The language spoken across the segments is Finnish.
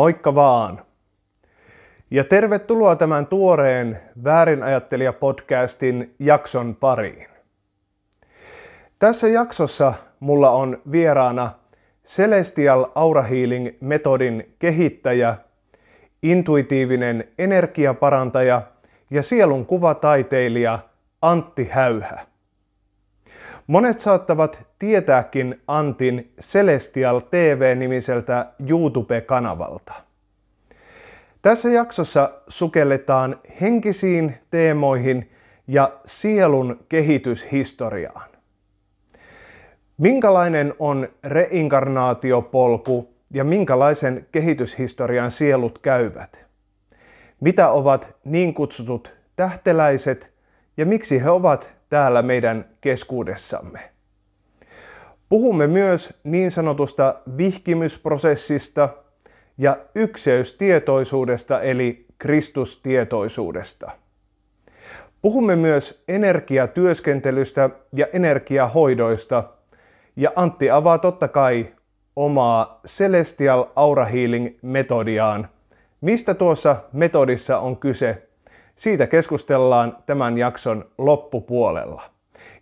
Moikka vaan! Ja tervetuloa tämän tuoreen Väärinajattelija-podcastin jakson pariin. Tässä jaksossa mulla on vieraana Celestial Aura Healing metodin kehittäjä, intuitiivinen energiaparantaja ja sielun kuvataiteilija Antti Häyhä. Monet saattavat tietääkin Antin Celestial TV-nimiseltä YouTube-kanavalta. Tässä jaksossa sukelletaan henkisiin teemoihin ja sielun kehityshistoriaan. Minkälainen on reinkarnaatiopolku ja minkälaisen kehityshistorian sielut käyvät? Mitä ovat niin kutsutut tähteläiset ja miksi he ovat täällä meidän keskuudessamme? Puhumme myös niin sanotusta vihkimysprosessista ja ykseystietoisuudesta eli kristustietoisuudesta. Puhumme myös energiatyöskentelystä ja energiahoidoista, ja Antti avaa totta kai omaa Celestial Aura Healing-metodiaan. Mistä tuossa metodissa on kyse? Siitä keskustellaan tämän jakson loppupuolella.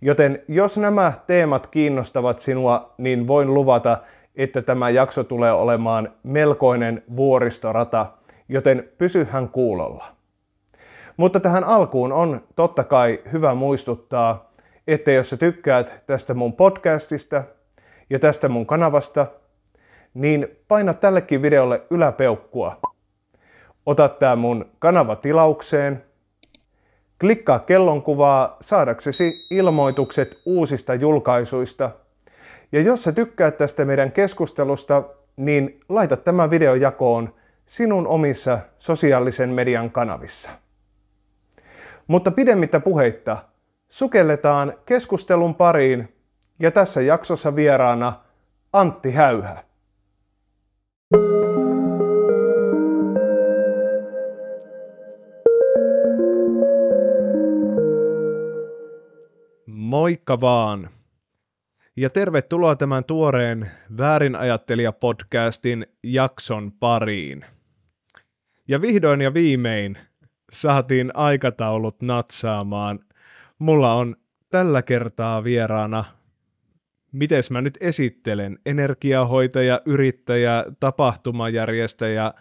Joten jos nämä teemat kiinnostavat sinua, niin voin luvata, että tämä jakso tulee olemaan melkoinen vuoristorata, joten pysyhän kuulolla. Mutta tähän alkuun on totta kai hyvä muistuttaa, että jos sä tykkäät tästä mun podcastista ja tästä mun kanavasta, niin paina tällekin videolle yläpeukkua. Ota tää mun kanava tilaukseen – Klikkaa kellonkuvaa saadaksesi ilmoitukset uusista julkaisuista. Ja jos sä tykkäät tästä meidän keskustelusta, niin laita tämä video jakoon sinun omissa sosiaalisen median kanavissa. Mutta pidemmittä puheitta, sukelletaan keskustelun pariin ja tässä jaksossa vieraana Antti Häyhä. thank you Moikka vaan! Ja tervetuloa tämän tuoreen Väärinajattelija-podcastin jakson pariin. Ja vihdoin ja viimein saatiin aikataulut natsaamaan. Mulla on tällä kertaa vieraana, mites mä nyt esittelen, energiahoitaja, yrittäjä, tapahtumajärjestäjä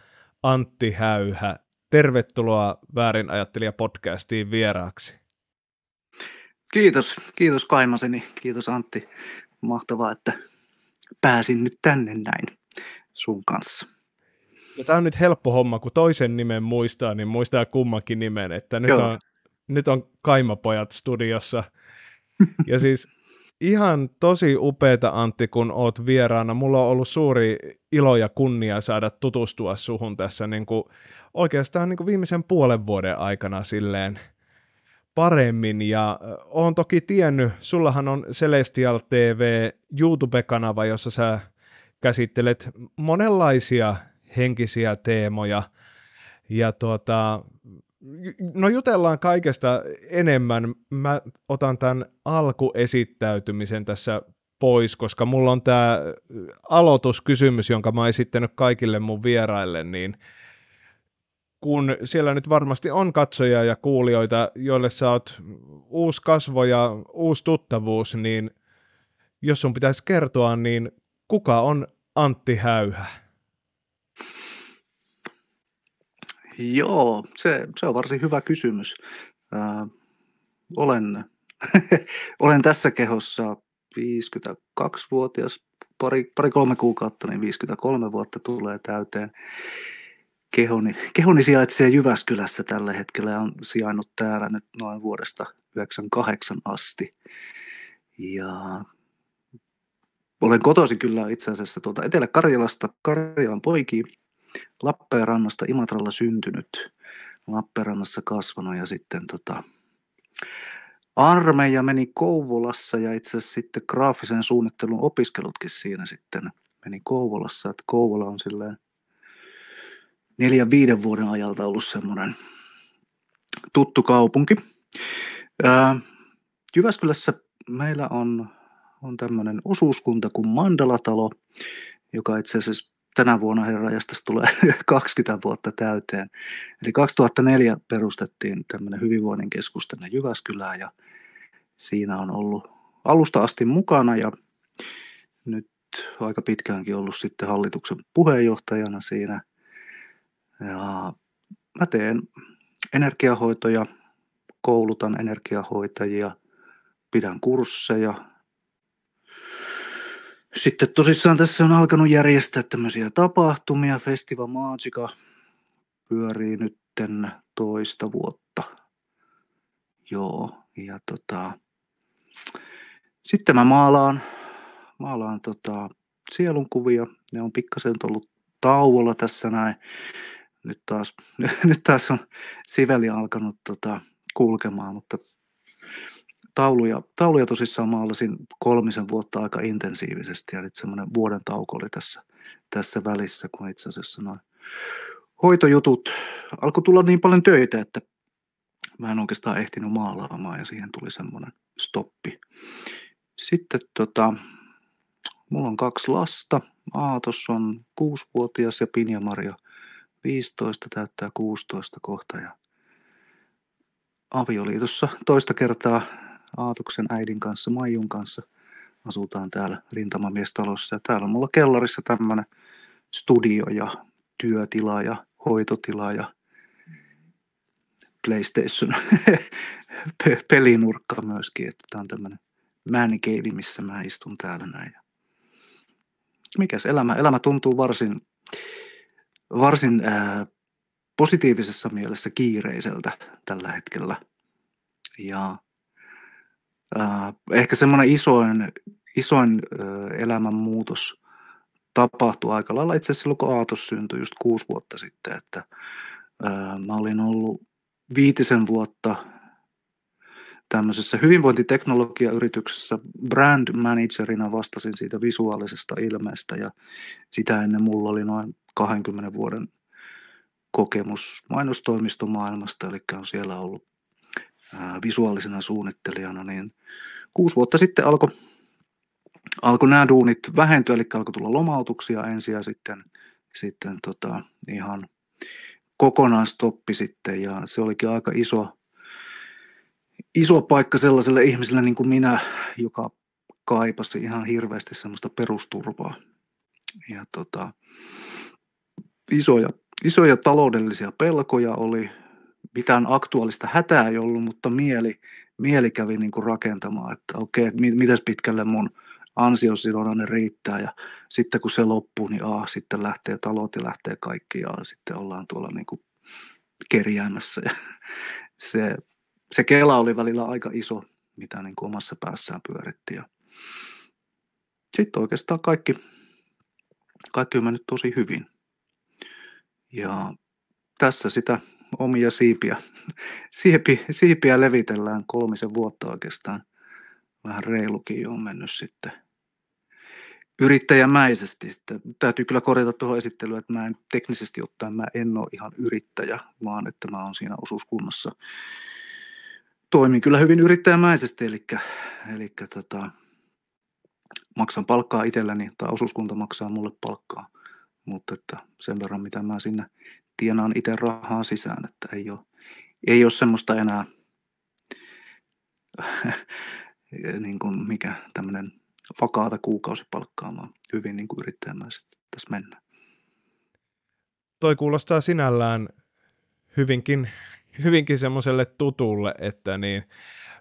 Antti Häyhä. Tervetuloa Väärinajattelija-podcastiin vieraaksi. Kiitos, kiitos Kaimaseni, kiitos Antti. Mahtavaa, että pääsin nyt tänne näin sun kanssa. Ja no, tämä on nyt helppo homma, kun toisen nimen muistaa, niin muistaa kummankin nimen, että nyt, on, nyt on Kaimapojat studiossa. Ja siis ihan tosi upeeta Antti, kun oot vieraana. Mulla on ollut suuri ilo ja kunnia saada tutustua suhun tässä niin kuin, oikeastaan niin kuin viimeisen puolen vuoden aikana silleen – paremmin ja oon toki tiennyt, sullahan on Celestial TV YouTube-kanava, jossa sä käsittelet monenlaisia henkisiä teemoja ja tuota, no jutellaan kaikesta enemmän. Mä otan tämän alkuesittäytymisen tässä pois, koska mulla on tämä aloituskysymys, jonka mä oon esittänyt kaikille mun vieraille, niin kun siellä nyt varmasti on katsojia ja kuulijoita, joille sä oot uusi kasvo ja uusi tuttavuus, niin jos sun pitäisi kertoa, niin kuka on Antti Häyhä? Joo, se, se on varsin hyvä kysymys. Äh, olen, olen tässä kehossa 52-vuotias, pari, pari kolme kuukautta, niin 53 vuotta tulee täyteen kehoni, kehoni sijaitsee Jyväskylässä tällä hetkellä ja on sijainnut täällä nyt noin vuodesta 98 asti. Ja olen kotoisin kyllä itse asiassa tuolta Etelä-Karjalasta, Karjalan poikiin, Lappeenrannasta, Imatralla syntynyt, Lappeenrannassa kasvanut ja sitten tota, armeija meni Kouvolassa ja itse asiassa sitten graafisen suunnittelun opiskelutkin siinä sitten meni Kouvolassa, että Kouvola on silleen neljän viiden vuoden ajalta ollut semmoinen tuttu kaupunki. Jyväskylässä meillä on, on tämmöinen osuuskunta kuin Mandalatalo, joka itse asiassa tänä vuonna herrajasta tulee 20 vuotta täyteen. Eli 2004 perustettiin tämmöinen hyvinvoinnin keskus tänne Jyväskylään ja siinä on ollut alusta asti mukana ja nyt aika pitkäänkin ollut sitten hallituksen puheenjohtajana siinä – ja mä teen energiahoitoja, koulutan energiahoitajia, pidän kursseja. Sitten tosissaan tässä on alkanut järjestää tämmöisiä tapahtumia. Festiva Magica pyörii nytten toista vuotta. Joo, ja tota... Sitten mä maalaan, maalaan tota sielunkuvia. Ne on pikkasen ollut tauolla tässä näin nyt taas, nyt taas on siveli alkanut tota, kulkemaan, mutta tauluja, tauluja tosissaan maalasin kolmisen vuotta aika intensiivisesti ja nyt semmoinen vuoden tauko oli tässä, tässä välissä, kun itse asiassa noin hoitojutut alkoi tulla niin paljon töitä, että mä en oikeastaan ehtinyt maalaamaan ja siihen tuli semmoinen stoppi. Sitten tota, mulla on kaksi lasta. Aatos on kuusivuotias ja Pinja-Maria 15 täyttää 16 kohta ja avioliitossa toista kertaa Aatuksen äidin kanssa, Maijun kanssa asutaan täällä rintamamiestalossa ja täällä on mulla kellarissa tämmöinen studio ja työtila ja hoitotila ja PlayStation pelinurkka myöskin, että tää on tämmöinen man cave, missä mä istun täällä näin. Mikäs elämä? Elämä tuntuu varsin varsin ää, äh, positiivisessa mielessä kiireiseltä tällä hetkellä. Ja ää, äh, ehkä semmoinen isoin, isoin äh, elämänmuutos tapahtui aika lailla itse asiassa silloin, kun Aatos syntyi just kuusi vuotta sitten, että ää, äh, mä olin ollut viitisen vuotta tämmöisessä hyvinvointiteknologiayrityksessä brand managerina vastasin siitä visuaalisesta ilmeestä ja sitä ennen mulla oli noin 20 vuoden kokemus mainostoimistomaailmasta, eli on siellä ollut visuaalisena suunnittelijana, niin kuusi vuotta sitten alkoi alko nämä duunit vähentyä, eli alkoi tulla lomautuksia ensin ja sitten, sitten tota, ihan kokonaistoppi sitten, ja se olikin aika iso iso paikka sellaiselle ihmiselle niin kuin minä, joka kaipasi ihan hirveästi semmoista perusturvaa. Ja tota, isoja, isoja taloudellisia pelkoja oli, mitään aktuaalista hätää ei ollut, mutta mieli, mieli kävi niin kuin rakentamaan, että okei, okay, mitäs pitkälle mun ansiosidonnainen riittää ja sitten kun se loppuu, niin aah, sitten lähtee talot ja lähtee kaikki ja sitten ollaan tuolla niin kuin kerjäämässä ja se se Kela oli välillä aika iso, mitä niin kuin omassa päässään pyöritti. Ja sitten oikeastaan kaikki, kaikki on mennyt tosi hyvin. Ja tässä sitä omia siipiä, siipi, siipiä levitellään kolmisen vuotta oikeastaan. Vähän reilukin on mennyt sitten yrittäjämäisesti. Että täytyy kyllä korjata tuohon esittelyyn, että mä en teknisesti ottaen, mä en ole ihan yrittäjä, vaan että mä oon siinä osuuskunnassa toimin kyllä hyvin yrittäjämäisesti, eli, eli tota, maksan palkkaa itselläni tai osuuskunta maksaa mulle palkkaa, mutta että sen verran mitä mä sinne tienaan itse rahaa sisään, että ei ole, ei ole semmoista enää niin kuin mikä tämmöinen vakaata kuukausipalkkaa, vaan hyvin niin kuin yrittäjämäisesti tässä mennään. Toi kuulostaa sinällään hyvinkin hyvinkin semmoiselle tutulle, että niin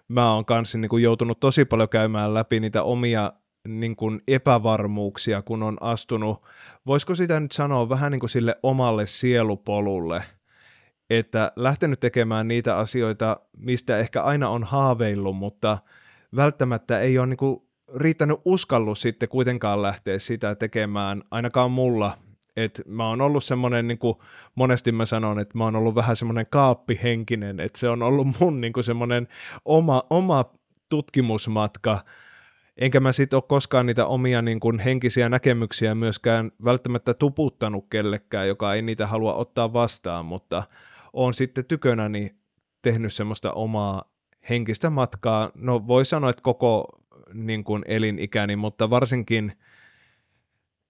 mä oon kanssa niin kuin joutunut tosi paljon käymään läpi niitä omia niin kuin epävarmuuksia, kun on astunut, voisiko sitä nyt sanoa vähän niin kuin sille omalle sielupolulle, että lähtenyt tekemään niitä asioita, mistä ehkä aina on haaveillut, mutta välttämättä ei ole niin kuin riittänyt uskallus sitten kuitenkaan lähteä sitä tekemään, ainakaan mulla, et mä oon ollut semmoinen, niin kuin, monesti mä sanon, että mä oon ollut vähän semmoinen kaappihenkinen, että se on ollut mun niin kuin semmoinen oma, oma tutkimusmatka, enkä mä sitten ole koskaan niitä omia niin kuin henkisiä näkemyksiä myöskään välttämättä tuputtanut kellekään, joka ei niitä halua ottaa vastaan, mutta on sitten tykönäni tehnyt semmoista omaa henkistä matkaa, no voi sanoa, että koko niin kuin elinikäni, mutta varsinkin –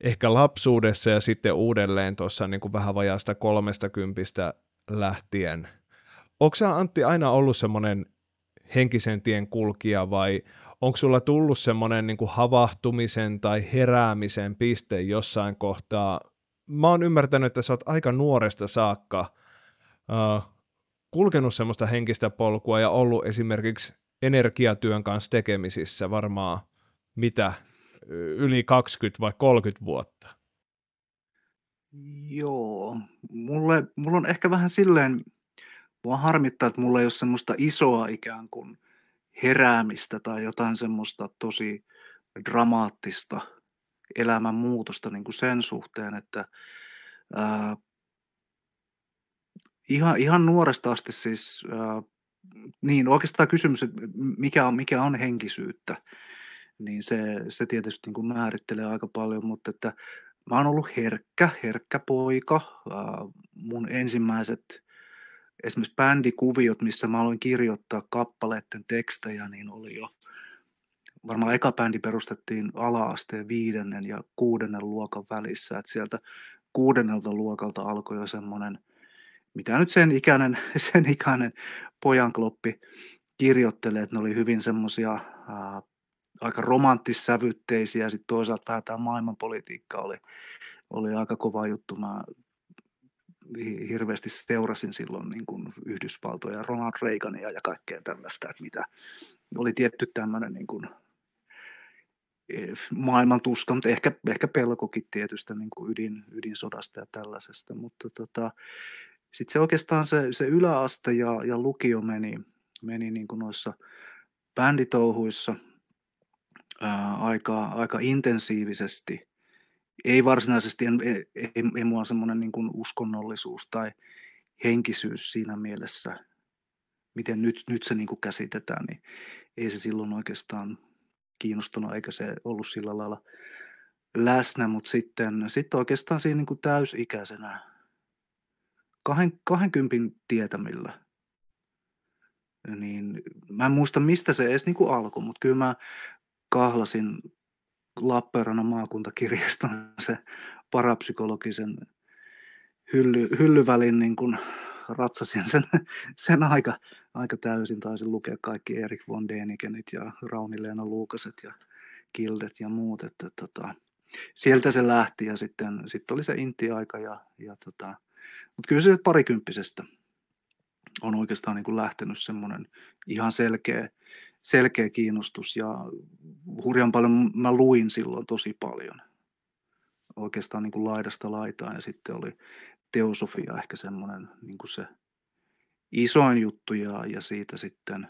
ehkä lapsuudessa ja sitten uudelleen tuossa niin kuin vähän vajaasta kolmesta kympistä lähtien. Onko sinä Antti aina ollut semmoinen henkisen tien kulkija vai onko sulla tullut semmoinen niin kuin havahtumisen tai heräämisen piste jossain kohtaa? Mä oon ymmärtänyt, että sä oot aika nuoresta saakka uh, kulkenut semmoista henkistä polkua ja ollut esimerkiksi energiatyön kanssa tekemisissä varmaan mitä yli 20 vai 30 vuotta. Joo, mulle, mulla on ehkä vähän silleen, mua harmittaa, että mulla ei ole semmoista isoa ikään kuin heräämistä tai jotain semmoista tosi dramaattista elämänmuutosta niin kuin sen suhteen, että ää, ihan, ihan nuoresta asti siis, ää, niin oikeastaan kysymys, että mikä on, mikä on henkisyyttä niin se, se tietysti niin kuin määrittelee aika paljon, mutta että mä oon ollut herkkä, herkkä poika. Mun ensimmäiset esimerkiksi bändikuviot, missä mä aloin kirjoittaa kappaleiden tekstejä, niin oli jo varmaan eka bändi perustettiin ala-asteen viidennen ja kuudennen luokan välissä, että sieltä kuudennelta luokalta alkoi jo semmoinen, mitä nyt sen ikäinen, sen ikäinen pojankloppi kirjoittelee, että ne oli hyvin semmoisia aika romanttissävytteisiä, sitten toisaalta vähän tämä maailmanpolitiikka oli, oli aika kova juttu. Mä hirveästi seurasin silloin niin kuin Yhdysvaltoja, Ronald Reagania ja kaikkea tällaista, että mitä oli tietty tämmöinen niin kuin e, maailman tuska, mutta ehkä, ehkä pelkokin tietystä niin kuin ydin, ydinsodasta ja tällaisesta, mutta tota, sitten se oikeastaan se, se yläaste ja, ja lukio meni, meni niin kuin noissa bänditouhuissa – aika, aika intensiivisesti. Ei varsinaisesti, en, ei, ei, ei mua semmoinen niin kuin uskonnollisuus tai henkisyys siinä mielessä, miten nyt, nyt se niin kuin käsitetään, niin ei se silloin oikeastaan kiinnostunut eikä se ollut sillä lailla läsnä, mutta sitten, sitten oikeastaan siinä niin kuin täysikäisenä, kahden, 20 tietämillä, niin mä en muista mistä se edes niin kuin alkoi, mutta kyllä mä kahlasin Lappeenrannan maakuntakirjaston se parapsykologisen hylly, hyllyvälin niin kuin ratsasin sen, sen aika, aika täysin. Taisin lukea kaikki Erik von Denikenit ja Rauni-Leena Luukaset ja Kildet ja muut. Että, tota, sieltä se lähti ja sitten sit oli se intiaika Ja, ja tota, mutta kyllä se parikymppisestä on oikeastaan niin kuin lähtenyt semmoinen ihan selkeä, selkeä kiinnostus ja hurjan paljon mä luin silloin tosi paljon oikeastaan niin kuin laidasta laitaan ja sitten oli teosofia ehkä semmoinen niin kuin se isoin juttu ja, ja siitä sitten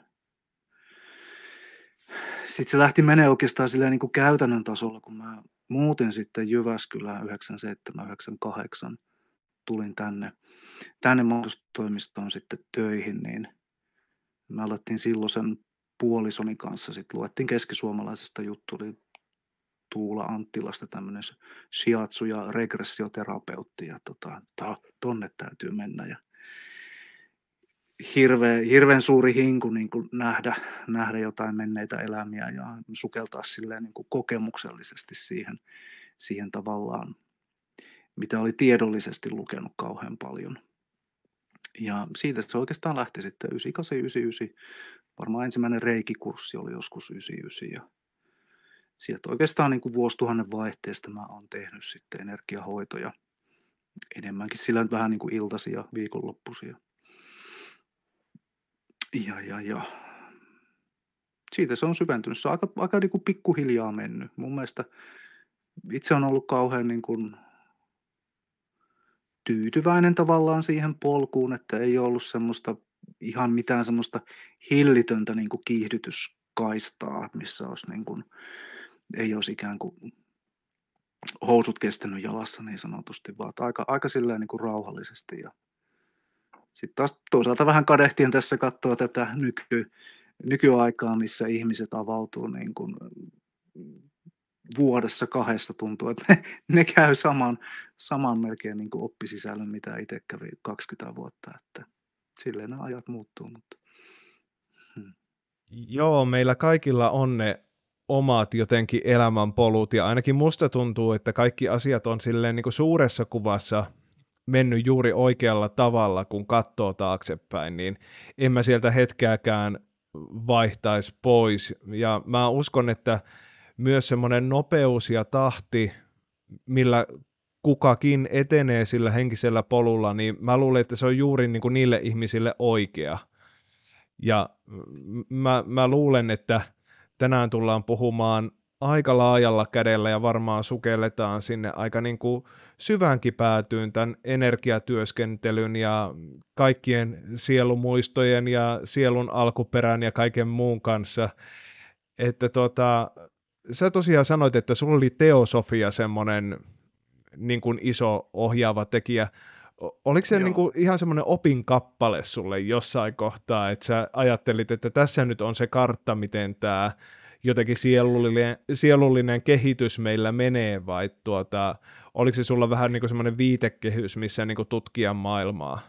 sitten se lähti menee oikeastaan silleen niin kuin käytännön tasolla, kun mä muutin sitten Jyväskylään 97-98 tulin tänne, tänne majoitustoimistoon sitten töihin, niin me alettiin silloisen puolisoni kanssa, sitten luettiin keskisuomalaisesta juttu, oli Tuula Anttilasta tämmöinen shiatsu- ja regressioterapeutti, ja tota, ta, ah, tonne täytyy mennä, ja Hirveen, hirveän suuri hinku niin kuin nähdä, nähdä jotain menneitä elämiä ja sukeltaa silleen niin kuin kokemuksellisesti siihen, siihen tavallaan mitä oli tiedollisesti lukenut kauhean paljon. Ja siitä se oikeastaan lähti sitten 9899. Varmaan ensimmäinen reikikurssi oli joskus 99 ja sieltä oikeastaan niin kuin vuosituhannen vaihteesta mä oon tehnyt sitten energiahoitoja enemmänkin sillä vähän niin kuin iltaisia, viikonloppuisia. Ja, ja, ja. Siitä se on syventynyt. Se on aika, aika niin kuin pikkuhiljaa mennyt. Mun mielestä itse on ollut kauhean niin kuin tyytyväinen tavallaan siihen polkuun, että ei ollut semmoista ihan mitään semmoista hillitöntä niin kuin kiihdytyskaistaa, missä olisi niin kuin, ei olisi ikään kuin housut kestänyt jalassa niin sanotusti, vaan aika, aika silleen niin kuin rauhallisesti. Ja sitten taas toisaalta vähän kadehtien tässä katsoa tätä nyky, nykyaikaa, missä ihmiset avautuu niin kuin vuodessa kahdessa tuntuu, että ne, ne käy saman, saman melkein niin kuin oppisisällön, mitä itse kävi 20 vuotta. Että silleen ne ajat muuttuu. Mutta. Hmm. Joo, meillä kaikilla on ne omat jotenkin elämänpolut ja ainakin musta tuntuu, että kaikki asiat on silleen niin kuin suuressa kuvassa mennyt juuri oikealla tavalla, kun katsoo taaksepäin, niin en mä sieltä hetkeäkään vaihtaisi pois. Ja mä uskon, että myös semmoinen nopeus ja tahti, millä kukakin etenee sillä henkisellä polulla, niin mä luulen, että se on juuri niin kuin niille ihmisille oikea. Ja mä, mä luulen, että tänään tullaan puhumaan aika laajalla kädellä ja varmaan sukelletaan sinne aika niin kuin syväänkin päätyyn tämän energiatyöskentelyn ja kaikkien sielumuistojen ja sielun alkuperän ja kaiken muun kanssa. Että tota, sä tosiaan sanoit, että sulla oli Teosofia semmoinen niin kuin iso ohjaava tekijä. Oliko se niin kuin ihan semmoinen opinkappale sulle jossain kohtaa, että sä ajattelit, että tässä nyt on se kartta, miten tämä jotenkin sielullinen, sielullinen kehitys meillä menee, vai tuota, oliko se sulla vähän niin kuin semmoinen viitekehys, missä niin kuin tutkia maailmaa?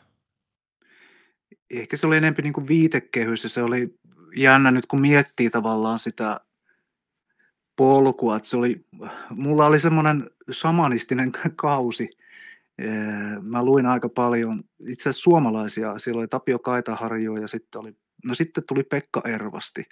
Ehkä se oli enemmän niin kuin viitekehys, ja se oli jännä nyt, kun miettii tavallaan sitä polkua. Että se oli, mulla oli semmoinen samanistinen kausi. Mä luin aika paljon itse asiassa suomalaisia. Siellä oli Tapio Kaitaharjo ja sitten, oli, no sitten tuli Pekka Ervasti,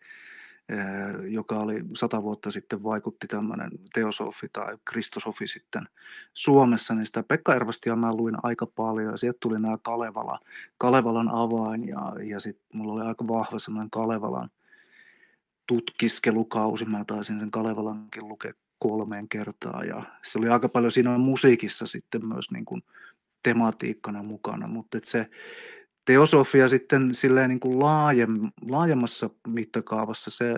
joka oli sata vuotta sitten vaikutti tämmöinen teosofi tai kristosofi sitten Suomessa. Niin sitä Pekka Ervastia mä luin aika paljon ja sieltä tuli nämä Kalevala, Kalevalan avain ja, ja sitten mulla oli aika vahva semmoinen Kalevalan tutkiskelukausi. Mä taisin sen Kalevalankin lukea kolmeen kertaan ja se oli aika paljon siinä musiikissa sitten myös niin kuin tematiikkana mukana, mutta se teosofia sitten silleen niin kuin laajem, laajemmassa mittakaavassa se,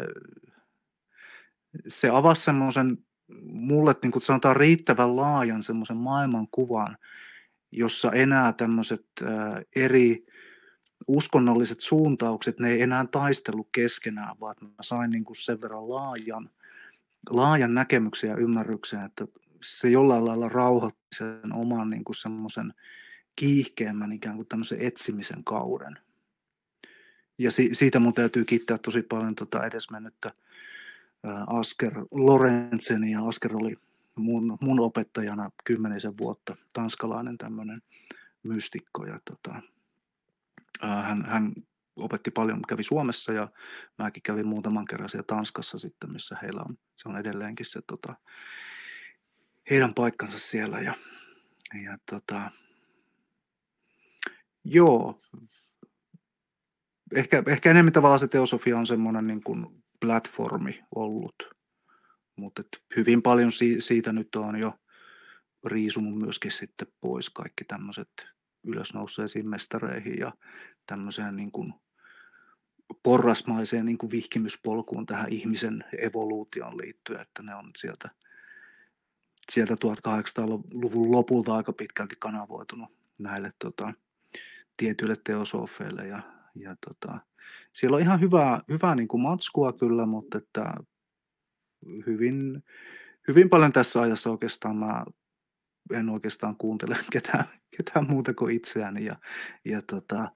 se avasi semmoisen mulle niin kuin sanotaan riittävän laajan semmoisen maailmankuvan, jossa enää tämmöiset eri uskonnolliset suuntaukset, ne ei enää taistellut keskenään, vaan mä sain niin kuin sen verran laajan, laajan näkemyksen ja ymmärryksen, että se jollain lailla rauhoitti sen oman niin kuin semmoisen kiihkeämmän ikään kuin tämmöisen etsimisen kauden. Ja si- siitä mun täytyy kiittää tosi paljon tota edesmennyttä Asker Lorentzen ja Asker oli mun, mun opettajana kymmenisen vuotta, tanskalainen tämmöinen mystikko ja tota, Äh, hän, hän opetti paljon, kävi Suomessa ja mäkin kävin muutaman kerran siellä Tanskassa sitten, missä heillä on, se on edelleenkin se tota, heidän paikkansa siellä ja, ja tota, joo, ehkä, ehkä enemmän tavallaan se teosofia on semmoinen niin kuin platformi ollut, mutta hyvin paljon siitä nyt on jo riisunut myöskin sitten pois kaikki tämmöiset ylösnouseisiin mestareihin ja tämmöiseen niin kuin porrasmaiseen niin kuin vihkimyspolkuun tähän ihmisen evoluutioon liittyen, että ne on sieltä, sieltä 1800-luvun lopulta aika pitkälti kanavoitunut näille tota, tietyille teosofeille ja, ja tota, siellä on ihan hyvää, hyvää niin kuin matskua kyllä, mutta että hyvin, hyvin paljon tässä ajassa oikeastaan mä en oikeastaan kuuntele ketään, ketään muuta kuin itseäni ja, ja tota,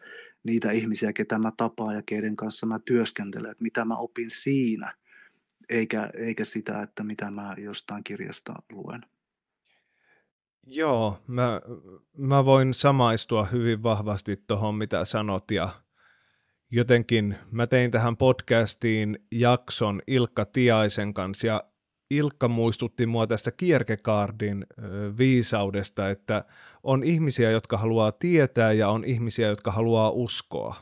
niitä ihmisiä, ketä mä tapaan ja keiden kanssa mä työskentelen, että mitä mä opin siinä, eikä, eikä sitä, että mitä mä jostain kirjasta luen. Joo, mä, mä voin samaistua hyvin vahvasti tuohon, mitä sanot, ja jotenkin mä tein tähän podcastiin jakson Ilkka Tiaisen kanssa, ja Ilkka muistutti mua tästä kierkekaardin viisaudesta, että on ihmisiä, jotka haluaa tietää ja on ihmisiä, jotka haluaa uskoa.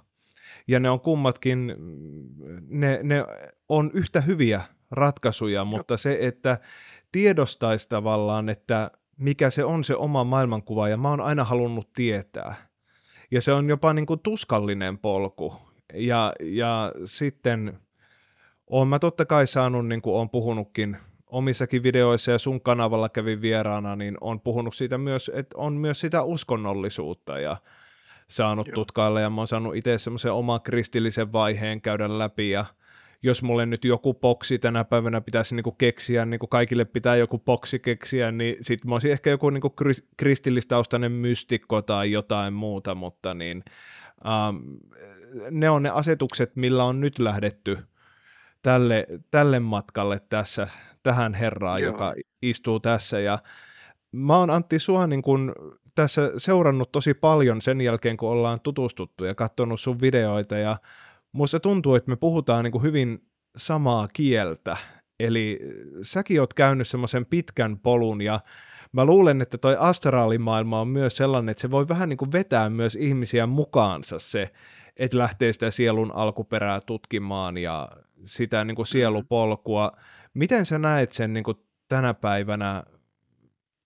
Ja ne on kummatkin, mm, ne, ne on yhtä hyviä ratkaisuja, mutta se, että tiedostaisi tavallaan, että mikä se on se oma maailmankuva, ja mä oon aina halunnut tietää. Ja se on jopa niin kuin tuskallinen polku. Ja, ja sitten olen, mä totta kai saanut, niin kuin olen puhunutkin – omissakin videoissa ja sun kanavalla kävin vieraana, niin on puhunut siitä myös, että on myös sitä uskonnollisuutta ja saanut Joo. tutkailla ja mä oon saanut itse semmoisen oma kristillisen vaiheen käydä läpi ja jos mulle nyt joku boksi tänä päivänä pitäisi niinku keksiä, niin kuin kaikille pitää joku boksi keksiä, niin sitten mä olisin ehkä joku niinku kristillistaustainen mystikko tai jotain muuta, mutta niin, ähm, ne on ne asetukset, millä on nyt lähdetty tälle, tälle matkalle tässä, tähän herraan, Joo. joka istuu tässä. Ja mä oon Antti sua niin kun tässä seurannut tosi paljon sen jälkeen, kun ollaan tutustuttu ja katsonut sun videoita ja musta tuntuu, että me puhutaan niin hyvin samaa kieltä. Eli äh, säkin oot käynyt semmoisen pitkän polun ja mä luulen, että toi astraalimaailma on myös sellainen, että se voi vähän niin kuin vetää myös ihmisiä mukaansa se, että lähtee sitä sielun alkuperää tutkimaan ja sitä niin kuin mm. sielupolkua. Miten sä näet sen niin kuin tänä päivänä?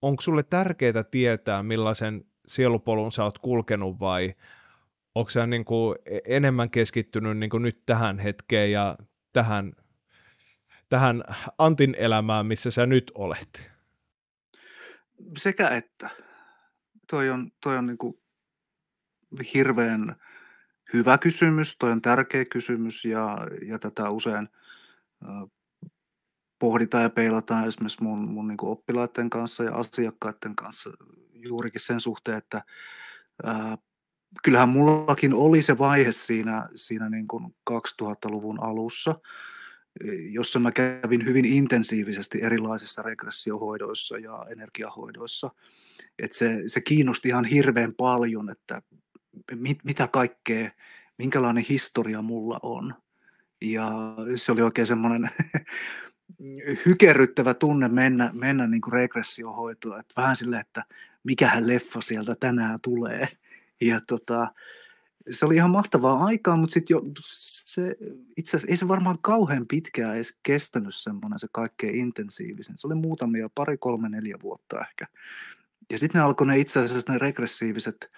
Onko sulle tärkeää tietää, millaisen sielupolun sä oot kulkenut vai onko sä niin kuin e-, enemmän keskittynyt niin kuin nyt tähän hetkeen ja tähän, tähän Antin elämään, missä sä nyt olet? Sekä että. Toi on, toi on niin kuin hirveän hyvä kysymys, toi on tärkeä kysymys ja, ja tätä usein pohditaan ja peilataan esimerkiksi mun, mun niin oppilaiden kanssa ja asiakkaiden kanssa juurikin sen suhteen, että ää, kyllähän mullakin oli se vaihe siinä, siinä niin kuin 2000-luvun alussa, e, jossa mä kävin hyvin intensiivisesti erilaisissa regressiohoidoissa ja energiahoidoissa. Et se, se kiinnosti ihan hirveän paljon, että mit, mitä kaikkea, minkälainen historia mulla on. Ja se oli oikein semmoinen hykerryttävä tunne mennä, mennä niin kuin regressiohoitoon, että vähän silleen, että mikähän leffa sieltä tänään tulee. Ja tota, se oli ihan mahtavaa aikaa, mutta sitten jo se, itse asiassa ei se varmaan kauhean pitkään edes kestänyt semmoinen se kaikkein intensiivisen. Se oli muutamia, pari, kolme, neljä vuotta ehkä. Ja sitten ne alkoi ne itse asiassa ne regressiiviset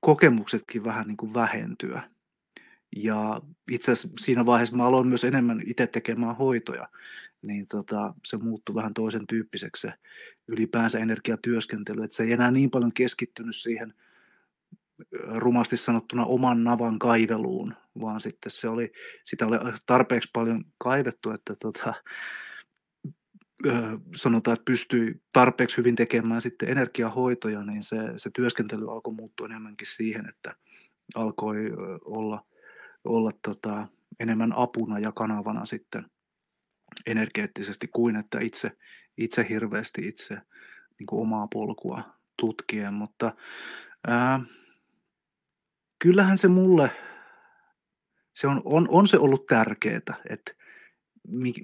kokemuksetkin vähän niin kuin vähentyä. Ja itse asiassa siinä vaiheessa mä aloin myös enemmän itse tekemään hoitoja, niin tota, se muuttui vähän toisen tyyppiseksi se ylipäänsä energiatyöskentely, että se ei enää niin paljon keskittynyt siihen rumasti sanottuna oman navan kaiveluun, vaan sitten se oli, sitä oli tarpeeksi paljon kaivettu, että tota, sanotaan, että pystyi tarpeeksi hyvin tekemään sitten energiahoitoja, niin se, se työskentely alkoi muuttua enemmänkin siihen, että alkoi olla, olla tota, enemmän apuna ja kanavana sitten energeettisesti kuin että itse, itse hirveästi itse niin kuin omaa polkua tutkien, mutta ää, kyllähän se mulle, se on, on, on se ollut tärkeää, että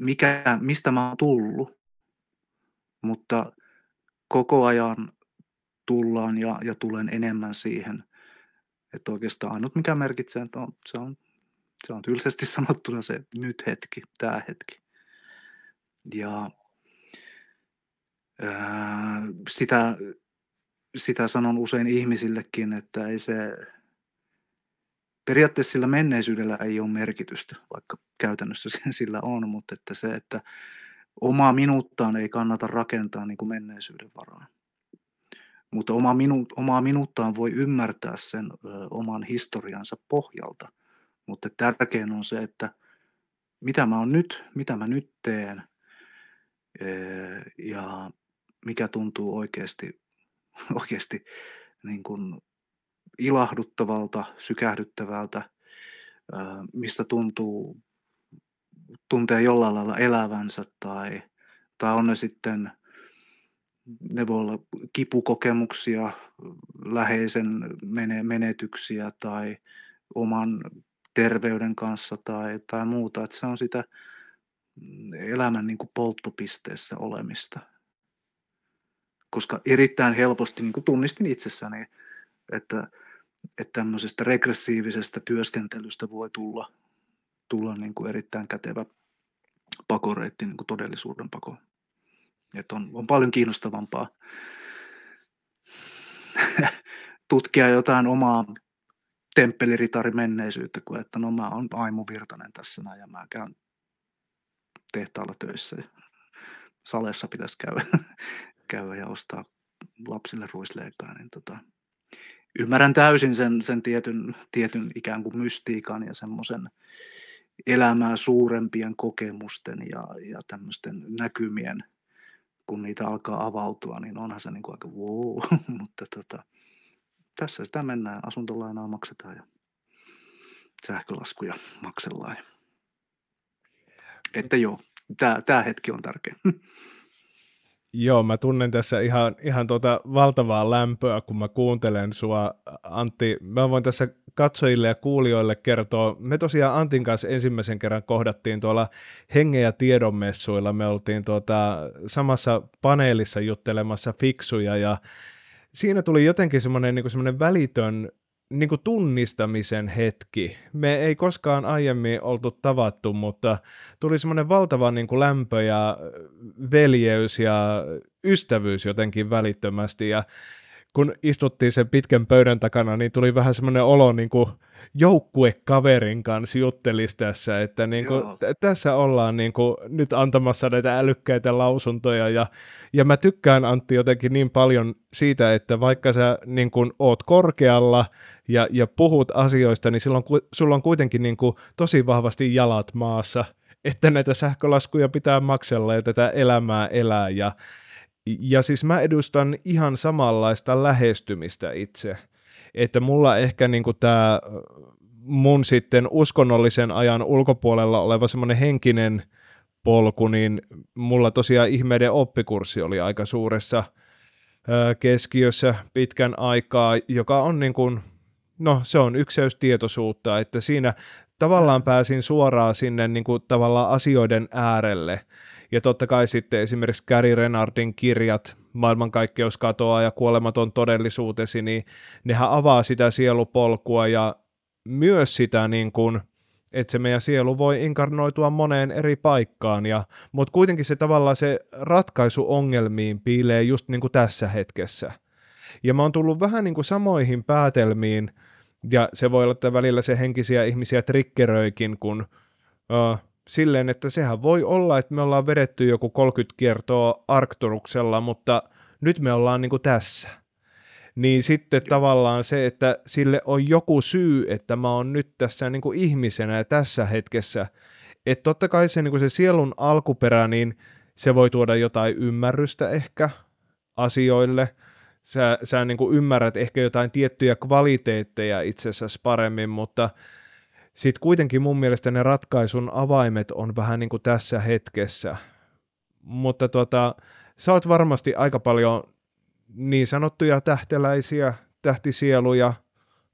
mikä, mistä mä oon tullut mutta koko ajan tullaan ja, ja tulen enemmän siihen, että oikeastaan ainut mikä merkitsee, että on, se, on, se on tylsästi sanottuna se nyt hetki, tämä hetki. Ja ää, sitä, sitä sanon usein ihmisillekin, että ei se, periaatteessa sillä menneisyydellä ei ole merkitystä, vaikka käytännössä sillä on, mutta että se, että omaa minuuttaan ei kannata rakentaa niin kuin menneisyyden varaan. Mutta oma minu, omaa minuuttaan voi ymmärtää sen ö, oman historiansa pohjalta. Mutta tärkein on se, että mitä mä oon nyt, mitä mä nyt teen ö, ja mikä tuntuu oikeasti, oikeasti niin kuin ilahduttavalta, sykähdyttävältä, mistä tuntuu tuntee jollain lailla elävänsä tai, tai on ne sitten, ne voi olla kipukokemuksia, läheisen menetyksiä tai oman terveyden kanssa tai, tai muuta. Että se on sitä mm, elämän niin kuin polttopisteessä olemista. Koska erittäin helposti niin kuin tunnistin itsessäni, että, että tämmöisestä regressiivisestä työskentelystä voi tulla tulla niin kuin erittäin kätevä pakoreitti niin kuin todellisuuden pakoon. Et on, on paljon kiinnostavampaa tutkia jotain omaa temppeliritar menneisyyttä kuin että no mä oon Aimu Virtanen tässä näin ja mä käyn tehtaalla töissä ja salessa pitäisi käydä, käydä ja ostaa lapsille ruisleipää, niin tota, ymmärrän täysin sen, sen tietyn, tietyn ikään kuin mystiikan ja semmoisen elämää suurempien kokemusten ja, ja tämmöisten näkymien, kun niitä alkaa avautua, niin onhan se niin kuin aika wow, mutta tota, tässä sitä mennään, asuntolainaa maksetaan ja sähkölaskuja maksellaan. Että joo, tämä hetki on tärkeä. Joo, mä tunnen tässä ihan, ihan tuota valtavaa lämpöä, kun mä kuuntelen sua, Antti. Mä voin tässä katsojille ja kuulijoille kertoa, Me tosiaan Antin kanssa ensimmäisen kerran kohdattiin tuolla hengen ja tiedonmessuilla. Me oltiin tuota samassa paneelissa juttelemassa fiksuja ja siinä tuli jotenkin semmoinen niin semmoinen välitön niin kuin tunnistamisen hetki. Me ei koskaan aiemmin oltu tavattu, mutta tuli semmoinen valtava niin kuin lämpö ja veljeys ja ystävyys jotenkin välittömästi. Ja kun istuttiin sen pitkän pöydän takana, niin tuli vähän semmoinen olo niin kuin joukkuekaverin kanssa juttelisi tässä, että niin kuin, t- tässä ollaan niin kuin, nyt antamassa näitä älykkäitä lausuntoja ja, ja mä tykkään Antti jotenkin niin paljon siitä, että vaikka sä niin kuin, oot korkealla ja, ja puhut asioista, niin silloin ku, sulla on kuitenkin niin kuin, tosi vahvasti jalat maassa, että näitä sähkölaskuja pitää maksella ja tätä elämää elää ja ja siis mä edustan ihan samanlaista lähestymistä itse. Että mulla ehkä niin tämä mun sitten uskonnollisen ajan ulkopuolella oleva semmoinen henkinen polku, niin mulla tosiaan ihmeiden oppikurssi oli aika suuressa keskiössä pitkän aikaa, joka on niin kuin, no se on ykseystietoisuutta, että siinä tavallaan pääsin suoraan sinne niin kuin tavallaan asioiden äärelle ja totta kai sitten esimerkiksi Gary Renardin kirjat, Maailmankaikkeus katoaa ja kuolematon todellisuutesi, niin nehän avaa sitä sielupolkua ja myös sitä niin kuin, että se meidän sielu voi inkarnoitua moneen eri paikkaan, ja, mutta kuitenkin se tavallaan se ratkaisu ongelmiin piilee just niin kuin tässä hetkessä. Ja mä oon tullut vähän niin kuin samoihin päätelmiin, ja se voi olla, että välillä se henkisiä ihmisiä trikkeröikin, kun uh, silleen, että sehän voi olla, että me ollaan vedetty joku 30 kiertoa Arcturuksella, mutta nyt me ollaan niin kuin tässä. Niin sitten Joo. tavallaan se, että sille on joku syy, että mä oon nyt tässä niin kuin ihmisenä ja tässä hetkessä. Että totta kai se, niin kuin se sielun alkuperä, niin se voi tuoda jotain ymmärrystä ehkä asioille. Sä, sä niin kuin ymmärrät ehkä jotain tiettyjä kvaliteetteja itsessäsi paremmin, mutta – sitten kuitenkin mun mielestä ne ratkaisun avaimet on vähän niin kuin tässä hetkessä. Mutta tota, sä oot varmasti aika paljon niin sanottuja tähteläisiä, tähtisieluja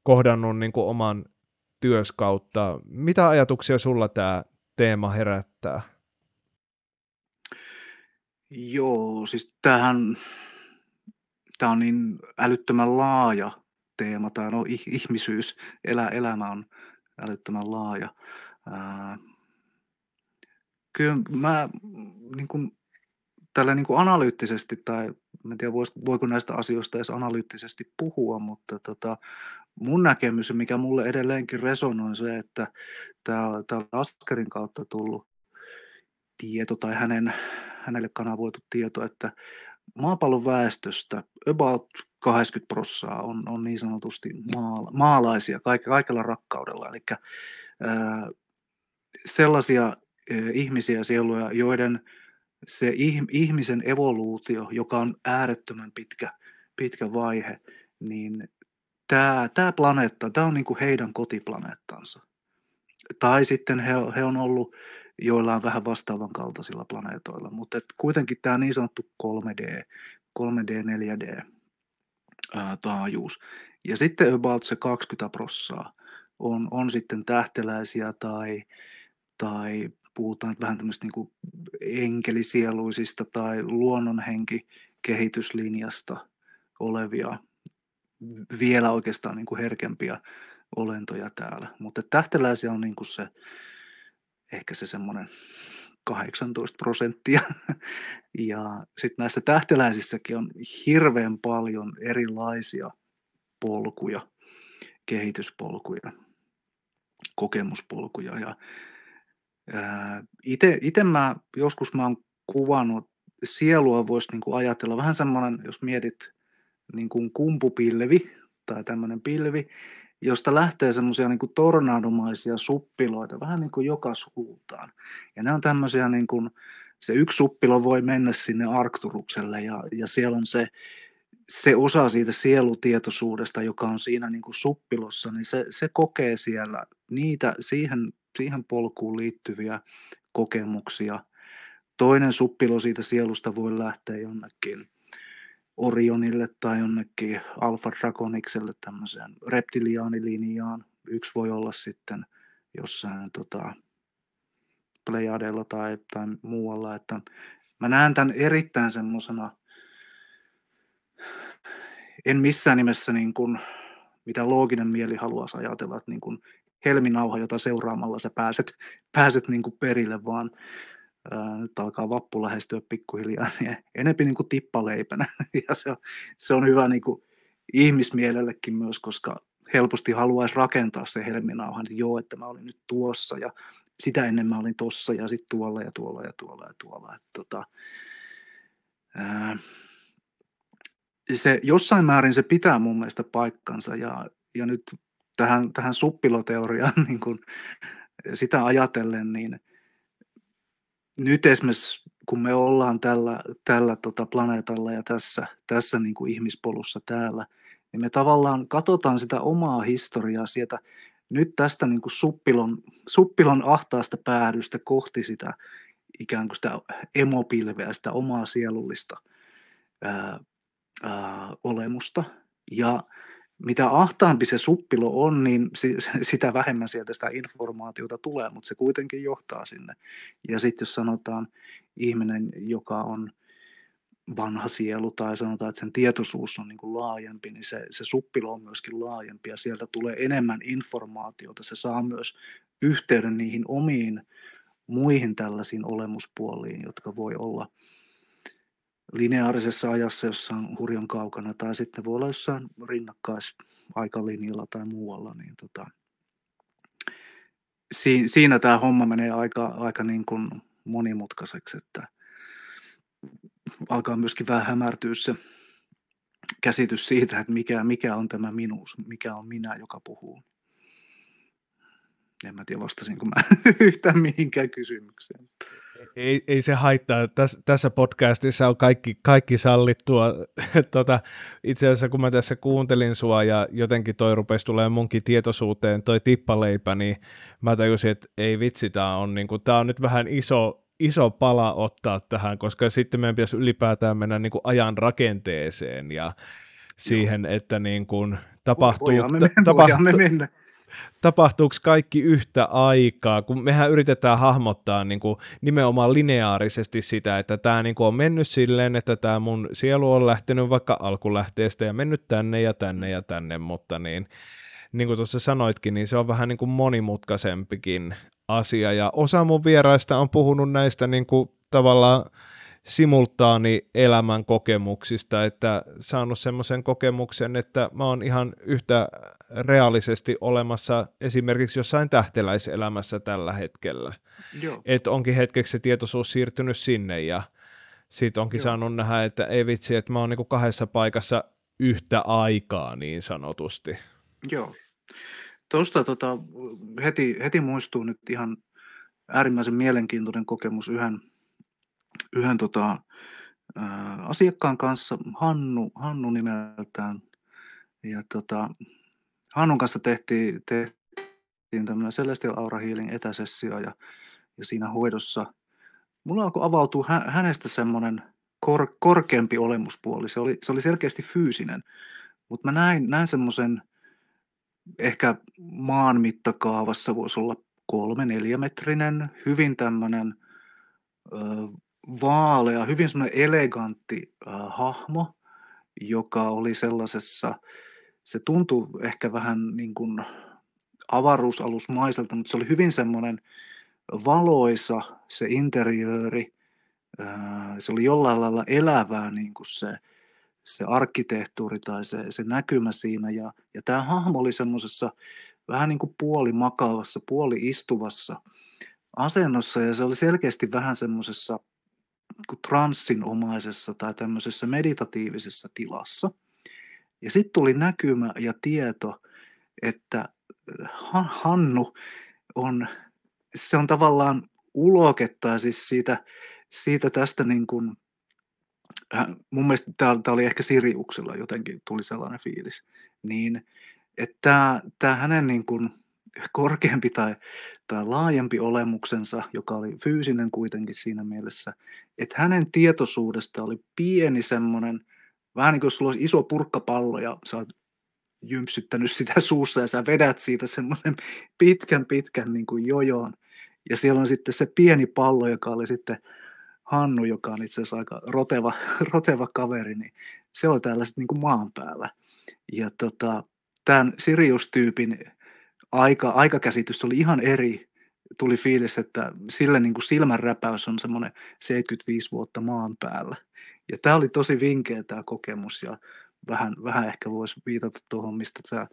kohdannut niin kuin oman työs kautta. Mitä ajatuksia sulla tämä teema herättää? Joo, siis tämähän, tämä on niin älyttömän laaja teema, tämä on no, ihmisyys, elä, elämä on älyttömän laaja. Ää, kyllä mä niin kuin, tällä niin kuin analyyttisesti, tai en tiedä voiko näistä asioista edes analyyttisesti puhua, mutta tota, mun näkemys, mikä mulle edelleenkin resonoi, on se, että tämä Askerin kautta tullut tieto tai hänen, hänelle kanavoitu tieto, että maapallon väestöstä about 80 prossaa on, on niin sanotusti maala, maalaisia kaikilla kaikella rakkaudella. Eli ää, sellaisia ihmisiä sieluja, joiden se ihmisen evoluutio, joka on äärettömän pitkä, pitkä vaihe, niin tämä, tämä planeetta, tämä on niin kuin heidän kotiplaneettansa. Tai sitten he, he on ollut joillain vähän vastaavan kaltaisilla planeetoilla, mutta kuitenkin tämä niin sanottu 3D, 3D, 4D, ää, taajuus. Ja sitten about se 20 prossaa on, on sitten tähteläisiä tai, tai puhutaan vähän tämmöistä niin enkelisieluisista tai kehityslinjasta olevia vielä oikeastaan niin kuin herkempiä olentoja täällä. Mutta tähteläisiä on niin kuin se, ehkä se semmoinen 18 prosenttia. Ja sitten näissä tähteläisissäkin on hirveän paljon erilaisia polkuja, kehityspolkuja, kokemuspolkuja. Ja itse mä joskus mä oon kuvannut, sielua voisi niinku ajatella vähän semmoinen, jos mietit niin kumpupilvi tai tämmöinen pilvi, josta lähtee semmoisia niin tornadomaisia suppiloita vähän niin kuin joka suuntaan. Ja ne on tämmöisiä niin kuin, se yksi suppilo voi mennä sinne Arkturukselle ja, ja siellä on se, se osa siitä sielutietoisuudesta, joka on siinä niin kuin suppilossa, niin se, se kokee siellä niitä siihen, siihen polkuun liittyviä kokemuksia. Toinen suppilo siitä sielusta voi lähteä jonnekin Orionille tai jonnekin Alfa Dragonikselle tämmöiseen reptiliaanilinjaan. Yksi voi olla sitten jossain tota, Plejadella tai, tai muualla. Että mä näen tämän erittäin semmoisena, en missään nimessä niin kuin, mitä looginen mieli haluaisi ajatella, että niin kuin helminauha, jota seuraamalla sä pääset, pääset niin kuin perille, vaan nyt alkaa vappu lähestyä pikkuhiljaa, niin enempi niin kuin tippaleipänä. Ja se on, se on hyvä niin kuin ihmismielellekin myös, koska helposti haluaisi rakentaa se helminauhan, että joo, että mä olin nyt tuossa ja sitä ennen mä olin tuossa ja sitten tuolla ja tuolla ja tuolla ja tuolla. Että, tota, ää, se jossain määrin se pitää mun mielestä paikkansa ja, ja nyt tähän, tähän suppiloteoriaan niin kuin, sitä ajatellen, niin nyt esimerkiksi kun me ollaan tällä, tällä tota planeetalla ja tässä, tässä niin kuin ihmispolussa täällä, niin me tavallaan katsotaan sitä omaa historiaa sieltä nyt tästä niin kuin suppilon, suppilon ahtaasta päädystä kohti sitä ikään kuin sitä emopilveä, sitä omaa sielullista ää, ää, olemusta. Ja mitä ahtaampi se suppilo on, niin sitä vähemmän sieltä sitä informaatiota tulee, mutta se kuitenkin johtaa sinne. Ja sitten jos sanotaan ihminen, joka on vanha sielu tai sanotaan, että sen tietoisuus on niin kuin laajempi, niin se, se suppilo on myöskin laajempi ja sieltä tulee enemmän informaatiota. Se saa myös yhteyden niihin omiin muihin tällaisiin olemuspuoliin, jotka voi olla – lineaarisessa ajassa, jossa on hurjan kaukana, tai sitten voi olla jossain rinnakkaisaikalinjalla tai muualla, niin tota, si, siinä tämä homma menee aika, aika niin kuin monimutkaiseksi, että alkaa myöskin vähän hämärtyä se käsitys siitä, että mikä, mikä on tämä minuus, mikä on minä, joka puhuu. En mä tiedä, vastasinko mä yhtään mihinkään kysymykseen ei, ei se haittaa. Tässä, tässä podcastissa on kaikki, kaikki sallittua. tota, itse asiassa kun mä tässä kuuntelin sua ja jotenkin toi rupesi tulemaan munkin tietoisuuteen, toi tippaleipä, niin mä tajusin, että ei vitsi, tämä on, niinku, tää on nyt vähän iso, iso pala ottaa tähän, koska sitten meidän pitäisi ylipäätään mennä niinku ajan rakenteeseen ja siihen, Joo. että niin kuin tapahtuu, voidaan me me mennä tapahtuuko kaikki yhtä aikaa, kun mehän yritetään hahmottaa niin kuin nimenomaan lineaarisesti sitä, että tämä niin on mennyt silleen, että tämä mun sielu on lähtenyt vaikka alkulähteestä ja mennyt tänne ja tänne ja tänne, mutta niin, niin kuin tuossa sanoitkin, niin se on vähän niin kuin monimutkaisempikin asia, ja osa mun vieraista on puhunut näistä niin kuin tavallaan simultaani elämän kokemuksista, että saanut semmoisen kokemuksen, että mä oon ihan yhtä reaalisesti olemassa esimerkiksi jossain tähteläiselämässä tällä hetkellä. Että Et onkin hetkeksi se tietoisuus siirtynyt sinne ja siitä onkin Joo. saanut nähdä, että ei vitsi, että mä oon niinku kahdessa paikassa yhtä aikaa niin sanotusti. Joo. Tuosta tota, heti, heti muistuu nyt ihan äärimmäisen mielenkiintoinen kokemus yhden yhden tota, ä, asiakkaan kanssa, Hannu, Hannu nimeltään, ja tota, Hannun kanssa tehtiin, tehtiin tämmöinen Celestial Aura Healing etäsessio ja, ja siinä hoidossa mulla alkoi avautua hä, hänestä semmoinen kor, korkeampi olemuspuoli. Se oli, se oli selkeästi fyysinen, mutta mä näin, näin semmoisen ehkä maan mittakaavassa voisi olla kolme neljämetrinen, hyvin tämmöinen vaalea, hyvin semmoinen elegantti äh, hahmo, joka oli sellaisessa, se tuntui ehkä vähän niin kuin avaruusalusmaiselta, mutta se oli hyvin semmoinen valoisa se interiööri. Äh, se oli jollain lailla elävää niin kuin se, se arkkitehtuuri tai se, se näkymä siinä. Ja, ja tämä hahmo oli semmoisessa vähän niin kuin puoli makaavassa, puoli istuvassa asennossa ja se oli selkeästi vähän semmoisessa kuin niinku transsinomaisessa tai tämmöisessä meditatiivisessa tilassa. Ja sitten tuli näkymä ja tieto, että äh, Hannu on, se on tavallaan ulokettaa siis siitä, siitä tästä niin kuin, äh, mun mielestä tämä oli ehkä Siriuksella jotenkin tuli sellainen fiilis, niin että tämä hänen niin kuin, korkeampi tai, tai laajempi olemuksensa, joka oli fyysinen kuitenkin siinä mielessä, että hänen tietoisuudesta oli pieni semmoinen, vähän niin kuin jos sulla olisi iso purkkapallo ja sä oot jympsyttänyt sitä suussa ja sä vedät siitä semmoinen pitkän pitkän niin kuin jojoon. Ja siellä on sitten se pieni pallo, joka oli sitten Hannu, joka on itse asiassa aika roteva, roteva kaveri, niin se oli täällä sitten niin kuin maan päällä. Ja tota, tämän Sirius-tyypin aika, aikakäsitys oli ihan eri. Tuli fiilis, että sillä niin kuin silmänräpäys on semmoinen 75 vuotta maan päällä. Ja tämä oli tosi vinkeä tämä kokemus ja vähän, vähän ehkä voisi viitata tuohon, mistä sä,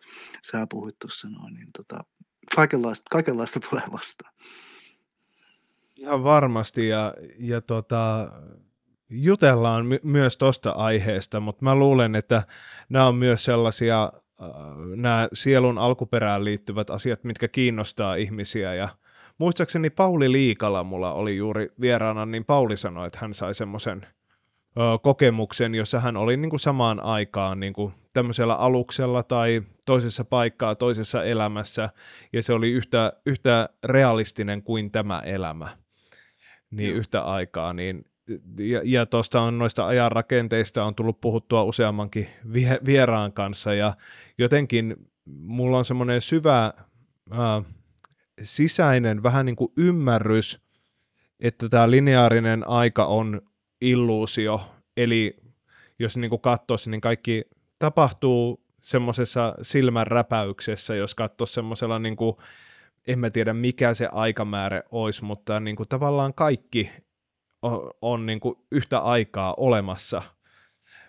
sä puhuit tuossa noin. Niin tota, kaikenlaista, kaikenlaista tulee vastaan. Ihan varmasti ja, ja tota, jutellaan my- myös tuosta aiheesta, mutta mä luulen, että nämä on myös sellaisia nämä sielun alkuperään liittyvät asiat, mitkä kiinnostaa ihmisiä ja muistaakseni Pauli Liikala mulla oli juuri vieraana, niin Pauli sanoi, että hän sai semmoisen kokemuksen, jossa hän oli niin kuin samaan aikaan niin kuin tämmöisellä aluksella tai toisessa paikkaa, toisessa elämässä, ja se oli yhtä, yhtä realistinen kuin tämä elämä niin Joo. yhtä aikaa, niin ja, ja tuosta on noista ajan rakenteista on tullut puhuttua useammankin vieraan kanssa ja jotenkin mulla on semmoinen syvä äh, sisäinen vähän niin kuin ymmärrys, että tämä lineaarinen aika on illuusio, eli jos niin kuin katsoisi, niin kaikki tapahtuu semmoisessa silmänräpäyksessä, jos katsoisi semmoisella niin kuin, en mä tiedä mikä se aikamäärä olisi, mutta niin kuin tavallaan kaikki on, on niin kuin yhtä aikaa olemassa.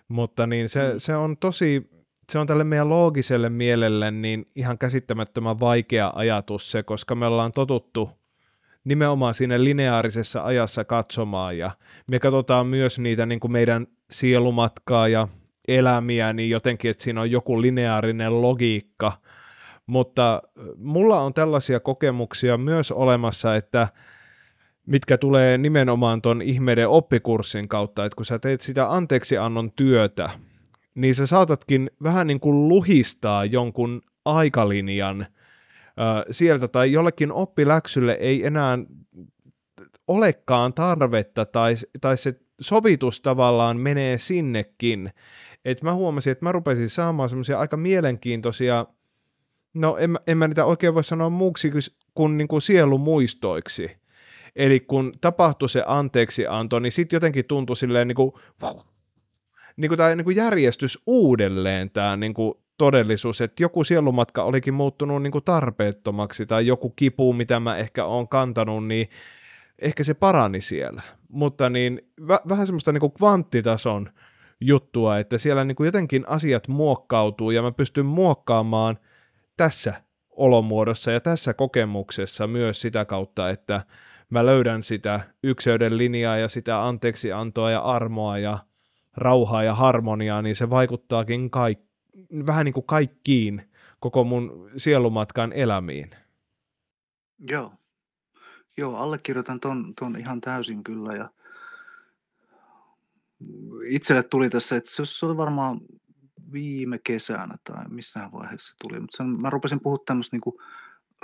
Mutta niin se, mm. se on tosi, se on tälle meidän loogiselle mielelle niin ihan käsittämättömän vaikea ajatus se, koska me ollaan totuttu nimenomaan siinä lineaarisessa ajassa katsomaan ja me katsotaan myös niitä niin kuin meidän sielumatkaa ja elämiä, niin jotenkin, että siinä on joku lineaarinen logiikka, mutta äh, mulla on tällaisia kokemuksia myös olemassa, että mitkä tulee nimenomaan ton ihmeiden oppikurssin kautta, että kun sä teet sitä anteeksiannon työtä, niin sä saatatkin vähän niin kuin luhistaa jonkun aikalinjan ö, sieltä, tai jollekin oppiläksylle ei enää olekaan tarvetta, tai, tai se sovitus tavallaan menee sinnekin. Et mä huomasin, että mä rupesin saamaan semmoisia aika mielenkiintoisia, no en, en mä niitä oikein voi sanoa muuksi kuin, kuin, niin kuin sielumuistoiksi – Eli kun tapahtui se anteeksianto, niin sitten jotenkin tuntui silleen niin kuin, niin kuin tämä niin kuin järjestys uudelleen tämä niin kuin todellisuus, että joku sielumatka olikin muuttunut niin kuin tarpeettomaksi tai joku kipu, mitä mä ehkä oon kantanut, niin ehkä se parani siellä. Mutta niin v- vähän semmoista niin kuin kvanttitason juttua, että siellä niin kuin jotenkin asiat muokkautuu ja mä pystyn muokkaamaan tässä olomuodossa ja tässä kokemuksessa myös sitä kautta, että mä löydän sitä ykseyden linjaa ja sitä anteeksiantoa ja armoa ja rauhaa ja harmoniaa, niin se vaikuttaakin kaik- vähän niin kuin kaikkiin koko mun sielumatkan elämiin. Joo. Joo, allekirjoitan ton, ton ihan täysin kyllä ja itselle tuli tässä, että se oli varmaan viime kesänä tai missään vaiheessa tuli, mutta sen, mä rupesin puhua tämmöistä niin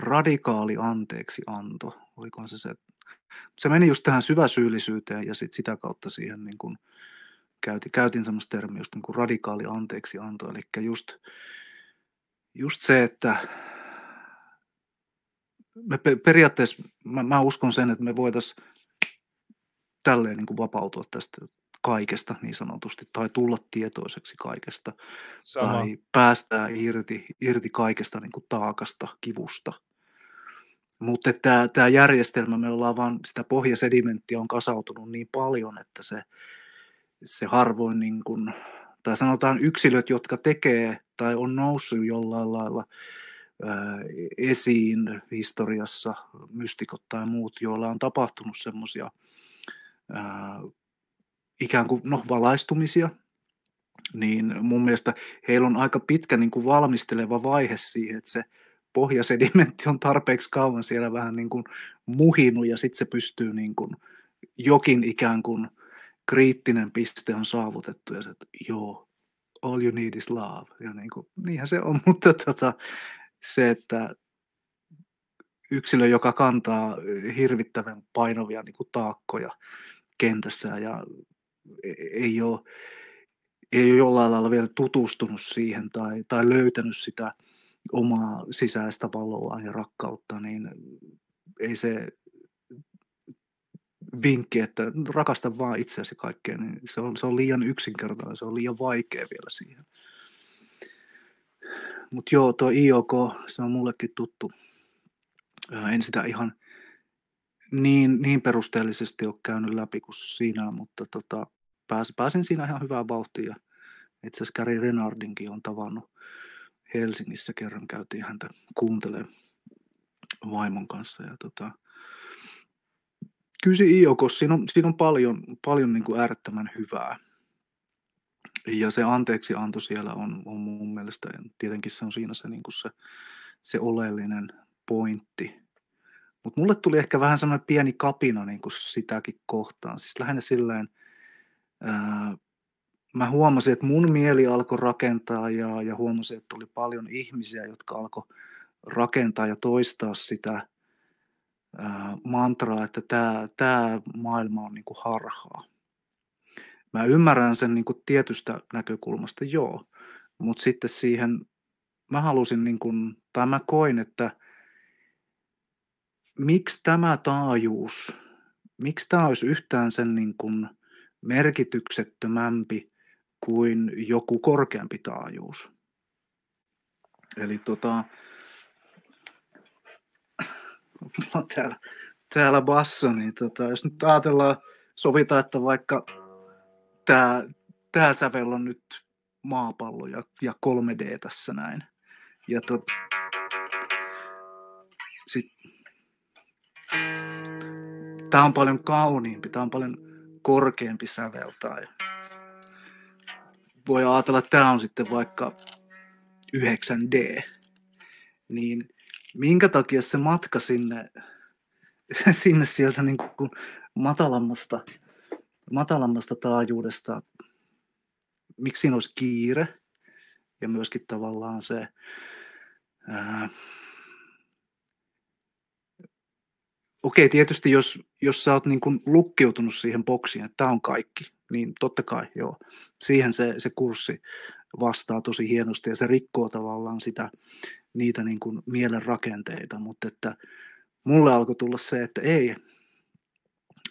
radikaali anteeksi anto, olikohan se se se meni just tähän syväsyyllisyyteen ja sit sitä kautta siihen niin kun käytin, käytin semmoista termiä just niin kun radikaali anto, eli just, just se, että me periaatteessa, mä, mä uskon sen, että me voitaisiin tälleen niin vapautua tästä kaikesta niin sanotusti, tai tulla tietoiseksi kaikesta, Sama. tai päästää irti, irti kaikesta niin taakasta, kivusta, mutta tämä, tämä järjestelmä, me ollaan vaan, sitä pohjasedimenttiä on kasautunut niin paljon, että se, se harvoin, niin kuin, tai sanotaan yksilöt, jotka tekee tai on noussut jollain lailla ää, esiin historiassa, mystikot tai muut, joilla on tapahtunut semmoisia ikään kuin no, valaistumisia, niin mun mielestä heillä on aika pitkä niin kuin valmisteleva vaihe siihen, että se – pohjasedimentti on tarpeeksi kauan siellä vähän niin kuin muhinut ja sitten se pystyy niin kuin jokin ikään kuin kriittinen piste on saavutettu ja se, että joo, all you need is love. Ja niin kuin, niinhän se on, mutta tota, se, että yksilö, joka kantaa hirvittävän painovia niin kuin taakkoja kentässä ja e-, ei ole, ei ole jollain lailla vielä tutustunut siihen tai, tai löytänyt sitä – omaa sisäistä valoa ja rakkautta, niin ei se vinkki, että rakasta vaan itseäsi kaikkea, niin se on, se on liian yksinkertainen, se on liian vaikea vielä siihen. Mutta joo, tuo IOK, se on mullekin tuttu. En sitä ihan niin, niin perusteellisesti ole käynyt läpi kuin siinä, mutta tota, pääsin, pääsin siinä ihan hyvään vauhtiin itse asiassa Gary Renardinkin on tavannut Helsingissä kerran käytiin häntä kuuntelemaan vaimon kanssa. Ja tota, kyllä se Iokos, siinä on, siinä on paljon, paljon niin kuin äärettömän hyvää. Ja se anteeksi anto siellä on, on mun mielestä, tietenkin se on siinä se, niin kuin se, se oleellinen pointti. Mutta mulle tuli ehkä vähän semmoinen pieni kapina niin kuin sitäkin kohtaan. Siis lähinnä silleen, ää, mä huomasin, että mun mieli alkoi rakentaa ja, ja huomasin, että oli paljon ihmisiä, jotka alkoi rakentaa ja toistaa sitä ää, mantraa, että tämä tää maailma on niinku harhaa. Mä ymmärrän sen niinku tietystä näkökulmasta, joo, mutta sitten siihen mä halusin, niinku, tai mä koin, että miksi tämä taajuus, miksi tämä olisi yhtään sen niinku merkityksettömämpi – kuin joku korkeampi taajuus. Eli tota, mulla on täällä, täällä basso, niin tota, jos nyt ajatellaan, sovitaan, että vaikka tämä tää sävel on nyt maapallo ja, ja 3D tässä näin. Ja tot, sit, tää on paljon kauniimpi, tää on paljon korkeampi sävel tai voi ajatella, että tämä on sitten vaikka 9D, niin minkä takia se matka sinne, sinne sieltä niin kuin matalammasta, matalammasta taajuudesta, miksi siinä olisi kiire ja myöskin tavallaan se, ää, okei, tietysti jos, jos sä oot niin kuin lukkiutunut siihen boksiin, että tämä on kaikki, niin totta kai joo. Siihen se, se kurssi vastaa tosi hienosti ja se rikkoo tavallaan sitä, niitä niin kuin mielen rakenteita, mutta että mulle alkoi tulla se, että ei,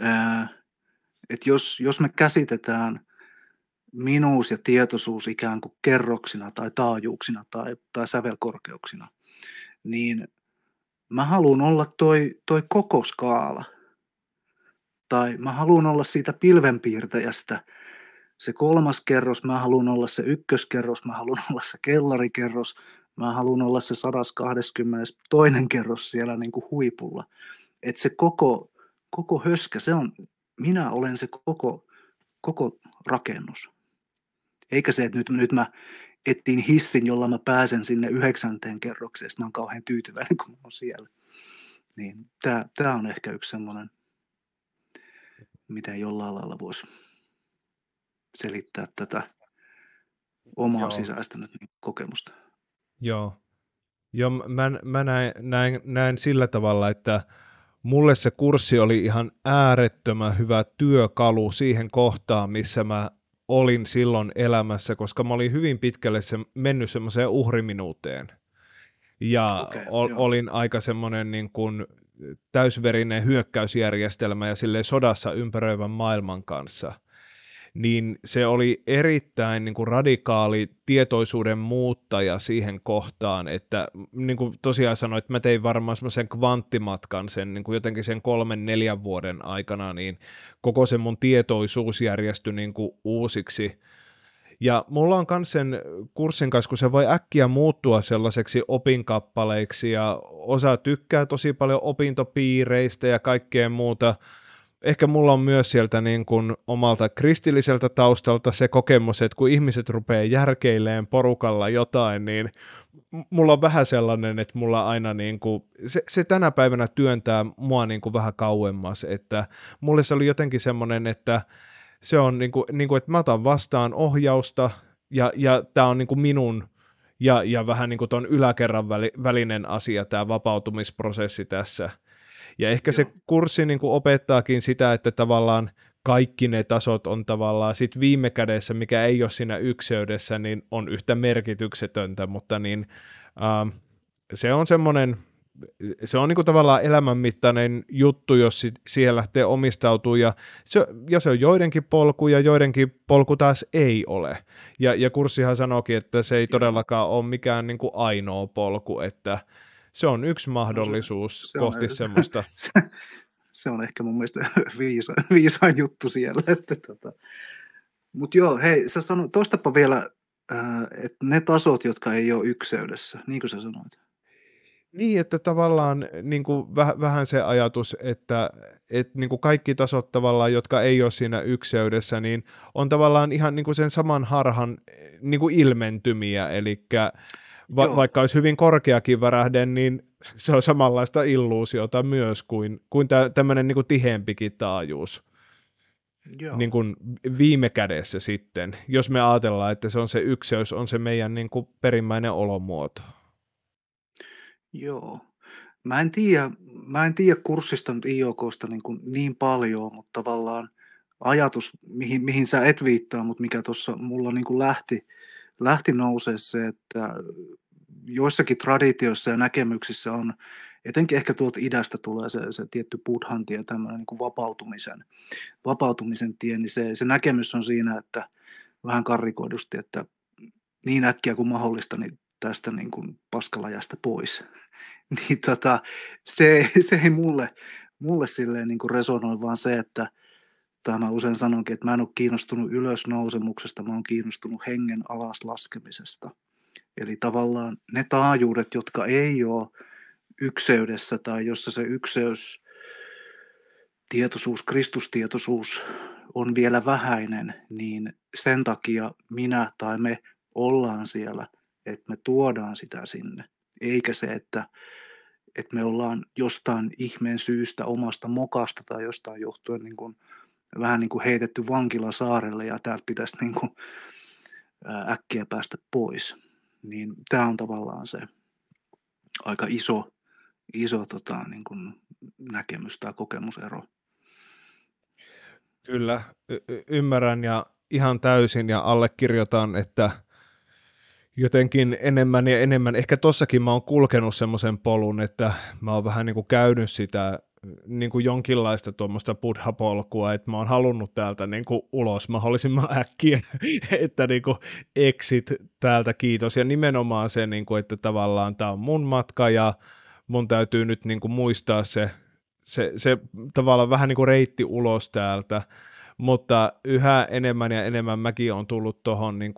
ää, että jos, jos me käsitetään minuus ja tietoisuus ikään kuin kerroksina tai taajuuksina tai, tai sävelkorkeuksina, niin – mä haluan olla toi, toi koko skaala. Tai mä haluan olla siitä pilvenpiirtäjästä se kolmas kerros, mä haluan olla se ykköskerros, mä haluan olla se kellarikerros, mä haluan olla se 122. kerros siellä niin kuin huipulla. Että se koko, koko höskä, se on, minä olen se koko, koko rakennus. Eikä se, että nyt, nyt mä ettiin hissin, jolla mä pääsen sinne yhdeksänteen kerrokseen, mä oon kauhean tyytyväinen, kun mä oon siellä. Niin tämä on ehkä yksi semmoinen, mitä jollain lailla voisi selittää tätä omaa Joo. sisäistä nyt kokemusta. Joo. Joo, mä, mä näen, näen, näen sillä tavalla, että mulle se kurssi oli ihan äärettömän hyvä työkalu siihen kohtaan, missä mä olin silloin elämässä, koska mä olin hyvin pitkälle se, mennyt semmoiseen uhriminuuteen. Ja okay, ol, olin aika semmoinen niin kuin täysverinen hyökkäysjärjestelmä ja sille sodassa ympäröivän maailman kanssa niin se oli erittäin niin kuin radikaali tietoisuuden muuttaja siihen kohtaan, että niin kuin tosiaan että mä tein varmaan semmoisen kvanttimatkan sen niin kuin jotenkin sen kolmen neljän vuoden aikana, niin koko se mun tietoisuus järjestyi niin kuin uusiksi. Ja mulla on myös sen kurssin kanssa, kun se voi äkkiä muuttua sellaiseksi opinkappaleiksi ja osa tykkää tosi paljon opintopiireistä ja kaikkea muuta, ehkä mulla on myös sieltä niin kuin omalta kristilliseltä taustalta se kokemus, että kun ihmiset rupeaa järkeileen porukalla jotain, niin mulla on vähän sellainen, että mulla aina niin kuin, se, se tänä päivänä työntää mua niin kuin vähän kauemmas, että mulle se oli jotenkin semmoinen, että se on niin kuin, niin kuin että mä otan vastaan ohjausta ja, ja tämä on niin kuin minun ja, ja vähän niin kuin ton yläkerran välinen asia, tämä vapautumisprosessi tässä – ja ehkä Joo. se kurssi niin kuin opettaakin sitä, että tavallaan kaikki ne tasot on tavallaan sit viime kädessä, mikä ei ole siinä ykseydessä, niin on yhtä merkityksetöntä, mutta niin, ähm, se on semmoinen, se on niinku tavallaan elämänmittainen juttu, jos siihen lähtee omistautuu ja se, ja se on joidenkin polku ja joidenkin polku taas ei ole. Ja, ja kurssihan sanoikin, että se ei todellakaan ole mikään niinku ainoa polku, että se on yksi mahdollisuus no se, se kohti on, semmoista. Se, se on ehkä mun mielestä viisa, viisain juttu siellä. Että tota. Mutta joo, hei, sä sanoit, toistapa vielä, äh, että ne tasot, jotka ei ole ykseydessä, niin kuin sä sanoit. Niin, että tavallaan niin kuin väh, vähän se ajatus, että, että niin kuin kaikki tasot tavallaan, jotka ei ole siinä ykseydessä, niin on tavallaan ihan niin kuin sen saman harhan niin kuin ilmentymiä, eli Va- vaikka olisi hyvin korkeakin värähde, niin se on samanlaista illuusiota myös kuin, kuin tä- tämmöinen niin kuin tiheämpikin taajuus. Joo. Niin kuin viime kädessä sitten, jos me ajatellaan, että se on se ykseys, on se meidän niin kuin perimmäinen olomuoto. Joo. Mä en tiedä, mä en tiedä kurssista nyt IOKsta niin, kuin niin paljon, mutta tavallaan ajatus, mihin, mihin sä et viittaa, mutta mikä tuossa mulla niin kuin lähti, lähti nousee se, että joissakin traditioissa ja näkemyksissä on, etenkin ehkä tuolta idästä tulee se, se tietty budhanti ja tämmöinen niin vapautumisen, vapautumisen tie, niin se, se näkemys on siinä, että vähän karrikoidusti, että niin äkkiä kuin mahdollista, niin tästä niin kuin paskalajasta pois. niin tota, se, se ei mulle, mulle silleen niin kuin resonoi, vaan se, että tai mä usein sanonkin, että mä en ole kiinnostunut ylösnousemuksesta, mä oon kiinnostunut hengen alaslaskemisesta. Eli tavallaan ne taajuudet, jotka ei ole ykseydessä tai jossa se ykseys, tietoisuus, kristustietoisuus on vielä vähäinen, niin sen takia minä tai me ollaan siellä, että me tuodaan sitä sinne. Eikä se, että, että me ollaan jostain ihmeen syystä, omasta mokasta tai jostain johtuen niin kuin, vähän niin kuin heitetty vankilasaarelle ja täältä pitäisi niin kuin, äkkiä päästä pois niin tämä on tavallaan se aika iso, iso tota, niin kuin näkemys tai kokemusero. Kyllä, y- ymmärrän ja ihan täysin ja allekirjoitan, että jotenkin enemmän ja enemmän, ehkä tossakin mä oon kulkenut semmoisen polun, että mä oon vähän niin kuin käynyt sitä niin kuin jonkinlaista tuommoista buddha-polkua, että mä oon halunnut täältä niin kuin ulos mahdollisimman äkkiä, että niin kuin exit täältä kiitos. Ja nimenomaan se, niin kuin, että tavallaan tämä on mun matka ja mun täytyy nyt niin kuin muistaa se, se, se tavallaan vähän niin kuin reitti ulos täältä, mutta yhä enemmän ja enemmän mäkin on tullut tuohon niin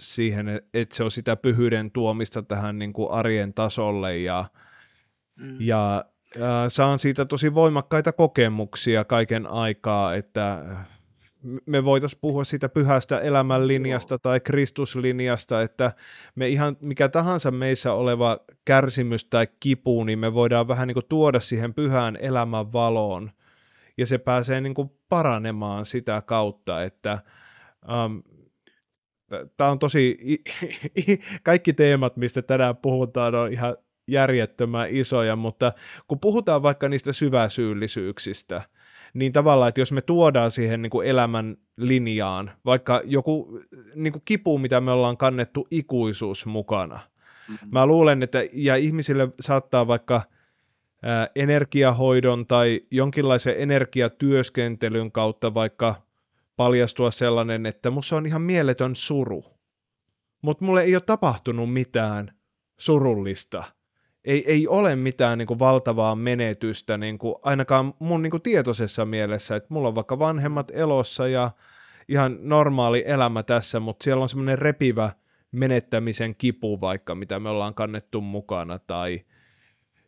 siihen, että se on sitä pyhyyden tuomista tähän niin kuin arjen tasolle ja, mm. ja saan siitä tosi voimakkaita kokemuksia kaiken aikaa, että me voitaisiin puhua siitä pyhästä elämänlinjasta tai Kristuslinjasta, että me ihan mikä tahansa meissä oleva kärsimys tai kipu, niin me voidaan vähän niin kuin tuoda siihen pyhään elämän valoon. Ja se pääsee niin kuin paranemaan sitä kautta, että um, tämä on tosi, kaikki teemat, mistä tänään puhutaan, on ihan järjettömän isoja, mutta kun puhutaan vaikka niistä syväsyyllisyyksistä, niin tavallaan, että jos me tuodaan siihen niin kuin elämän linjaan vaikka joku niin kuin kipu, mitä me ollaan kannettu ikuisuus mukana. Mm-hmm. Mä luulen, että ja ihmisille saattaa vaikka ää, energiahoidon tai jonkinlaisen energiatyöskentelyn kautta vaikka paljastua sellainen, että musta on ihan mieletön suru, mutta mulle ei ole tapahtunut mitään surullista – ei, ei ole mitään niin kuin valtavaa menetystä niin kuin, ainakaan mun niin kuin tietoisessa mielessä, että mulla on vaikka vanhemmat elossa ja ihan normaali elämä tässä, mutta siellä on semmoinen repivä menettämisen kipu vaikka, mitä me ollaan kannettu mukana tai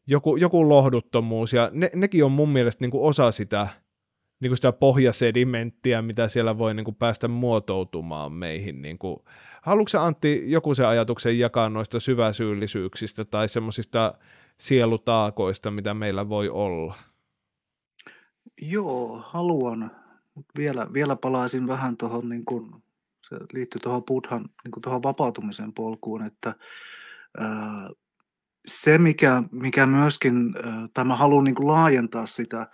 joku, joku lohduttomuus ja ne, nekin on mun mielestä niin kuin osa sitä niin kuin sitä pohjasedimenttiä, mitä siellä voi niin kuin päästä muotoutumaan meihin. Niin kuin. Haluatko Antti joku sen ajatuksen jakaa noista syväsyyllisyyksistä tai semmoisista sielutaakoista, mitä meillä voi olla? Joo, haluan. Mut vielä, vielä palaisin vähän tuohon, niin kun, se liittyy tuohon Budhan, niin tuohon vapautumisen polkuun, että ää, se, mikä, mikä myöskin, ää, tai mä haluan niin laajentaa sitä,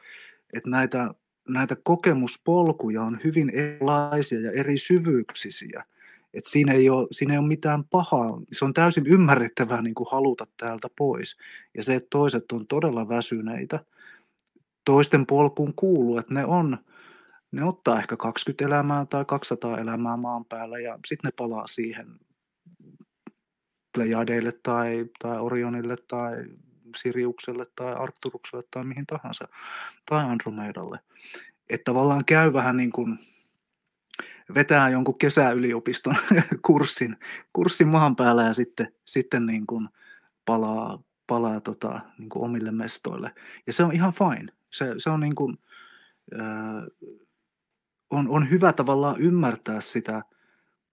että näitä näitä kokemuspolkuja on hyvin erilaisia ja eri syvyyksisiä. Et siinä, ei ole, siinä ei ole mitään pahaa. Se on täysin ymmärrettävää niin kuin haluta täältä pois. Ja se, että toiset on todella väsyneitä. Toisten polkuun kuuluu, että ne on, ne ottaa ehkä 20 elämää tai 200 elämää maan päällä ja sitten ne palaa siihen Plejadeille tai, tai Orionille tai Siriukselle tai Arcturukselle tai mihin tahansa, tai Andromedalle. Että tavallaan käy vähän niin kuin vetää jonkun kesäyliopiston kurssin, kurssin maan päällä ja sitten, sitten niin kuin palaa, palaa tota, niin kuin omille mestoille. Ja se on ihan fine. Se, se on, niin kuin, äh, on, on hyvä tavallaan ymmärtää sitä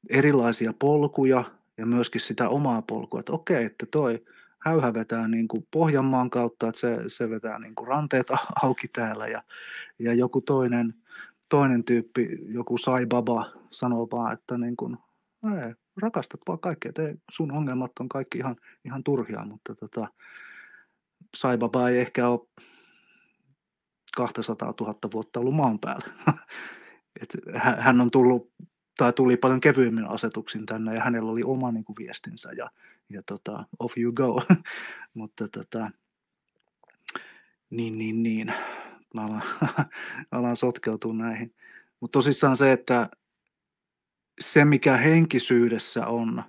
erilaisia polkuja ja myöskin sitä omaa polkua, että okei, että toi – häyhä vetää niin kuin Pohjanmaan kautta, että se, se vetää niin kuin ranteet auki täällä ja, ja joku toinen, toinen tyyppi, joku sai baba, sanoo vaan, että niin kuin, no ei, rakastat vaan kaikkea, te, sun ongelmat on kaikki ihan, ihan turhia, mutta tota, sai baba ei ehkä ole 200 000 vuotta ollut maan päällä. Et hän on tullut tai tuli paljon kevyemmin asetuksin tänne ja hänellä oli oma niin kuin, viestinsä ja ja tota, off you go. Mutta tota, niin, niin, niin. Mä alan, alan sotkeutua näihin. Mutta tosissaan se, että se mikä henkisyydessä on,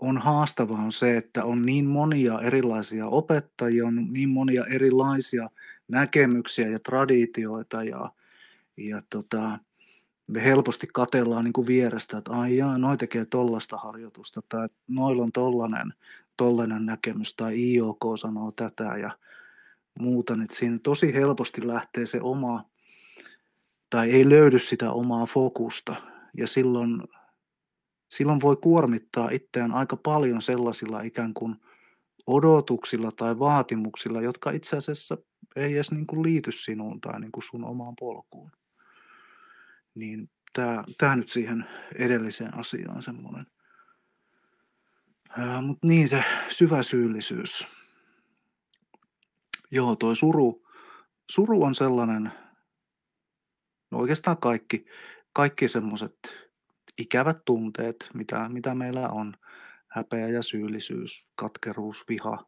on haastavaa on se, että on niin monia erilaisia opettajia, on niin monia erilaisia näkemyksiä ja traditioita ja, ja tota, me helposti katellaan niin kuin vierestä, että ai jaa, noi tekee tollasta harjoitusta tai noilla on tollainen, tollainen näkemys tai IOK sanoo tätä ja muuta, niin siinä tosi helposti lähtee se oma, tai ei löydy sitä omaa fokusta ja silloin, silloin voi kuormittaa itseään aika paljon sellaisilla ikään kuin odotuksilla tai vaatimuksilla, jotka itse asiassa ei edes niin kuin liity sinuun tai niin kuin sun omaan polkuun. Niin tämä, tämä nyt siihen edelliseen asiaan semmoinen. Mutta niin se syvä syyllisyys. Joo, toi suru, suru on sellainen, no oikeastaan kaikki, kaikki semmoiset ikävät tunteet, mitä, mitä meillä on, häpeä ja syyllisyys, katkeruus, viha,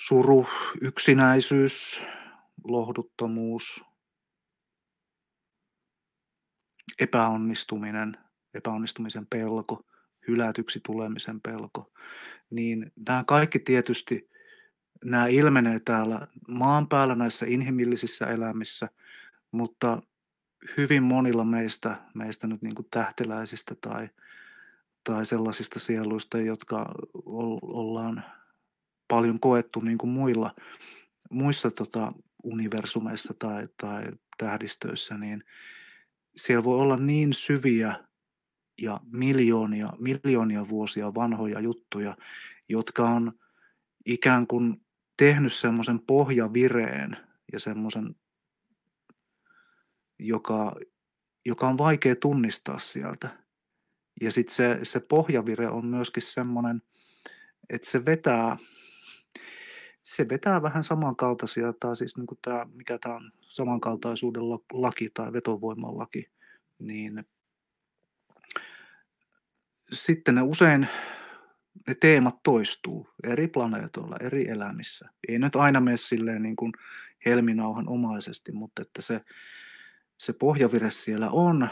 suru, yksinäisyys, lohduttomuus, epäonnistuminen, epäonnistumisen pelko, hylätyksi tulemisen pelko, niin nämä kaikki tietysti, nämä ilmenee täällä maan päällä näissä inhimillisissä elämissä, mutta hyvin monilla meistä, meistä nyt niin tähteläisistä tai, tai sellaisista sieluista, jotka ollaan paljon koettu niin kuin muilla, muissa tota, universumeissa tai, tai tähdistöissä, niin, siellä voi olla niin syviä ja miljoonia, miljoonia vuosia vanhoja juttuja, jotka on ikään kuin tehnyt semmoisen pohjavireen ja semmoisen, joka, joka on vaikea tunnistaa sieltä. Ja sitten se, se pohjavire on myöskin semmoinen, että se vetää se vetää vähän samankaltaisia, tai siis niin kuin tämä, mikä tämä on samankaltaisuuden laki tai vetovoiman laki, niin sitten ne usein ne teemat toistuu eri planeetoilla, eri elämissä. Ei nyt aina mene silleen niin kuin helminauhan omaisesti, mutta että se, se pohjavire siellä on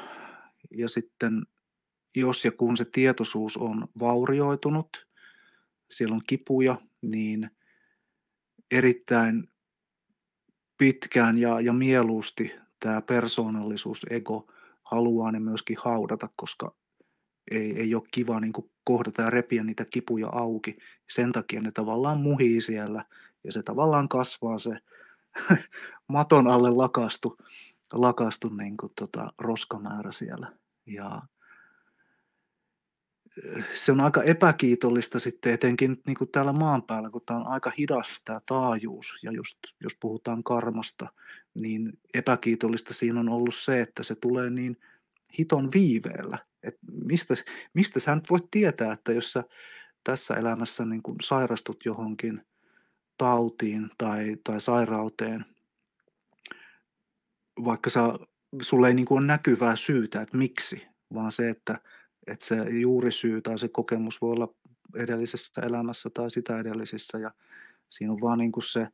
ja sitten jos ja kun se tietoisuus on vaurioitunut, siellä on kipuja, niin erittäin pitkään ja, ja mieluusti tämä persoonallisuus, ego haluaa ne myöskin haudata, koska ei, ei ole kiva niin kuin kohdata ja repiä niitä kipuja auki. Sen takia ne tavallaan muhii siellä ja se tavallaan kasvaa se maton alle lakastu, lakastu niin kuin tota roskamäärä siellä. Ja se on aika epäkiitollista sitten etenkin niin kuin täällä maan päällä, kun tämä on aika hidas tämä taajuus. Ja just, jos puhutaan karmasta, niin epäkiitollista siinä on ollut se, että se tulee niin hiton viiveellä. Et mistä, mistä sä nyt voit tietää, että jos sä tässä elämässä niin kuin sairastut johonkin tautiin tai, tai sairauteen, vaikka sä, sulle ei niin kuin ole näkyvää syytä, että miksi, vaan se, että – että se juurisyy tai se kokemus voi olla edellisessä elämässä tai sitä edellisissä ja siinä on vaan niin kuin se,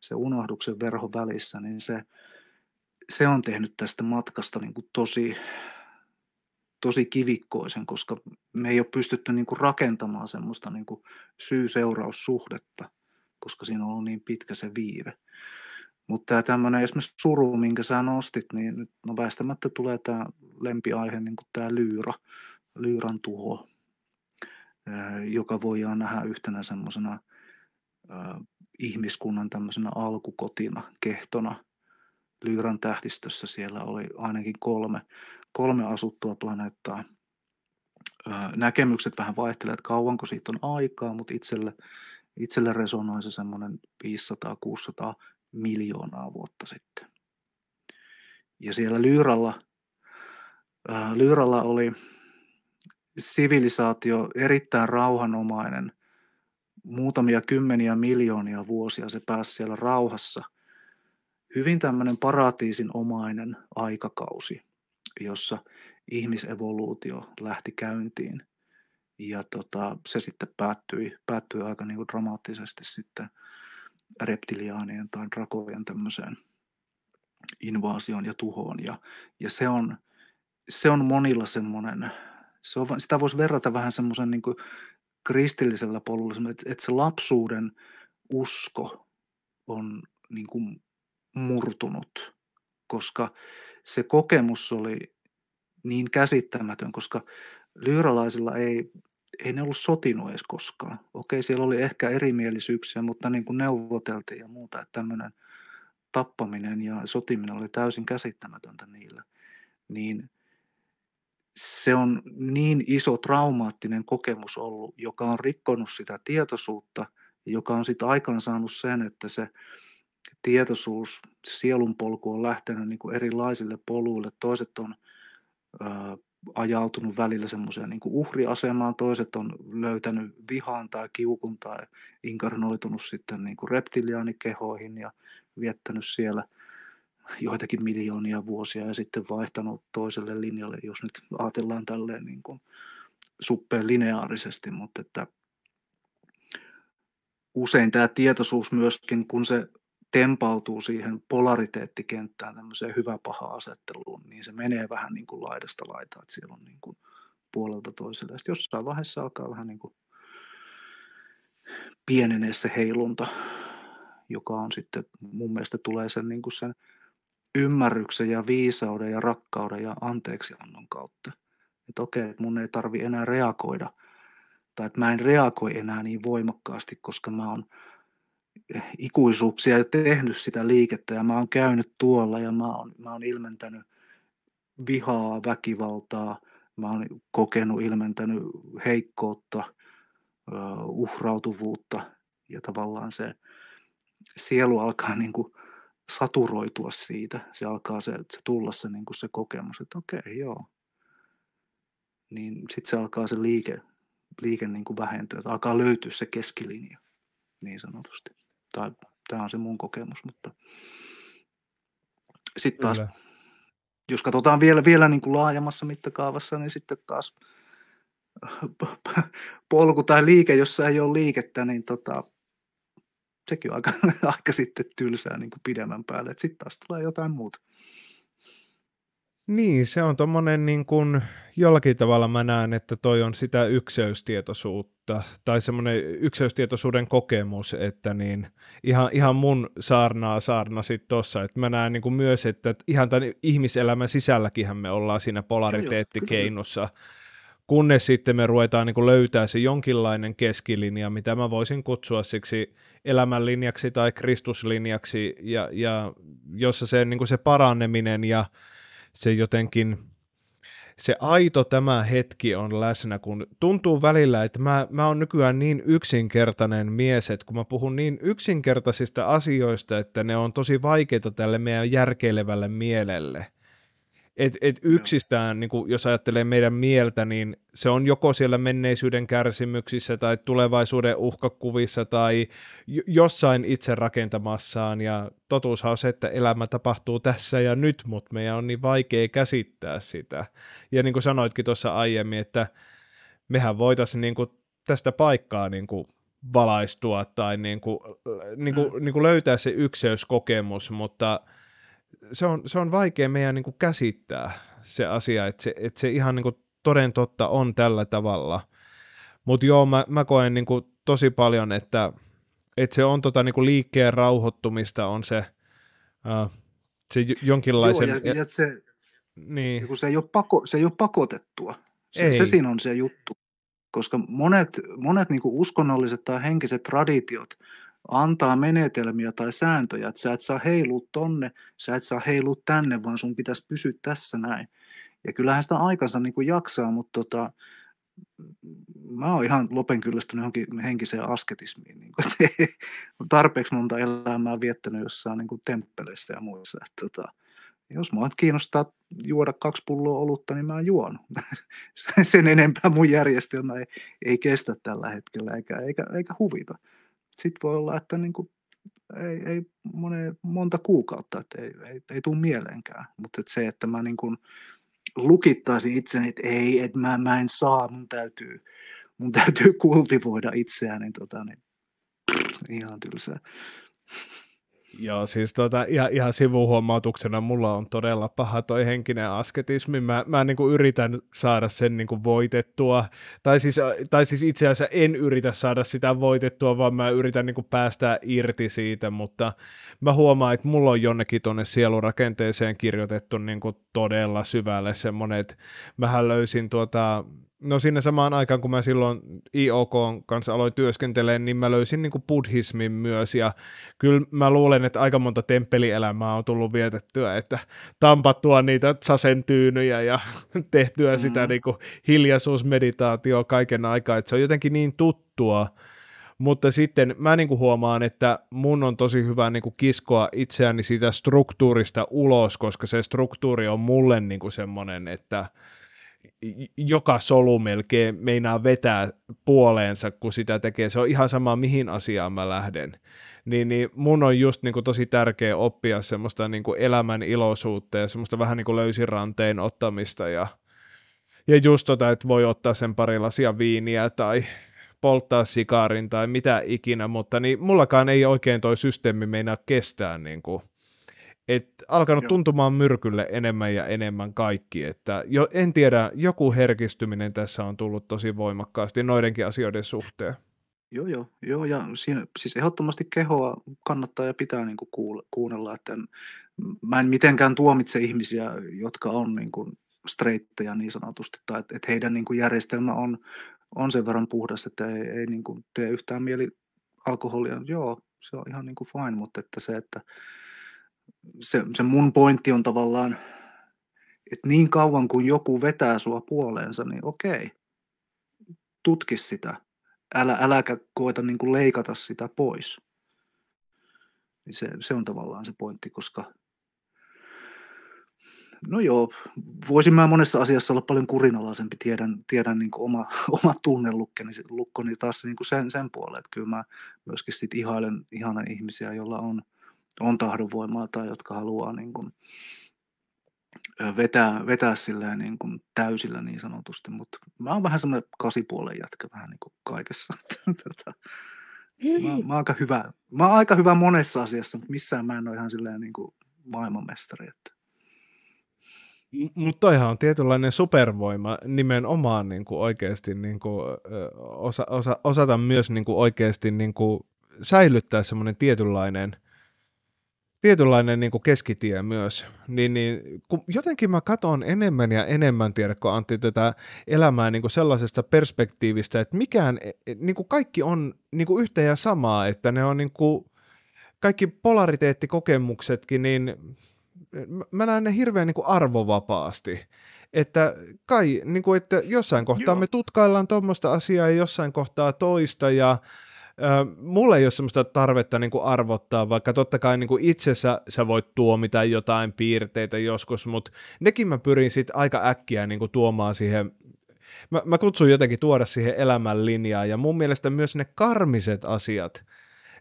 se unohduksen verho välissä, niin se, se on tehnyt tästä matkasta niin kuin tosi, tosi kivikkoisen, koska me ei ole pystytty niin kuin rakentamaan semmoista niin kuin syy-seuraussuhdetta, koska siinä on ollut niin pitkä se viive. Mutta tämä tämmöinen esimerkiksi suru, minkä sä nostit, niin nyt no väistämättä tulee tämä lempiaihe, niin kuin tämä lyyra, lyyran tuho, joka voidaan nähdä yhtenä semmoisena ihmiskunnan tämmöisenä alkukotina, kehtona. Lyyran tähdistössä siellä oli ainakin kolme, kolme asuttua planeettaa. Näkemykset vähän vaihtelevat, että kauanko siitä on aikaa, mutta itselle, itselle resonoi se semmoinen 500-600 miljoonaa vuotta sitten. Ja siellä Lyyralla, Lyyralla oli sivilisaatio, erittäin rauhanomainen, muutamia kymmeniä miljoonia vuosia se pääsi siellä rauhassa. Hyvin tämmöinen paratiisin omainen aikakausi, jossa ihmisevoluutio lähti käyntiin. Ja tota, se sitten päättyi, päättyi aika niin kuin dramaattisesti sitten reptiliaanien tai drakojen tämmöiseen invaasioon ja tuhoon. Ja, ja se, on, se on monilla semmoinen se on, sitä voisi verrata vähän semmoisen niin kristillisellä polulla, että, että se lapsuuden usko on niin kuin murtunut, koska se kokemus oli niin käsittämätön, koska lyyralaisilla ei, ei ne ollut sotinut edes koskaan. Okei, siellä oli ehkä erimielisyyksiä, mutta niin kuin neuvoteltiin ja muuta, että tämmöinen tappaminen ja sotiminen oli täysin käsittämätöntä niillä. Niin se on niin iso traumaattinen kokemus ollut, joka on rikkonut sitä tietoisuutta, joka on sitten aikaan saanut sen, että se tietoisuus, sielun polku on lähtenyt niin kuin erilaisille poluille. Toiset on ö, ajautunut välillä semmoiseen niin uhriasemaan, toiset on löytänyt vihaan tai kiukun tai inkarnoitunut sitten niin kuin reptiliaanikehoihin ja viettänyt siellä – joitakin miljoonia vuosia ja sitten vaihtanut toiselle linjalle, jos nyt ajatellaan tälleen niin kuin suppeen lineaarisesti, mutta että usein tämä tietoisuus myöskin, kun se tempautuu siihen polariteettikenttään, tämmöiseen hyvä-paha-asetteluun, niin se menee vähän niin kuin laidasta laitaan, että siellä on niin kuin puolelta toiselle. Sitten jossain vaiheessa alkaa vähän niin kuin pienenee se heilunta, joka on sitten mun mielestä tulee sen, niin kuin sen ymmärryksen ja viisauden ja rakkauden ja anteeksiannon kautta. Että okei, että mun ei tarvi enää reagoida tai että mä en reagoi enää niin voimakkaasti, koska mä oon ikuisuuksia jo tehnyt sitä liikettä ja mä oon käynyt tuolla ja mä oon, mä oon ilmentänyt vihaa, väkivaltaa, mä oon kokenut, ilmentänyt heikkoutta, uhrautuvuutta ja tavallaan se sielu alkaa niin kuin saturoitua siitä. Se alkaa se, se tulla se, niin kuin se kokemus, että okei, okay, joo. Niin sitten se alkaa se liike, liike niin kuin vähentyä, että alkaa löytyä se keskilinja, niin sanotusti. Tai tämä on se mun kokemus, mutta sitten taas, Kyllä. jos katsotaan vielä, vielä niin kuin laajemmassa mittakaavassa, niin sitten taas polku tai liike, jossa ei ole liikettä, niin tota, sekin on aika, aika sitten tylsää niin kuin pidemmän päälle, että sitten taas tulee jotain muuta. Niin, se on tuommoinen niin kuin, jollakin tavalla mä näen, että toi on sitä ykseystietoisuutta tai semmoinen ykseystietoisuuden kokemus, että niin ihan, ihan mun saarnaa saarna sitten tossa, että mä näen niin kuin myös, että ihan tämän ihmiselämän sisälläkin me ollaan siinä polariteettikeinossa, kyllä kunnes sitten me ruvetaan niin löytää se jonkinlainen keskilinja, mitä mä voisin kutsua siksi elämänlinjaksi tai kristuslinjaksi, ja, ja jossa se, niin se paranneminen ja se jotenkin se aito tämä hetki on läsnä, kun tuntuu välillä, että mä, mä oon nykyään niin yksinkertainen mies, että kun mä puhun niin yksinkertaisista asioista, että ne on tosi vaikeita tälle meidän järkeilevälle mielelle – et, et yksistään, niin kun, jos ajattelee meidän mieltä, niin se on joko siellä menneisyyden kärsimyksissä tai tulevaisuuden uhkakuvissa tai jossain itse rakentamassaan. Ja totuushan on se, että elämä tapahtuu tässä ja nyt, mutta meidän on niin vaikea käsittää sitä. Ja niin kuin sanoitkin tuossa aiemmin, että mehän voitaisiin niin kuin tästä paikkaa niin kuin valaistua tai niin kuin, niin kun, mm. niin kun löytää se ykseyskokemus, mutta – se on, se on vaikea meidän niin kuin käsittää se asia, että se, että se ihan niin kuin toden totta on tällä tavalla. Mutta joo, mä, mä koen niin kuin tosi paljon, että, että se on tota niin kuin liikkeen rauhoittumista, on se, äh, se jonkinlaisen... Joo, ja, ja e- se, niin. se, ei ole pako, se ei ole pakotettua. Se, ei. se siinä on se juttu. Koska monet, monet niin uskonnolliset tai henkiset traditiot – antaa menetelmiä tai sääntöjä, että sä et saa heilua tonne, sä et saa heilua tänne, vaan sun pitäisi pysyä tässä näin. Ja kyllähän sitä aikansa niin kuin jaksaa, mutta tota, mä oon ihan lopen kyllästynyt johonkin henkiseen asketismiin. Niin kuin, tarpeeksi monta elämää viettänyt jossain niin kuin temppeleissä ja muissa. Että, tota, jos mua kiinnostaa juoda kaksi pulloa olutta, niin mä juon. Sen enempää mun järjestelmä ei, ei kestä tällä hetkellä eikä, eikä, eikä huvita sitten voi olla, että niin kuin ei, ei mone, monta kuukautta, että ei, ei, ei tule mieleenkään. Mutta et se, että mä niin kuin lukittaisin itseni, että ei, että mä, mä en saa, mun täytyy, mun täytyy kultivoida itseäni, niin, tota, niin prr, ihan tylsää. Joo, siis tota, ihan, ihan sivuhuomautuksena mulla on todella paha toi henkinen asketismi. Mä, mä niin kuin yritän saada sen niin kuin voitettua, tai siis, tai siis itse asiassa en yritä saada sitä voitettua, vaan mä yritän niin kuin päästä irti siitä, mutta mä huomaan, että mulla on jonnekin tuonne sielurakenteeseen kirjoitettu niin kuin todella syvälle semmoinen, että mähän löysin tuota no sinne samaan aikaan, kun mä silloin IOK kanssa aloin työskentelemään, niin mä löysin niin buddhismin myös, ja kyllä mä luulen, että aika monta temppelielämää on tullut vietettyä, että tampattua niitä sasentyynyjä ja tehtyä mm. sitä niin hiljaisuusmeditaatioa kaiken aikaa, että se on jotenkin niin tuttua, mutta sitten mä niin kuin huomaan, että mun on tosi hyvä niin kuin kiskoa itseäni siitä struktuurista ulos, koska se struktuuri on mulle niin kuin semmoinen, että joka solu melkein meinaa vetää puoleensa, kun sitä tekee. Se on ihan sama, mihin asiaan mä lähden. Niin, niin mun on just niin kuin, tosi tärkeä oppia semmoista niin kuin, elämän iloisuutta ja semmoista vähän niin kuin löysiranteen ottamista ja, ja just tota, että voi ottaa sen pari lasia viiniä tai polttaa sikaarin tai mitä ikinä, mutta niin mullakaan ei oikein toi systeemi meinaa kestää niin kuin, et alkanut Joo. tuntumaan myrkylle enemmän ja enemmän kaikki. Että jo, en tiedä, joku herkistyminen tässä on tullut tosi voimakkaasti noidenkin asioiden suhteen. Joo, joo, joo ja siinä, siis ehdottomasti kehoa kannattaa ja pitää niin kuin kuule, kuunnella, että en, mä en mitenkään tuomitse ihmisiä, jotka on niin kuin straightteja niin sanotusti, tai että, et heidän niin kuin järjestelmä on, on sen verran puhdas, että ei, ei niin kuin tee yhtään mieli alkoholia, joo, se on ihan niin kuin fine, mutta että se, että se, se mun pointti on tavallaan, että niin kauan kuin joku vetää sua puoleensa, niin okei, tutki sitä. Älä, äläkä koeta niin kuin leikata sitä pois. Niin se, se on tavallaan se pointti, koska no joo, voisin mä monessa asiassa olla paljon kurinalaisempi, tiedän, tiedän niin kuin oma, oma tunnelukkoni lukkoni taas niin kuin sen, sen puolelle, että kyllä mä myöskin sit ihailen ihana ihmisiä, joilla on – on tahdonvoimaa tai jotka haluaa niin kuin, vetää, vetää silleen niin kuin täysillä niin sanotusti, mutta mä oon vähän semmoinen kasipuolen jätkä vähän niin kuin kaikessa. Tätä. Tota, niin. mä, mä, oon aika hyvä, mä oon aika hyvä monessa asiassa, mutta missään mä en ole ihan silleen niin kuin maailmanmestari. Että. Mutta toihan on tietynlainen supervoima nimenomaan niin kuin oikeasti niin kuin, osa, osa, osata myös niin kuin oikeasti niin kuin säilyttää semmoinen tietynlainen – tietynlainen niin kuin keskitie myös, niin, niin kun jotenkin mä katson enemmän ja enemmän, tiedätkö Antti, tätä elämää niin kuin sellaisesta perspektiivistä, että mikään, e, e, niin kuin kaikki on niin kuin yhtä ja samaa, että ne on niin kuin, kaikki polariteettikokemuksetkin, niin mä näen ne hirveän niin kuin arvovapaasti. Että kai, niin kuin, että jossain kohtaa Joo. me tutkaillaan tuommoista asiaa ja jossain kohtaa toista ja mulla ei ole sellaista tarvetta niin kuin arvottaa, vaikka totta kai niin kuin itsessä sä voit tuomita jotain piirteitä joskus, mutta nekin mä pyrin sitten aika äkkiä niin kuin tuomaan siihen Mä, mä kutsun jotenkin tuoda siihen elämän linjaa ja mun mielestä myös ne karmiset asiat,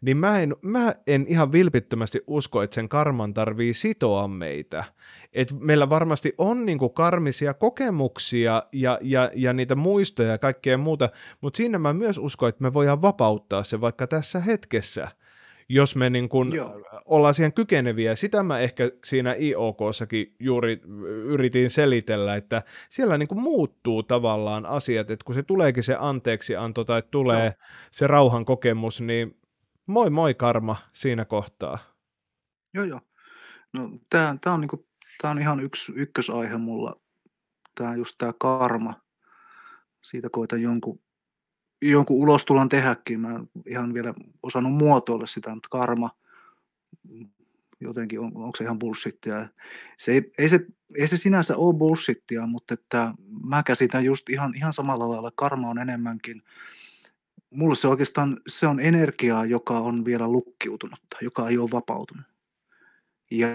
niin mä en, mä en ihan vilpittömästi usko, että sen karman tarvii sitoa meitä. Et meillä varmasti on niinku karmisia kokemuksia ja, ja, ja niitä muistoja ja kaikkea muuta, mutta siinä mä myös uskon, että me voidaan vapauttaa se vaikka tässä hetkessä jos me niinku ollaan siihen kykeneviä. Sitä mä ehkä siinä iok juuri yritin selitellä, että siellä niinku muuttuu tavallaan asiat, että kun se tuleekin se anteeksianto tai tulee Joo. se rauhan kokemus, niin moi moi Karma siinä kohtaa. Joo joo. No, tämä, on, niinku, tämä on ihan yksi ykkösaihe mulla. Tämä just tämä karma. Siitä koitan jonkun, jonkun ulostulan tehdäkin. Mä en ihan vielä osannut muotoilla sitä, mutta karma jotenkin, on, onko se ihan bullshittia. Se ei, ei, se, ei se sinänsä ole bullshittia, mutta että mä käsitän just ihan, ihan samalla lailla. Karma on enemmänkin, Mulla se oikeastaan se on energiaa, joka on vielä lukkiutunutta, joka ei ole vapautunut. Ja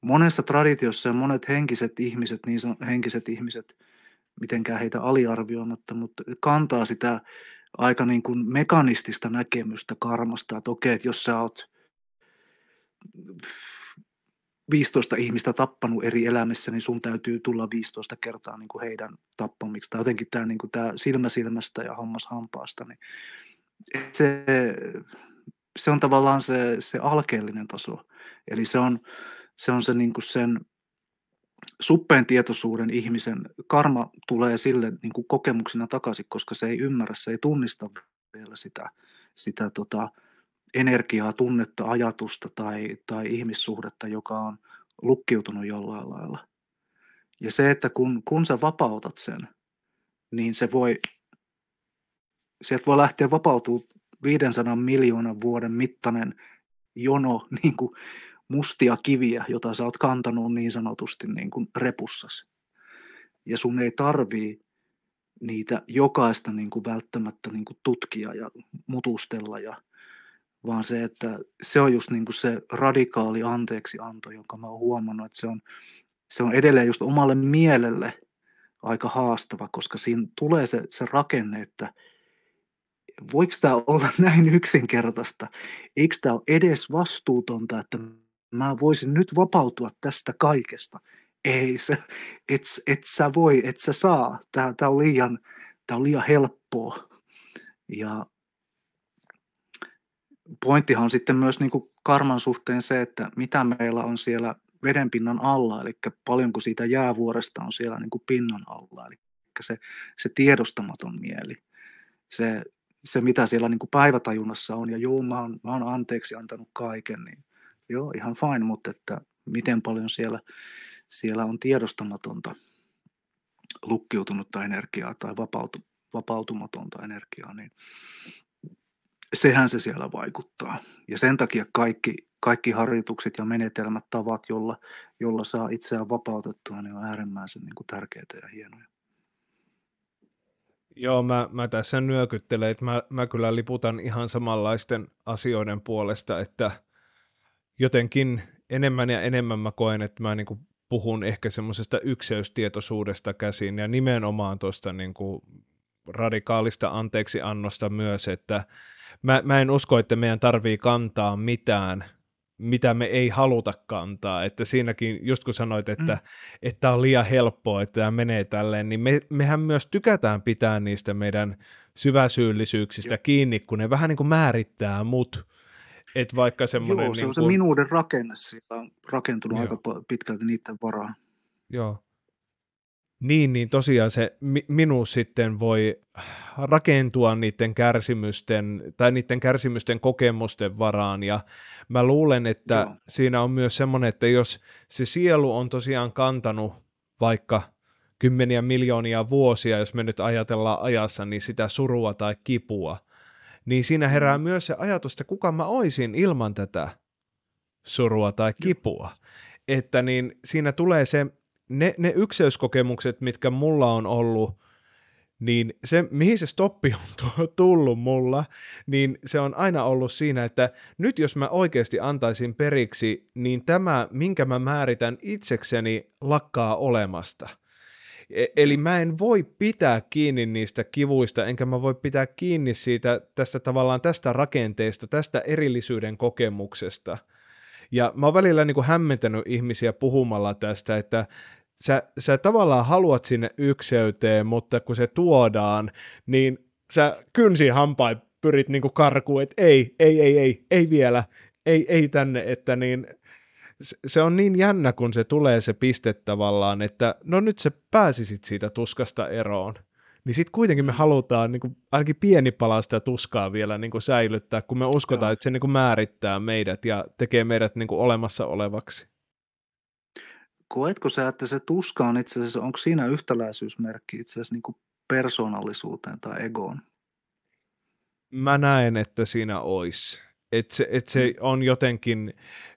monessa traditiossa ja monet henkiset ihmiset, niin on henkiset ihmiset, mitenkään heitä aliarvioimatta, mutta kantaa sitä aika niin kuin mekanistista näkemystä karmasta, että okei, että jos sä oot 15 ihmistä tappanut eri elämässä, niin sun täytyy tulla 15 kertaa niin kuin heidän tappamiksi. Tai jotenkin tämä, niin kuin tämä silmä silmästä ja hammas hampaasta, niin se, se on tavallaan se, se alkeellinen taso. Eli se on se, on se niin kuin sen suppeen tietoisuuden ihmisen karma tulee sille niin kuin kokemuksena takaisin, koska se ei ymmärrä, se ei tunnista vielä sitä, sitä tota, energiaa, tunnetta, ajatusta tai, tai ihmissuhdetta, joka on lukkiutunut jollain lailla. Ja se, että kun, kun sä vapautat sen, niin se voi, sieltä voi lähteä vapautumaan 500 miljoonan vuoden mittainen jono niin kuin mustia kiviä, jota sä oot kantanut niin sanotusti niin kuin repussasi. Ja sun ei tarvii niitä jokaista niin kuin välttämättä niin kuin tutkia ja mutustella ja vaan se, että se on just niin kuin se radikaali anteeksianto, jonka mä oon huomannut, että se on, se on edelleen just omalle mielelle aika haastava, koska siinä tulee se, se rakenne, että voiko tämä olla näin yksinkertaista, eikö tämä ole edes vastuutonta, että mä voisin nyt vapautua tästä kaikesta. Ei, se, et, et sä voi, et sä saa, tämä on, liian, tää on liian helppoa. Ja pointtihan on sitten myös niin kuin karman suhteen se, että mitä meillä on siellä vedenpinnan alla, eli paljonko siitä jäävuoresta on siellä niin kuin pinnan alla, eli se, se tiedostamaton mieli, se, se mitä siellä niin kuin päivätajunnassa on, ja joo, mä oon, mä oon anteeksi antanut kaiken, niin joo, ihan fine, mutta että miten paljon siellä, siellä on tiedostamatonta lukkiutunutta energiaa tai vapautu, vapautumatonta energiaa, niin sehän se siellä vaikuttaa. Ja sen takia kaikki, kaikki harjoitukset ja menetelmät, tavat, jolla, jolla saa itseään vapautettua, niin on äärimmäisen niin kuin tärkeitä ja hienoja. Joo, mä, mä tässä nyökyttelen, että mä, mä kyllä liputan ihan samanlaisten asioiden puolesta, että jotenkin enemmän ja enemmän mä koen, että mä niin kuin puhun ehkä semmoisesta ykseystietoisuudesta käsin ja nimenomaan tuosta niin radikaalista anteeksiannosta myös, että mä, mä en usko, että meidän tarvii kantaa mitään, mitä me ei haluta kantaa. Että siinäkin, just kun sanoit, että mm. tämä on liian helppoa, että tämä menee tälleen, niin me, mehän myös tykätään pitää niistä meidän syväsyyllisyyksistä Joo. kiinni, kun ne vähän niin kuin määrittää mut. Et vaikka semmoinen... Joo, se on niin kuin... se niinku minuuden rakenne, siitä on rakentunut Joo. aika pitkälti niiden varaan. Joo, niin, niin tosiaan se mi- minuus sitten voi rakentua niiden kärsimysten tai niiden kärsimysten kokemusten varaan ja mä luulen, että Joo. siinä on myös semmoinen, että jos se sielu on tosiaan kantanut vaikka kymmeniä miljoonia vuosia, jos me nyt ajatellaan ajassa, niin sitä surua tai kipua, niin siinä mm. herää myös se ajatus, että kuka mä oisin ilman tätä surua tai kipua. Joo. Että niin siinä tulee se ne, ne ykseyskokemukset, mitkä mulla on ollut, niin se, mihin se stoppi on tullut mulla, niin se on aina ollut siinä, että nyt jos mä oikeasti antaisin periksi, niin tämä, minkä mä määritän itsekseni, lakkaa olemasta. E, eli mä en voi pitää kiinni niistä kivuista, enkä mä voi pitää kiinni siitä tästä tavallaan tästä rakenteesta, tästä erillisyyden kokemuksesta. Ja mä oon välillä niin kuin hämmentänyt ihmisiä puhumalla tästä, että sä, sä tavallaan haluat sinne ykseyteen, mutta kun se tuodaan, niin sä kynsi hampain pyrit niinku karkuun, että ei, ei, ei, ei, ei vielä, ei, ei tänne, että niin se on niin jännä, kun se tulee se piste tavallaan, että no nyt sä pääsisit siitä tuskasta eroon. Niin sitten kuitenkin me mm. halutaan niin kuin, ainakin pieni pala sitä tuskaa vielä niin kuin säilyttää, kun me uskotaan, Joo. että se niin kuin, määrittää meidät ja tekee meidät niin kuin, olemassa olevaksi koetko sä, että se tuska on itse asiassa, onko siinä yhtäläisyysmerkki itse asiassa niin persoonallisuuteen tai egoon? Mä näen, että siinä olisi. Että se, et se mm. on jotenkin,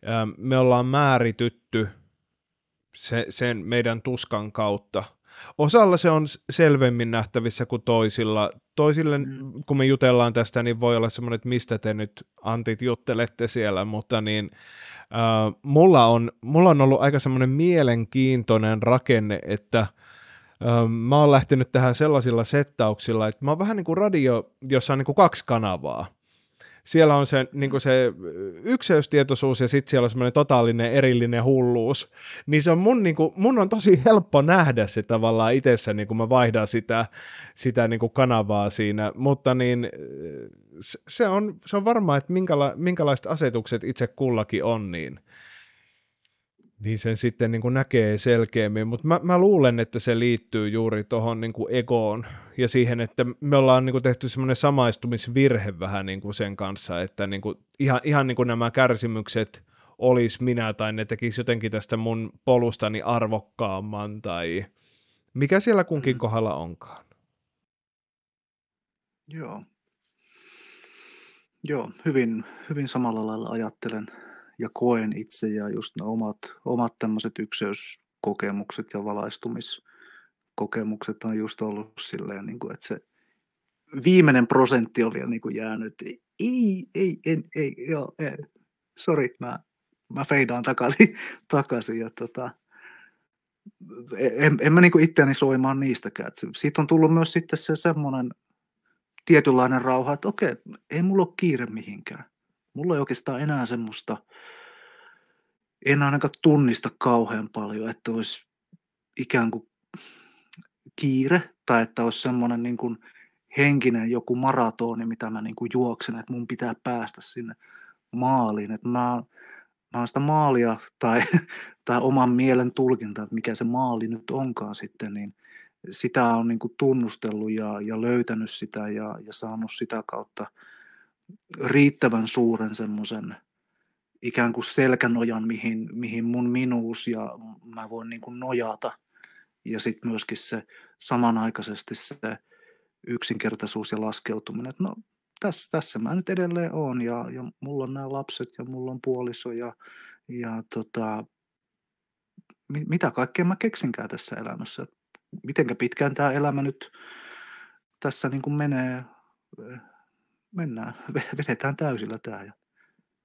ähm, me ollaan määritytty se, sen meidän tuskan kautta – Osalla se on selvemmin nähtävissä kuin toisilla. Toisille, mm. kun me jutellaan tästä, niin voi olla semmoinen, että mistä te nyt antit juttelette siellä, mutta niin äh, mulla, on, mulla on ollut aika semmoinen mielenkiintoinen rakenne, että äh, mä oon lähtenyt tähän sellaisilla settauksilla, että mä oon vähän niin kuin radio, jossa on niin kuin kaksi kanavaa siellä on se, niin se ykseystietoisuus ja sitten siellä on semmoinen totaalinen erillinen hulluus. Niin se on mun, niin kuin, mun on tosi helppo nähdä se tavallaan itsessäni, niin kun mä vaihdan sitä, sitä niin kuin kanavaa siinä, mutta niin se on, se on varmaa, että minkäla, minkälaiset asetukset itse kullakin on, niin – niin sen sitten niin kuin näkee selkeämmin. Mutta mä, mä luulen, että se liittyy juuri tuohon niin egoon ja siihen, että me ollaan niin kuin tehty semmoinen samaistumisvirhe vähän niin kuin sen kanssa, että niin kuin ihan, ihan niin kuin nämä kärsimykset olisi minä tai ne tekisi jotenkin tästä mun polustani arvokkaamman tai mikä siellä kunkin mm. kohdalla onkaan. Joo. Joo, hyvin, hyvin samalla lailla ajattelen, ja koen itse ja just ne omat, omat tämmöiset ykseyskokemukset ja valaistumiskokemukset on just ollut silleen, niin kuin, että se viimeinen prosentti on vielä niin kuin jäänyt, ei, ei, ei, en, ei, joo, ei. sori, mä, mä feidaan takaisin, takaisin ja tota, en, en mä niin itseäni soimaan niistäkään. Et siitä on tullut myös sitten se semmoinen tietynlainen rauha, että okei, ei mulla ole kiire mihinkään mulla ei oikeastaan enää semmoista, en ainakaan tunnista kauhean paljon, että olisi ikään kuin kiire tai että olisi semmoinen niin kuin henkinen joku maratoni, mitä mä niin kuin juoksen, että mun pitää päästä sinne maaliin. Että mä, mä oon sitä maalia tai, tai oman mielen tulkinta, että mikä se maali nyt onkaan sitten, niin sitä on niin kuin tunnustellut ja, ja löytänyt sitä ja, ja saanut sitä kautta – riittävän suuren semmoisen ikään kuin selkänojan, mihin, mihin mun minuus ja mä voin niin kuin nojata. Ja sitten myöskin se samanaikaisesti se yksinkertaisuus ja laskeutuminen, että no tässä, tässä mä nyt edelleen oon ja, ja mulla on nämä lapset ja mulla on puoliso ja, ja tota, mit, mitä kaikkea mä keksinkään tässä elämässä. Mitenkä pitkään tämä elämä nyt tässä niin kuin menee, mennään, vedetään täysillä tämä ja,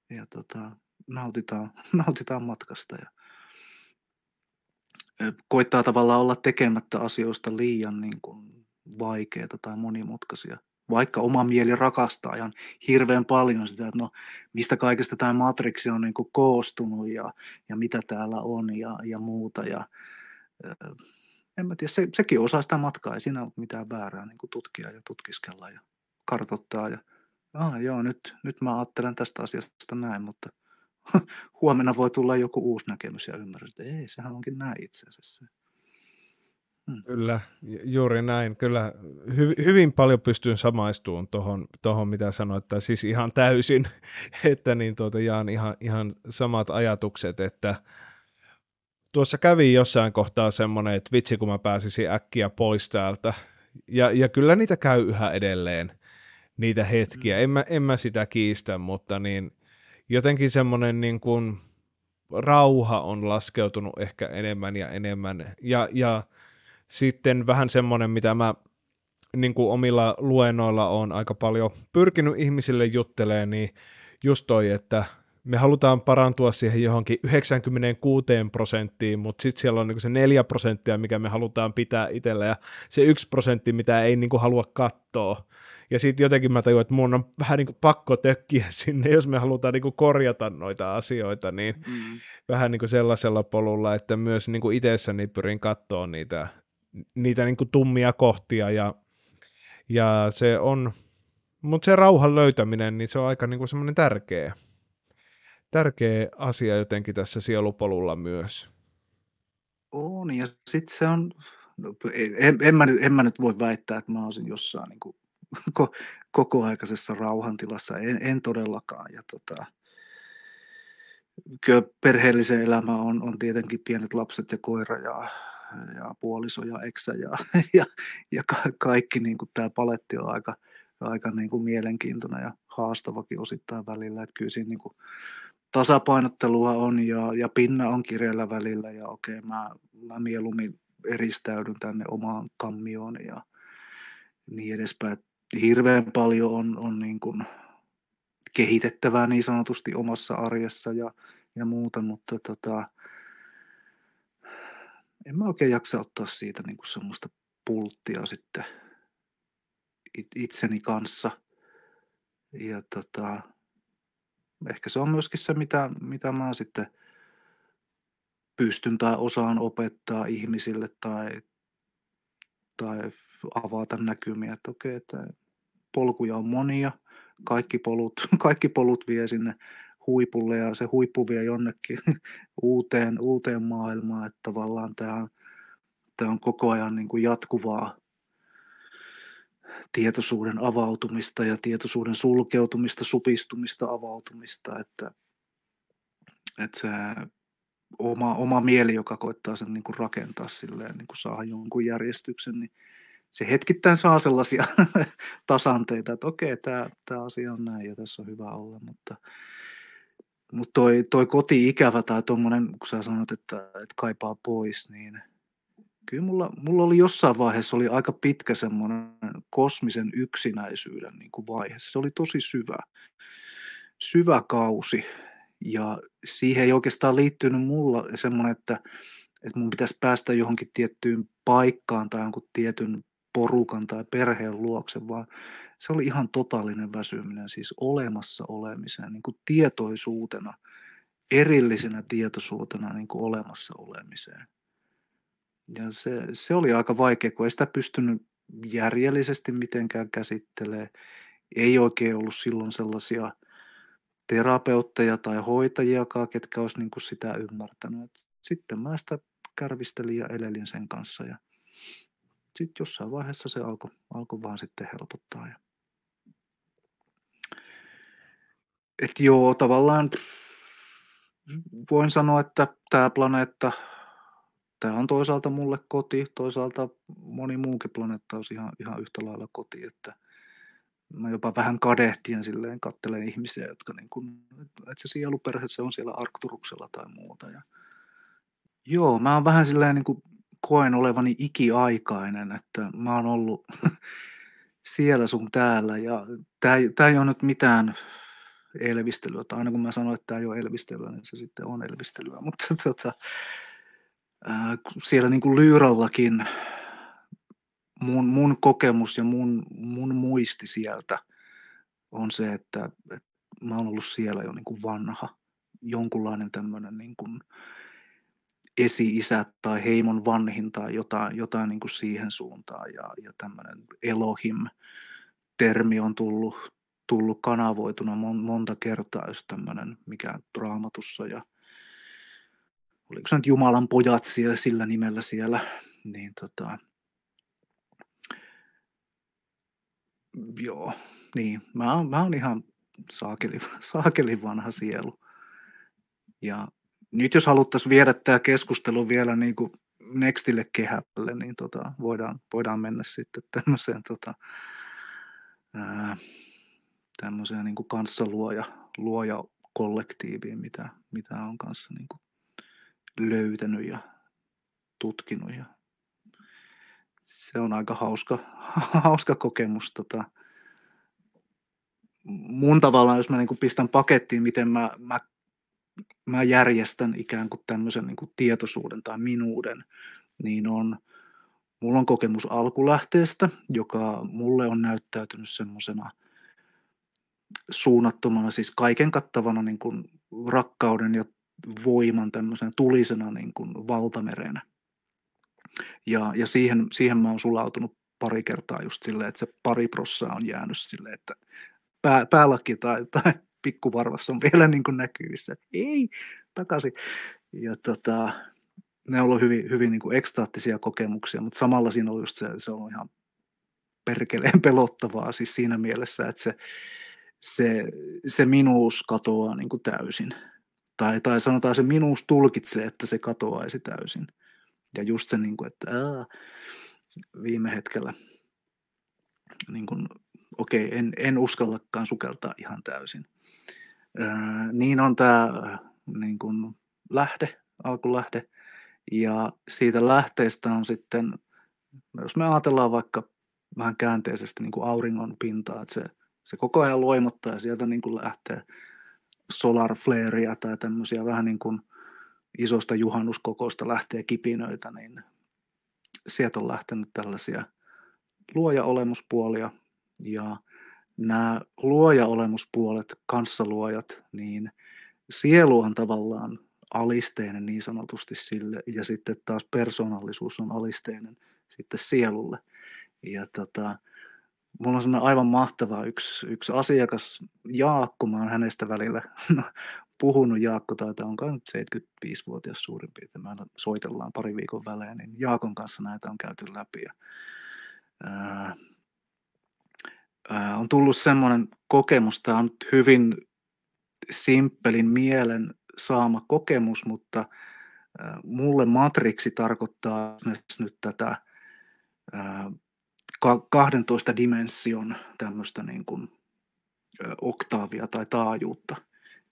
ja tota, nautitaan, nautitaan matkasta ja koittaa tavallaan olla tekemättä asioista liian niin kuin vaikeita tai monimutkaisia. Vaikka oma mieli rakastaa ihan hirveän paljon sitä, että no mistä kaikesta tämä matriksi on niin kuin koostunut ja, ja mitä täällä on ja, ja muuta. Ja, en mä tiedä, se, sekin osaa sitä matkaa, ei siinä ole mitään väärää niin kuin tutkia ja tutkiskella ja kartoittaa ja Ah, joo, nyt, nyt mä ajattelen tästä asiasta näin, mutta huomenna voi tulla joku uusi näkemys ja ymmärrys, että ei, sehän onkin näin itse asiassa. Hmm. Kyllä, juuri näin. Kyllä hy- hyvin paljon pystyn samaistuun tuohon, tohon, mitä sanoit, tai siis ihan täysin, että niin tuota, jaan ihan, ihan samat ajatukset, että tuossa kävi jossain kohtaa semmoinen, että vitsi kun mä pääsisin äkkiä pois täältä, ja, ja kyllä niitä käy yhä edelleen, niitä hetkiä. Mm. En mä, en mä sitä kiistä, mutta niin jotenkin semmoinen niin kuin rauha on laskeutunut ehkä enemmän ja enemmän. Ja, ja sitten vähän semmoinen, mitä mä niin kuin omilla luennoilla on aika paljon pyrkinyt ihmisille juttelemaan, niin just toi, että me halutaan parantua siihen johonkin 96 prosenttiin, mutta sitten siellä on niin se 4 prosenttia, mikä me halutaan pitää itsellä, ja se 1 prosentti, mitä ei niin kuin halua katsoa. Ja sitten jotenkin mä tajuin, että mun on vähän niin kuin pakko tökkiä sinne, jos me halutaan niin kuin korjata noita asioita, niin mm. vähän niin kuin sellaisella polulla, että myös niin kuin itsessäni pyrin katsoa niitä, niitä niin kuin tummia kohtia ja, ja se on, mutta se rauhan löytäminen, niin se on aika niin semmoinen tärkeä, tärkeä asia jotenkin tässä sielupolulla myös. On, ja sitten se on, no, en, en, mä, en mä nyt voi väittää, että mä olisin jossain niin kuin ko, kokoaikaisessa rauhantilassa, en, en todellakaan. Ja tota, kyllä perheellisen elämä on, on tietenkin pienet lapset ja koira ja, ja puoliso ja eksä ja, ja, ja kaikki niin kuin tämä paletti on aika, aika niin kuin mielenkiintoinen ja haastavakin osittain välillä. Että kyllä siinä niin kuin tasapainottelua on ja, ja pinna on kireällä välillä ja okei mä, mä mieluummin eristäydyn tänne omaan kammioon ja niin edespäin hirveän paljon on, on niin kuin kehitettävää niin sanotusti omassa arjessa ja, ja muuta, mutta tota, en mä oikein jaksa ottaa siitä niin kuin semmoista pulttia sitten itseni kanssa. Ja tota, ehkä se on myöskin se, mitä, mitä mä sitten pystyn tai osaan opettaa ihmisille tai, tai avata näkymiä, että okei, että polkuja on monia, kaikki polut, kaikki polut vie sinne huipulle ja se huippu vie jonnekin uuteen, uuteen maailmaan, että tavallaan tämä, tämä on koko ajan niin kuin jatkuvaa tietoisuuden avautumista ja tietoisuuden sulkeutumista, supistumista, avautumista, että, että se oma, oma mieli, joka koittaa sen niin kuin rakentaa silleen, niin kuin saa jonkun järjestyksen, niin se hetkittäin saa sellaisia tasanteita, että okei, tämä, tämä asia on näin ja tässä on hyvä olla, mutta, mutta toi, toi koti-ikävä tai tuommoinen, kun sä sanot, että, että kaipaa pois, niin kyllä mulla, mulla oli jossain vaiheessa oli aika pitkä semmoinen kosmisen yksinäisyyden niin kuin vaihe. Se oli tosi syvä, syvä kausi ja siihen ei oikeastaan liittynyt mulla semmoinen, että, että mun pitäisi päästä johonkin tiettyyn paikkaan tai jonkun tietyn porukan tai perheen luokse, vaan se oli ihan totaalinen väsyminen, siis olemassa olemiseen, niin kuin tietoisuutena, erillisenä tietoisuutena niin kuin olemassa olemiseen. Ja se, se oli aika vaikea, kun ei sitä pystynyt järjellisesti mitenkään käsittelemään. Ei oikein ollut silloin sellaisia terapeutteja tai hoitajiakaan, ketkä olisi niin kuin sitä ymmärtänyt. Sitten mä sitä kärvistelin ja elelin sen kanssa ja sitten jossain vaiheessa se alkoi alko vaan sitten helpottaa. Ja... Et joo, tavallaan voin sanoa, että tämä planeetta, tämä on toisaalta mulle koti, toisaalta moni muukin planeetta on ihan, ihan yhtä lailla koti, että mä jopa vähän kadehtien silleen kattelen ihmisiä, jotka niin kun, että se sieluperhe se on siellä Arkturuksella tai muuta. Ja, joo, mä oon vähän silleen niin kuin koen olevani ikiaikainen, että mä oon ollut siellä sun täällä ja tää, tää ei ole nyt mitään elvistelyä, tai aina kun mä sanoin, että tämä ei ole elvistelyä, niin se sitten on elvistelyä, mutta tota, ää, siellä niin kuin lyyrallakin mun, mun kokemus ja mun, mun muisti sieltä on se, että, että mä oon ollut siellä jo niin kuin vanha, jonkunlainen tämmöinen niin kuin, äh, esi isä tai heimon vanhin tai jotain, jotain niin kuin siihen suuntaan. Ja, ja tämmöinen Elohim-termi on tullut, tullut kanavoituna mon, monta kertaa, jos tämmöinen mikä draamatussa ja oliko se nyt Jumalan pojat siellä, sillä nimellä siellä, niin tota, joo, niin, mä, mä oon ihan saakeli, saakeli vanha sielu. Ja nyt jos haluttaisiin viedä tämä keskustelu vielä niin kuin nextille kehälle, niin tota, voidaan, voidaan mennä sitten tämmöiseen, tota, ää, tämmöiseen niin kuin kanssaluoja luoja kollektiiviin, mitä, mitä on kanssa niin kuin löytänyt ja tutkinut. Ja se on aika hauska, hauska kokemus. Tota, mun tavallaan, jos mä niin kuin pistän pakettiin, miten mä, mä mä järjestän ikään kuin tämmöisen niin kuin tietoisuuden tai minuuden, niin on, mulla on kokemus alkulähteestä, joka mulle on näyttäytynyt semmoisena suunnattomana, siis kaiken kattavana niin kuin rakkauden ja voiman tämmöisenä tulisena niin kuin valtamereenä. Ja, ja siihen, siihen mä oon sulautunut pari kertaa just silleen, että se pari prossaa on jäänyt silleen, että pää, päälaki tai, tai pikkuvarvas on vielä niin kuin näkyvissä. Ei, takaisin. Ja tota, ne on ollut hyvin, hyvin niin kuin ekstaattisia kokemuksia, mutta samalla siinä on just se, se on ihan perkeleen pelottavaa siis siinä mielessä, että se, se, se minuus katoaa niin kuin täysin. Tai, tai sanotaan se minuus tulkitsee, että se katoaisi täysin. Ja just se, niin kuin, että ää, viime hetkellä, niin kuin, okei, en, en uskallakaan sukeltaa ihan täysin. Äh, niin on tämä äh, niin kun, lähde, alkulähde. Ja siitä lähteestä on sitten, jos me ajatellaan vaikka vähän käänteisesti niin kuin auringon pintaa, että se, se koko ajan loimottaa ja sieltä niin kuin lähtee solar flareja tai tämmöisiä vähän niin kuin isosta juhannuskokoista lähtee kipinöitä, niin sieltä on lähtenyt tällaisia luoja-olemuspuolia ja nämä luoja-olemuspuolet, kanssaluojat, niin sielu on tavallaan alisteinen niin sanotusti sille, ja sitten taas persoonallisuus on alisteinen sitten sielulle. Ja tota, mulla on semmoinen aivan mahtava yksi, yksi asiakas, Jaakko, mä oon hänestä välillä puhunut, Jaakko taitaa on nyt 75-vuotias suurin piirtein, mä soitellaan pari viikon välein, niin Jaakon kanssa näitä on käyty läpi. Ja, ää, Äh, on tullut semmoinen kokemus, tämä on hyvin simppelin mielen saama kokemus, mutta äh, mulle matriksi tarkoittaa myös nyt tätä 12 äh, dimension tämmöistä niin kuin oktaavia tai taajuutta.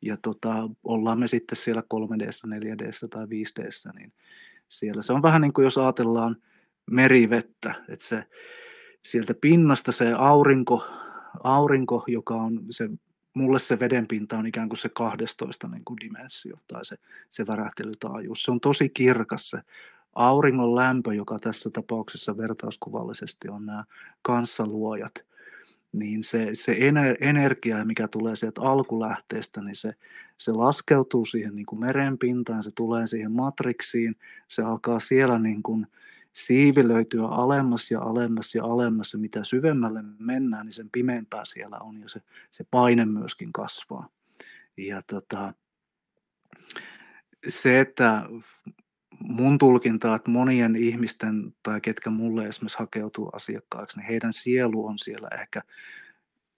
Ja tota, ollaan me sitten siellä 3D, 4D tai 5D, niin siellä se on vähän niin kuin jos ajatellaan merivettä, että se sieltä pinnasta se aurinko, aurinko joka on se, mulle se vedenpinta on ikään kuin se 12 niin kuin dimensio tai se, se värähtelytaajuus. Se on tosi kirkas se auringon lämpö, joka tässä tapauksessa vertauskuvallisesti on nämä kanssaluojat, niin se, se ener, energia, mikä tulee sieltä alkulähteestä, niin se, se laskeutuu siihen niin kuin merenpintaan, se tulee siihen matriksiin, se alkaa siellä niin kuin, äh, siivi löytyy alemmas ja alemmas ja alemmas, ja mitä syvemmälle mennään, niin sen pimeämpää siellä on, ja se, se paine myöskin kasvaa. Ja tota, se, että mun tulkinta, että monien ihmisten tai ketkä mulle esimerkiksi hakeutuu asiakkaaksi, niin heidän sielu on siellä ehkä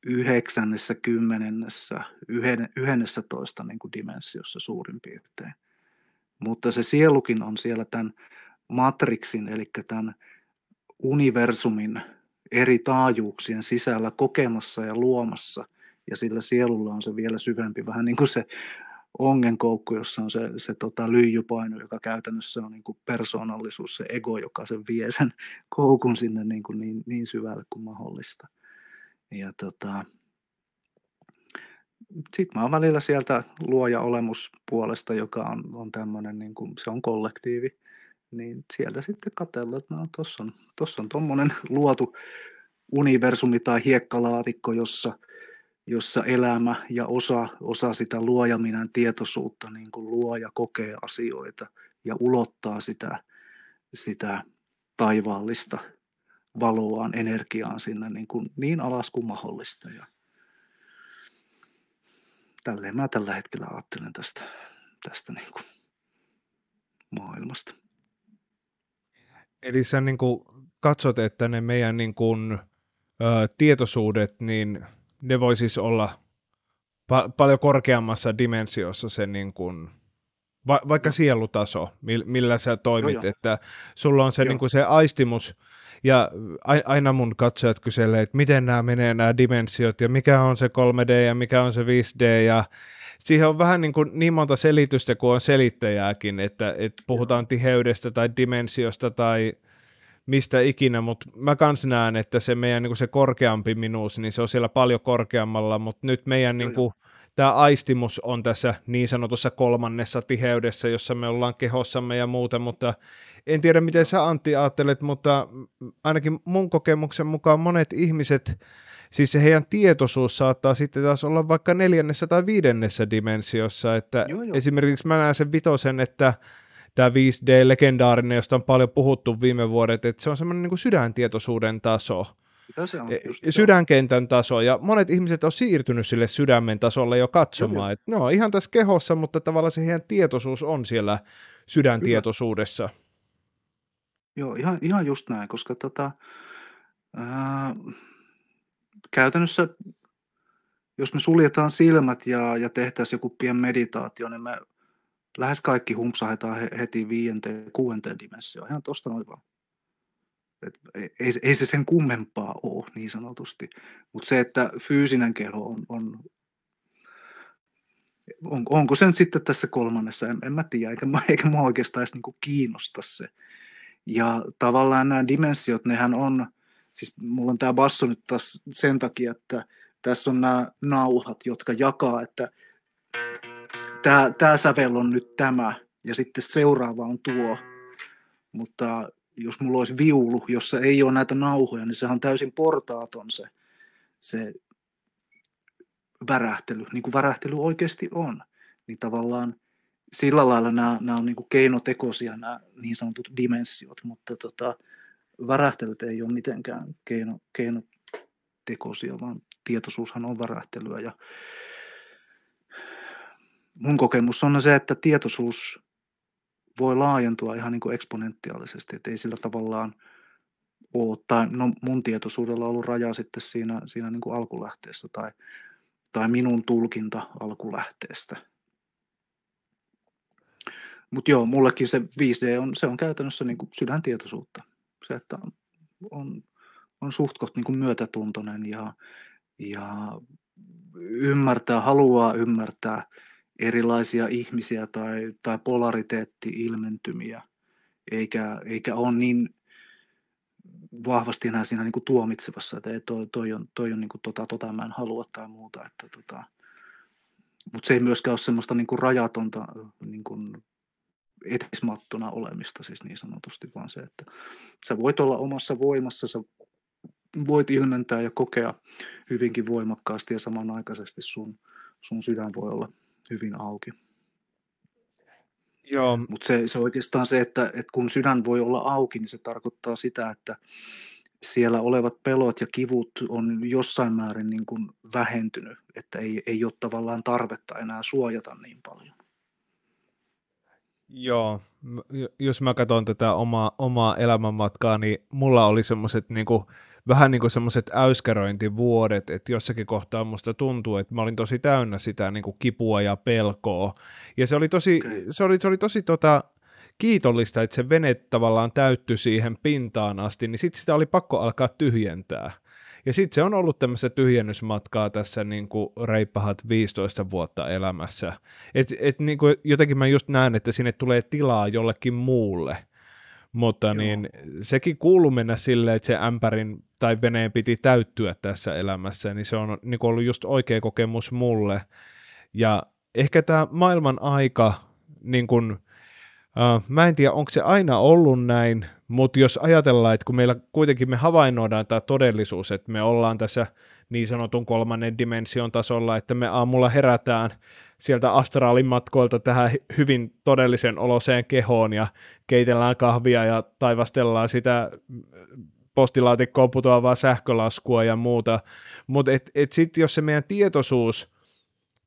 yhdeksännessä, kymmenennessä, yhdennessä toista niin kuin dimensiossa suurin piirtein. Mutta se sielukin on siellä tämän matriksin, eli tämän universumin eri taajuuksien sisällä kokemassa ja luomassa, ja sillä sielulla on se vielä syvempi, vähän niin kuin se ongenkoukku, jossa on se, se tota, lyijypaino, joka käytännössä on niin kuin persoonallisuus, se ego, joka sen vie sen koukun sinne niin, kuin niin, niin syvälle kuin mahdollista. Ja tota, sitten mä oon välillä sieltä luoja olemuspuolesta, joka on, on tämmöinen, niin kuin, se on kollektiivi, niin sieltä sitten katsellaan, että no, tuossa on tuossa on tommonen luotu universumi tai hiekkalaatikko, jossa, jossa elämä ja osa, osa sitä luojaminen tietoisuutta niin kuin luo ja kokee asioita ja ulottaa sitä, sitä taivaallista valoaan, energiaan sinne niin, kuin niin alas kuin mahdollista. Ja tälleen mä tällä hetkellä ajattelen tästä, tästä niin kuin maailmasta. Eli sä niin kuin katsot, että ne meidän niin kuin, ö, tietoisuudet, niin ne voi siis olla pa- paljon korkeammassa dimensiossa se niin kuin, va- vaikka sielutaso, mil- millä sä toimit, joo, joo. että sulla on se, niin kuin se aistimus, ja aina mun katsojat kyselee, että miten nämä menee nämä dimensiot ja mikä on se 3D ja mikä on se 5D ja siihen on vähän niin, kuin niin monta selitystä kuin on selittäjääkin, että, että puhutaan Joo. tiheydestä tai dimensiosta tai mistä ikinä, mutta mä kans näen, että se meidän niin kuin se korkeampi minuus, niin se on siellä paljon korkeammalla, mutta nyt meidän niin kuin, tämä aistimus on tässä niin sanotussa kolmannessa tiheydessä, jossa me ollaan kehossamme ja muuta, mutta en tiedä miten sä Antti ajattelet, mutta ainakin mun kokemuksen mukaan monet ihmiset siis se heidän tietoisuus saattaa sitten taas olla vaikka neljännessä tai viidennessä dimensiossa, että joo, joo. esimerkiksi mä näen sen vitosen, että tämä 5D-legendaarinen, josta on paljon puhuttu viime vuodet, että se on semmoinen niin kuin sydäntietoisuuden taso. Se on e, just sydänkentän taso, ja monet ihmiset on siirtynyt sille sydämen tasolle jo katsomaan, että no ihan tässä kehossa, mutta tavallaan se heidän tietoisuus on siellä sydäntietoisuudessa. Kyllä. Joo, ihan, ihan just näin, koska tota, ää, käytännössä, jos me suljetaan silmät ja, ja tehtäisiin joku pien meditaatio, niin me lähes kaikki humpsahetaan heti viienteen, kuudenteen dimensioon. Ihan tuosta noin vaan. Et ei, ei se sen kummempaa ole niin sanotusti, mutta se, että fyysinen keho on, on, on onko se nyt sitten tässä kolmannessa, en, en mä tiedä, eikä, eikä mua oikeastaan edes niinku kiinnosta se. Ja tavallaan nämä dimensiot, nehän on – siis mulla on tämä basso nyt taas sen takia, että tässä on nämä nauhat, jotka jakaa, että tämä, tämä sävel on nyt tämä ja sitten seuraava on tuo. Mutta jos mulla olisi viulu, jossa ei ole näitä nauhoja, niin sehän on täysin portaaton se, se värähtely, niin kuin värähtely oikeasti on. Niin tavallaan sillä lailla nämä, nämä on niin kuin keinotekoisia nämä niin sanotut dimensiot, mutta tota, värähtelyt ei ole mitenkään keino, keinotekoisia, vaan tietoisuushan on värähtelyä. Ja mun kokemus on se, että tietoisuus voi laajentua ihan niin kuin eksponentiaalisesti, että ei sillä tavallaan ole, tai no mun tietoisuudella on ollut raja sitten siinä, siinä niin kuin alkulähteessä tai, tai minun tulkinta alkulähteestä. Mutta joo, mullekin se 5D on, se on käytännössä niin kuin sydäntietoisuutta se, että on, on koht niin myötätuntoinen ja, ja ymmärtää, haluaa ymmärtää erilaisia ihmisiä tai, tai polariteetti-ilmentymiä, eikä, eikä ole niin vahvasti enää siinä niin kuin tuomitsevassa, että ei, toi, toi on, toi on niin kuin, tota, tota mä en halua tai muuta. Että, tota. Mutta se ei myöskään ole semmoista niin kuin rajatonta äh, niin kuin etismattuna olemista siis niin sanotusti, vaan se, että sä voit olla omassa voimassa, sä voit ilmentää ja kokea hyvinkin voimakkaasti ja samanaikaisesti sun, sun sydän voi olla hyvin auki. Mutta se, se oikeastaan se, että, että kun sydän voi olla auki, niin se tarkoittaa sitä, että siellä olevat pelot ja kivut on jossain määrin niin kuin vähentynyt, että ei, ei ole tavallaan tarvetta enää suojata niin paljon. Joo, jos mä katson tätä omaa, omaa elämänmatkaa, niin mulla oli semmoiset niinku, vähän niin kuin semmoiset äyskäröintivuodet, että jossakin kohtaa musta tuntuu, että mä olin tosi täynnä sitä niin kuin kipua ja pelkoa. Ja se oli tosi, se oli, se oli tosi tota, kiitollista, että se vene tavallaan täyttyi siihen pintaan asti, niin sitten sitä oli pakko alkaa tyhjentää. Ja sitten se on ollut tämmöistä tyhjennysmatkaa tässä niin kuin reippahat 15 vuotta elämässä. Et, et niin kuin jotenkin mä just näen, että sinne tulee tilaa jollekin muulle. Mutta Joo. niin, sekin kuuluu mennä silleen, että se ämpärin tai veneen piti täyttyä tässä elämässä, niin se on niin kuin ollut just oikea kokemus mulle. Ja ehkä tämä maailman aika, niin kuin, äh, mä en tiedä onko se aina ollut näin, mutta jos ajatellaan, että kun meillä kuitenkin me havainnoidaan tämä todellisuus, että me ollaan tässä niin sanotun kolmannen dimension tasolla, että me aamulla herätään sieltä matkoilta tähän hyvin todellisen oloseen kehoon ja keitellään kahvia ja taivastellaan sitä mm, postilaatikkoon putoavaa sähkölaskua ja muuta. Mutta et, et sitten jos se meidän tietoisuus –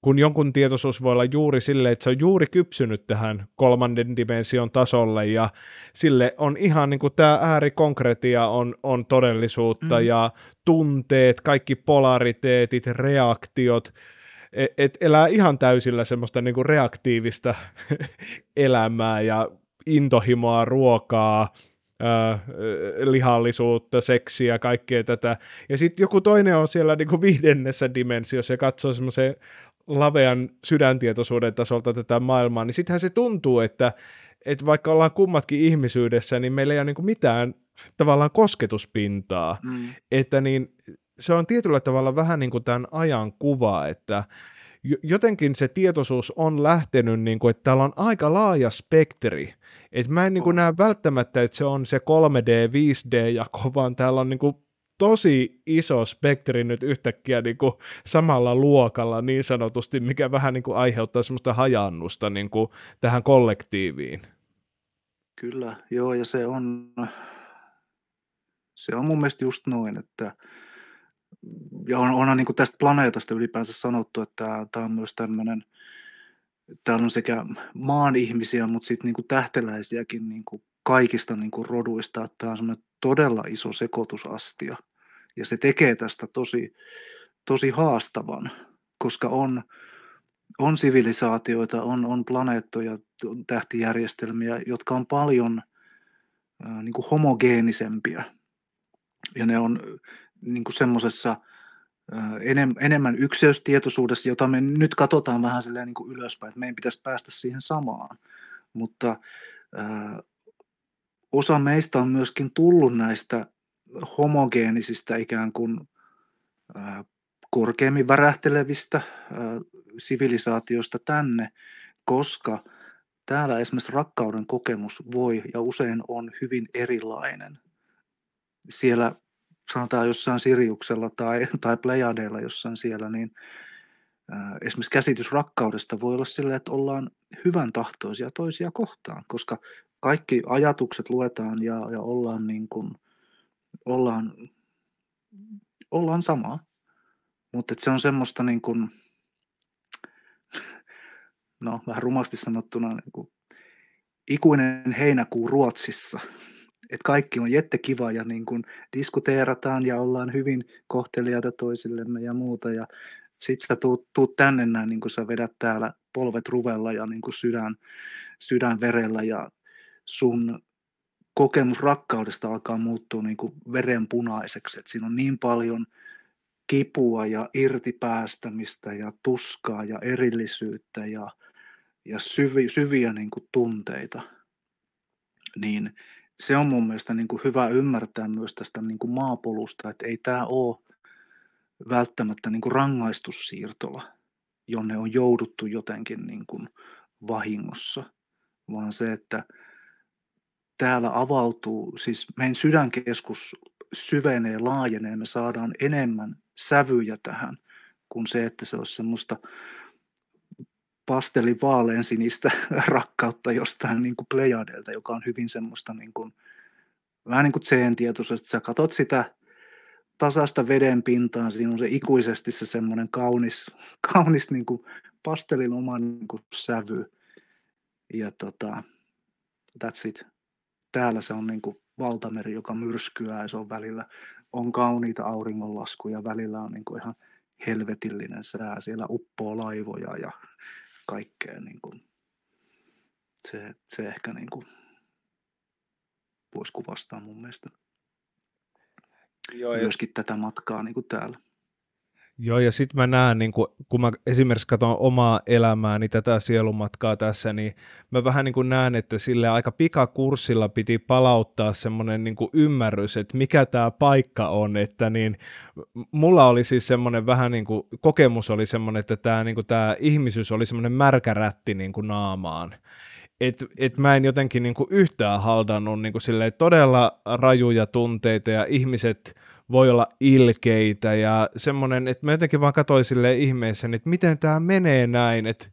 kun jonkun tietoisuus voi olla juuri sille, että se on juuri kypsynyt tähän kolmannen dimension tasolle ja sille on ihan niin kuin tämä äärikonkretia on, on todellisuutta mm. ja tunteet, kaikki polariteetit, reaktiot, että et elää ihan täysillä semmoista niin kuin reaktiivista elämää ja intohimoa, ruokaa, äh, lihallisuutta, seksiä, kaikkea tätä. Ja sitten joku toinen on siellä niinku viidennessä dimensiossa ja katsoo semmoisen lavean sydäntietoisuuden tasolta tätä maailmaa, niin sittenhän se tuntuu, että, että vaikka ollaan kummatkin ihmisyydessä, niin meillä ei ole niin mitään tavallaan kosketuspintaa. Mm. Että niin, se on tietyllä tavalla vähän niin kuin tämän ajan kuva, että jotenkin se tietoisuus on lähtenyt, niin kuin, että täällä on aika laaja spektri. että mä en niin kuin, näe välttämättä, että se on se 3D, 5D-jako, vaan täällä on niin kuin, tosi iso spektri nyt yhtäkkiä niin kuin samalla luokalla niin sanotusti, mikä vähän niin kuin aiheuttaa semmoista hajannusta niin kuin tähän kollektiiviin. Kyllä, joo, ja se on, se on mun mielestä just noin, että ja on, onhan niin kuin tästä planeetasta ylipäänsä sanottu, että tämä on myös tämmöinen, täällä on sekä maan ihmisiä, mutta sitten niin kuin tähteläisiäkin niin kuin kaikista niin kuin roduista, että tämä on semmoinen todella iso sekoitusastia. Ja se tekee tästä tosi, tosi haastavan, koska on, on sivilisaatioita, on, on planeettoja, on tähtijärjestelmiä, jotka on paljon äh, niin kuin homogeenisempia Ja ne on niin kuin semmoisessa enemmän ykseystietoisuudessa, jota me nyt katsotaan vähän silleen niin kuin ylöspäin, että meidän pitäisi päästä siihen samaan. Mutta äh, osa meistä on myöskin tullut näistä homogeenisistä ikään kuin korkeammin värähtelevistä sivilisaatioista tänne, koska täällä esimerkiksi rakkauden kokemus voi ja usein on hyvin erilainen. Siellä sanotaan jossain Sirjuksella tai, tai Plejadeilla jossain siellä, niin esimerkiksi käsitys rakkaudesta voi olla sillä, että ollaan hyvän tahtoisia toisia kohtaan, koska kaikki ajatukset luetaan ja, ja ollaan, niin kuin, ollaan, ollaan samaa. Mutta se on semmoista niin kuin, no vähän rumasti sanottuna niin kuin, ikuinen heinäkuu Ruotsissa. Et kaikki on jette kiva ja niin kuin diskuteerataan ja ollaan hyvin kohteliaita toisillemme ja muuta. Ja sit sä tuut, tuut tänne näin, niin kuin sä vedät täällä polvet ruvella ja niin kuin sydän, sydän verellä ja sun kokemus rakkaudesta alkaa muuttua niin kuin verenpunaiseksi. Et siinä on niin paljon kipua ja irtipäästämistä ja tuskaa ja erillisyyttä ja, ja syvi, syviä niin kuin tunteita. Niin se on mun mielestä niin kuin hyvä ymmärtää myös tästä niin kuin maapolusta, että ei tämä ole välttämättä niin kuin rangaistussiirtola, jonne on jouduttu jotenkin niin kuin vahingossa, vaan se, että – täällä avautuu, siis meidän sydänkeskus syvenee, laajenee, me saadaan enemmän sävyjä tähän kuin se, että se olisi semmoista pastelivaaleen sinistä rakkautta jostain niin kuin Plejadelta, joka on hyvin semmoista niin kuin, vähän niin kuin tseen-tietoisuus, että sä katot sitä tasasta veden pintaa, siinä on se ikuisesti se semmoinen kaunis, kaunis niin kuin pastelin oma niin kuin sävy. Ja tota, that's it täällä se on niin kuin valtameri, joka myrskyää ja se on välillä, on kauniita auringonlaskuja, välillä on niin kuin ihan helvetillinen sää, siellä uppoo laivoja ja kaikkea. Niin kuin. Se, se ehkä niin kuin voisi kuvastaa mun mielestä Joo, myöskin ja... tätä matkaa niin kuin täällä. Joo, ja sitten mä näen, niin kun, kun mä esimerkiksi katson omaa elämääni, niin tätä sielumatkaa tässä, niin mä vähän niin näen, että sille aika pikakurssilla piti palauttaa semmoinen niin ymmärrys, että mikä tämä paikka on, että niin mulla oli siis semmoinen vähän niin kun, kokemus oli semmoinen, että tämä niin ihmisyys oli semmoinen märkärätti niin kuin naamaan, et, et mä en jotenkin niin yhtään haldannut niin kuin todella rajuja tunteita ja ihmiset – voi olla ilkeitä ja semmoinen, että mä jotenkin vaan katsoin silleen ihmeessäni, että miten tämä menee näin, että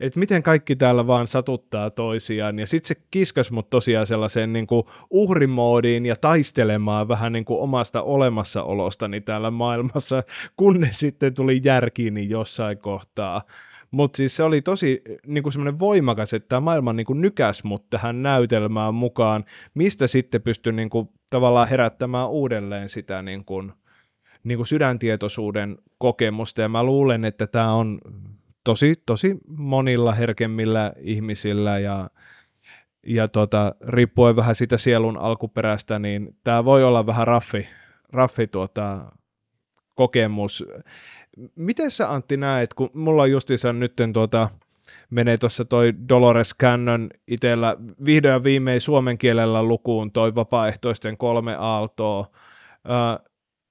että miten kaikki täällä vaan satuttaa toisiaan, ja sitten se kiskas mut tosiaan sellaiseen niin kuin uhrimoodiin ja taistelemaan vähän niin kuin omasta olemassaolostani täällä maailmassa, kunnes sitten tuli järkiini niin jossain kohtaa. Mutta siis se oli tosi niin kuin semmoinen voimakas, että tämä maailma niin kuin nykäs mut tähän näytelmään mukaan, mistä sitten pystyi niin kuin, tavallaan herättämään uudelleen sitä niin kuin, niin sydäntietoisuuden kokemusta. Ja mä luulen, että tämä on tosi, tosi monilla herkemmillä ihmisillä ja ja tota, riippuen vähän sitä sielun alkuperästä, niin tämä voi olla vähän raffi, raffi tuota, kokemus miten sä Antti näet, kun mulla on justiinsa nyt tuota, menee tuossa toi Dolores Cannon itellä vihdoin viimein suomen kielellä lukuun toi vapaaehtoisten kolme aaltoa.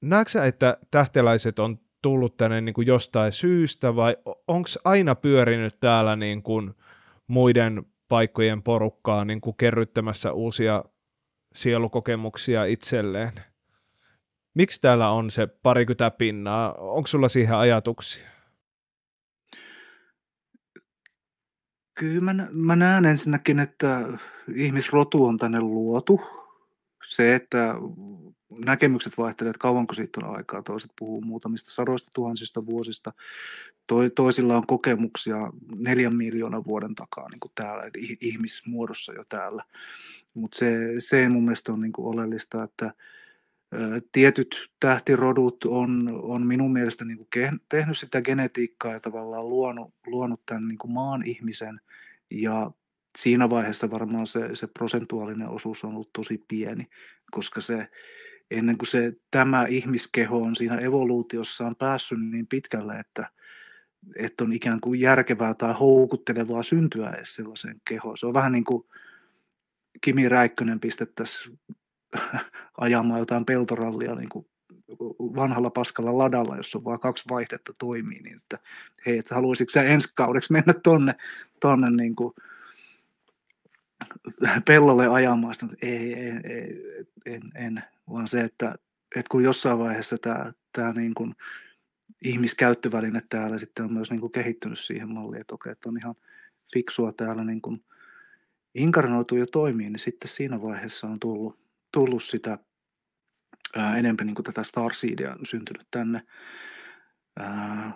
näetkö sä, että tähteläiset on tullut tänne niin kuin jostain syystä vai onko aina pyörinyt täällä niin kuin muiden paikkojen porukkaa niin kuin kerryttämässä uusia sielukokemuksia itselleen? Miksi täällä on se parikymmentä pinnaa? Onko sulla siihen ajatuksia? Kyllä mä, mä näen ensinnäkin, että ihmisrotu on tänne luotu. Se, että näkemykset vaihtelevat, kauanko siitä on aikaa. Toiset puhuu muutamista sadoista tuhansista vuosista. toisilla on kokemuksia neljän miljoonan vuoden takaa niin kuin täällä, ihmismuodossa jo täällä. Mutta se, se mun mielestä on niin kuin oleellista, että – tietyt tähtirodut on, on minun mielestä niin kuin tehnyt sitä genetiikkaa ja tavallaan luonut, luonut tämän niin kuin maan ihmisen ja siinä vaiheessa varmaan se, se prosentuaalinen osuus on ollut tosi pieni, koska se ennen kuin se, tämä ihmiskeho on siinä evoluutiossaan päässyt niin pitkälle, että, että on ikään kuin järkevää tai houkuttelevaa syntyä edes sellaiseen kehoon. Se on vähän niin kuin Kimi Räikkönen pistettäisiin ajamaan jotain peltorallia niin kuin vanhalla paskalla ladalla, jossa on vain kaksi vaihdetta toimii, niin että hei, että haluaisitko sä ensi kaudeksi mennä tonne, tonne niin kuin pellolle ajamaan sitä, ei, ei, ei, en, en, vaan se, että, että kun jossain vaiheessa tämä, tämä niin kuin ihmiskäyttöväline täällä sitten on myös niin kuin kehittynyt siihen malliin, että okei, että on ihan fiksua täällä niin kuin inkarnoitu ja toimii, niin sitten siinä vaiheessa on tullut tullut sitä ää, enemmän niin kuin tätä Starseedia syntynyt tänne. Ää,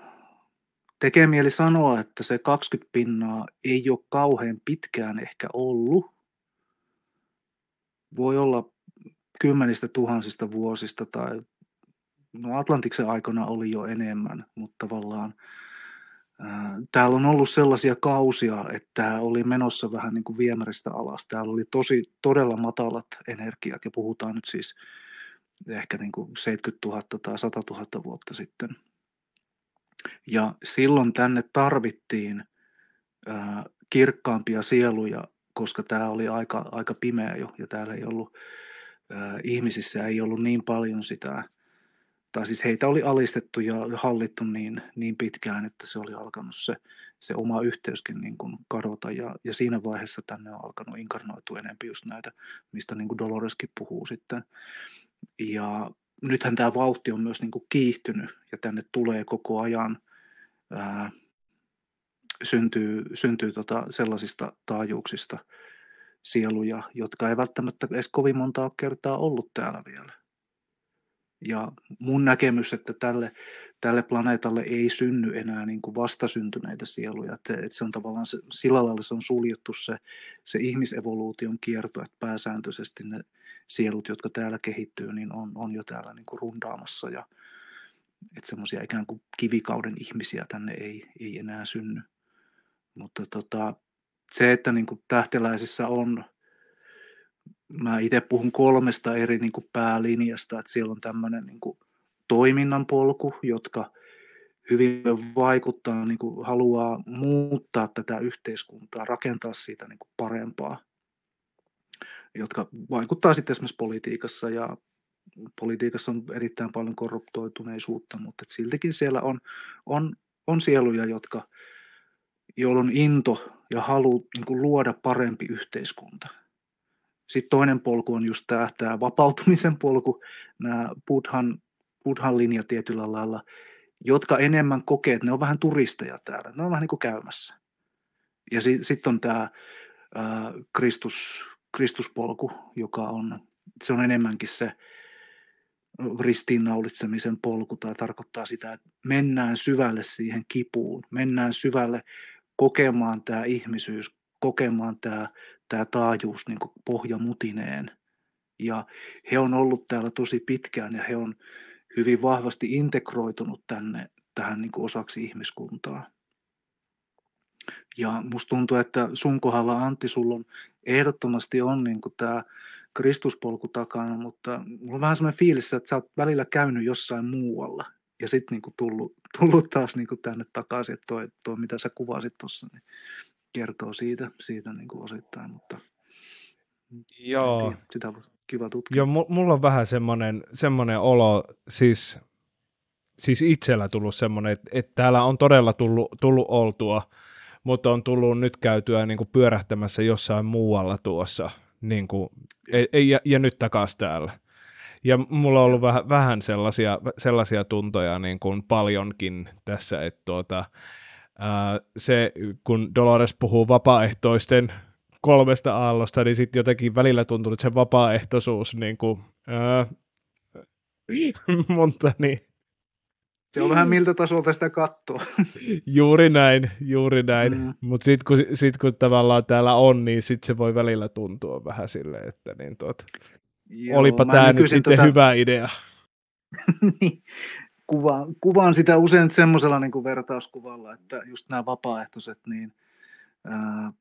tekee mieli sanoa, että se 20 pinnaa ei ole kauhean pitkään ehkä ollut. Voi olla kymmenistä tuhansista vuosista tai no Atlantiksen aikana oli jo enemmän, mutta tavallaan – Täällä on ollut sellaisia kausia, että oli menossa vähän niin kuin viemäristä alas. Täällä oli tosi todella matalat energiat ja puhutaan nyt siis ehkä niin kuin 70 000 tai 100 000 vuotta sitten. Ja silloin tänne tarvittiin kirkkaampia sieluja, koska tämä oli aika, aika pimeä jo ja täällä ei ollut, ihmisissä ei ollut niin paljon sitä tai siis heitä oli alistettu ja hallittu niin, niin pitkään, että se oli alkanut se, se oma yhteyskin niin kuin kadota. Ja, ja siinä vaiheessa tänne on alkanut inkarnoitua enemmän just näitä, mistä niin kuin Doloreskin puhuu sitten. Ja nythän tämä vauhti on myös niin kuin kiihtynyt ja tänne tulee koko ajan ää, syntyy, syntyy tota sellaisista taajuuksista sieluja, jotka ei välttämättä edes kovin montaa kertaa ollut täällä vielä ja mun näkemys, että tälle, tälle planeetalle ei synny enää niin kuin vastasyntyneitä sieluja. Että, että se on tavallaan se, sillä lailla se on suljettu se, se ihmisevoluution kierto, että pääsääntöisesti ne sielut, jotka täällä kehittyy, niin on, on jo täällä niin kuin rundaamassa ja että semmoisia ikään kuin kivikauden ihmisiä tänne ei, ei enää synny. Mutta tota, se, että niin kuin tähteläisissä on mä itse puhun kolmesta eri niin kuin päälinjasta, että siellä on tämmöinen niin kuin toiminnan polku, jotka hyvin vaikuttaa, niin kuin haluaa muuttaa tätä yhteiskuntaa, rakentaa siitä niin kuin parempaa, jotka vaikuttaa sitten esimerkiksi politiikassa ja politiikassa on erittäin paljon korruptoituneisuutta, mutta siltikin siellä on, on, on sieluja, jotka, joilla on into ja halu niin kuin luoda parempi yhteiskunta sitten toinen polku on just tämä, tämä vapautumisen polku, nämä Budhan, Budhan linja tietyllä lailla, jotka enemmän kokee, että ne on vähän turisteja täällä, ne on vähän niin kuin käymässä. Ja sitten sit on tämä ää, Kristus, Kristuspolku, joka on, se on enemmänkin se ristiinnaulitsemisen polku, tai tarkoittaa sitä, että mennään syvälle siihen kipuun, mennään syvälle kokemaan tämä ihmisyys, kokemaan tämä tämä taajuus niin pohjamutineen. Ja he on ollut täällä tosi pitkään ja he on hyvin vahvasti integroitunut tänne, tähän niin kuin osaksi ihmiskuntaa. Ja musta tuntuu, että sun kohdalla Antti, sulla on ehdottomasti on niin kuin tämä kristuspolku takana, mutta mulla on vähän semmoinen fiilis, että sä oot välillä käynyt jossain muualla ja sitten niin tullut, tullut taas niin kuin tänne takaisin, että toi, toi mitä sä kuvasit tuossa, niin kertoo siitä, siitä niin kuin osittain, mutta Joo. Tiedä, sitä on kiva tutkia. Joo, mulla on vähän semmoinen, semmoinen olo, siis, siis itsellä tullut semmoinen, että, että täällä on todella tullut, tullut oltua, mutta on tullut nyt käytyä niin kuin pyörähtämässä jossain muualla tuossa, niin kuin, ei, ja, ja nyt takaisin täällä. Ja mulla on ollut vähän, vähän sellaisia, sellaisia tuntoja niin kuin paljonkin tässä, että tuota, se, kun Dolores puhuu vapaaehtoisten kolmesta aallosta, niin sitten jotenkin välillä tuntuu, että se vapaaehtoisuus niin kuin, ää, monta niin. Se on vähän miltä tasolta sitä kattoa. juuri näin, juuri näin. Mm. Mutta sitten kun, sit, kun tavallaan täällä on, niin sitten se voi välillä tuntua vähän sille, että niin tuot, Joo, olipa tämä nyt sitten tota... hyvä idea. Niin kuva, kuvaan sitä usein semmoisella niin kuin vertauskuvalla, että just nämä vapaaehtoiset, niin ää,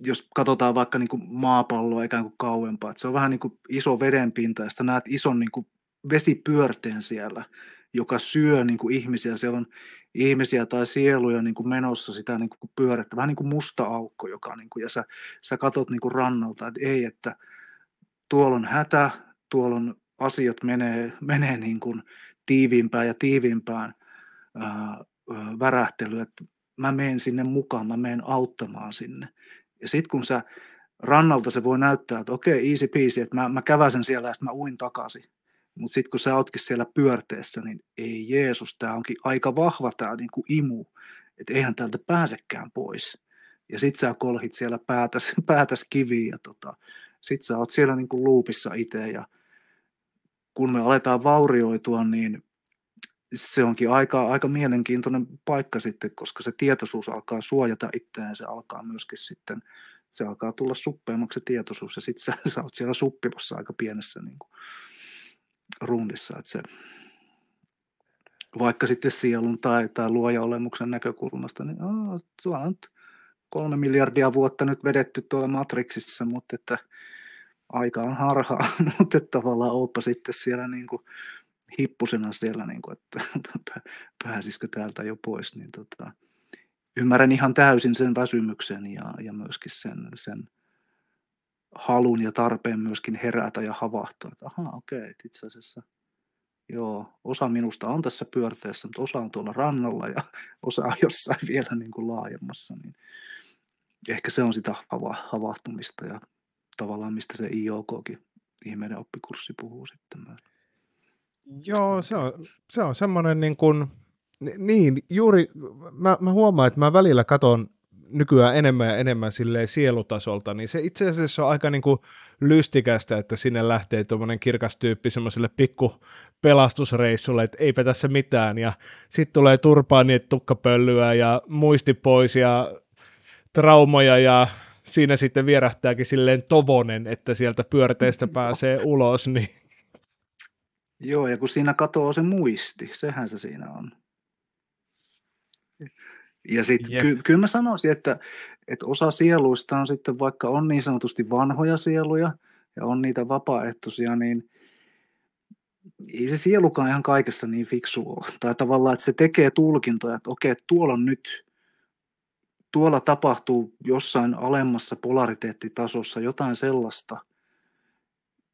jos katsotaan vaikka niin kuin maapalloa ikään kuin kauempaa, että se on vähän niin kuin iso vedenpinta, ja sitten näet ison niin kuin vesipyörteen siellä, joka syö niin kuin ihmisiä. Siellä on ihmisiä tai sieluja niin kuin menossa sitä niin kuin pyörettä, vähän niin kuin musta aukko, joka, niin kuin, ja sä, sä katot niin kuin rannalta, että ei, että tuolla on hätä, tuolla on asiat menee, menee niin kuin tiiviimpään ja tiiviimpään ää, värähtelyyn, että mä menen sinne mukaan, mä menen auttamaan sinne. Ja sitten kun sä rannalta se voi näyttää, että okei, easy peasy, että mä, mä käväsen siellä ja mä uin takaisin. Mutta sitten kun sä ootkin siellä pyörteessä, niin ei Jeesus, tämä onkin aika vahva tämä niinku imu, että eihän täältä pääsekään pois. Ja sit sä kolhit siellä päätäs, päätäs kiviä ja tota, sit sä oot siellä niinku luupissa itse ja kun me aletaan vaurioitua, niin se onkin aika, aika mielenkiintoinen paikka sitten, koska se tietoisuus alkaa suojata itseään, se alkaa myöskin sitten, se alkaa tulla suppeammaksi se tietoisuus, ja sitten sä, sä oot siellä suppilossa aika pienessä niin kuin, rundissa, että se, vaikka sitten sielun tai, tai luoja-olemuksen näkökulmasta, niin aah, tuolla on kolme miljardia vuotta nyt vedetty tuolla matriksissa, mutta että aikaan harhaa, mutta tavallaan ooppa sitten siellä niin kuin hippusena siellä, niin kuin, että pääsisikö täältä jo pois, niin tota, ymmärrän ihan täysin sen väsymyksen ja, ja myöskin sen, sen halun ja tarpeen myöskin herätä ja havahtua, että ahaa, okei, okay, itse asiassa joo, osa minusta on tässä pyörteessä, mutta osa on tuolla rannalla ja osa on jossain vielä niin kuin laajemmassa, niin ehkä se on sitä hava- havahtumista ja tavallaan mistä se IOKkin ihmeiden oppikurssi puhuu sitten myös. Joo, se on, se on semmoinen niin kuin, niin, juuri mä, mä huomaan, että mä välillä katon nykyään enemmän ja enemmän silleen sielutasolta, niin se itse asiassa on aika niin kuin lystikästä, että sinne lähtee tuommoinen kirkas tyyppi semmoiselle pikku pelastusreissulle, että eipä tässä mitään, ja sitten tulee turpaa niitä tukkapölyä ja muisti pois ja traumoja ja siinä sitten vierähtääkin silleen tovonen, että sieltä pyörteistä pääsee ulos. Niin. Joo, ja kun siinä katoaa se muisti, sehän se siinä on. Ja sitten yep. ky- kyllä mä sanoisin, että, että osa sieluista on sitten, vaikka on niin sanotusti vanhoja sieluja ja on niitä vapaaehtoisia, niin ei se sielukaan ihan kaikessa niin fiksu ole. Tai tavallaan, että se tekee tulkintoja, että okei, tuolla on nyt tuolla tapahtuu jossain alemmassa polariteettitasossa jotain sellaista,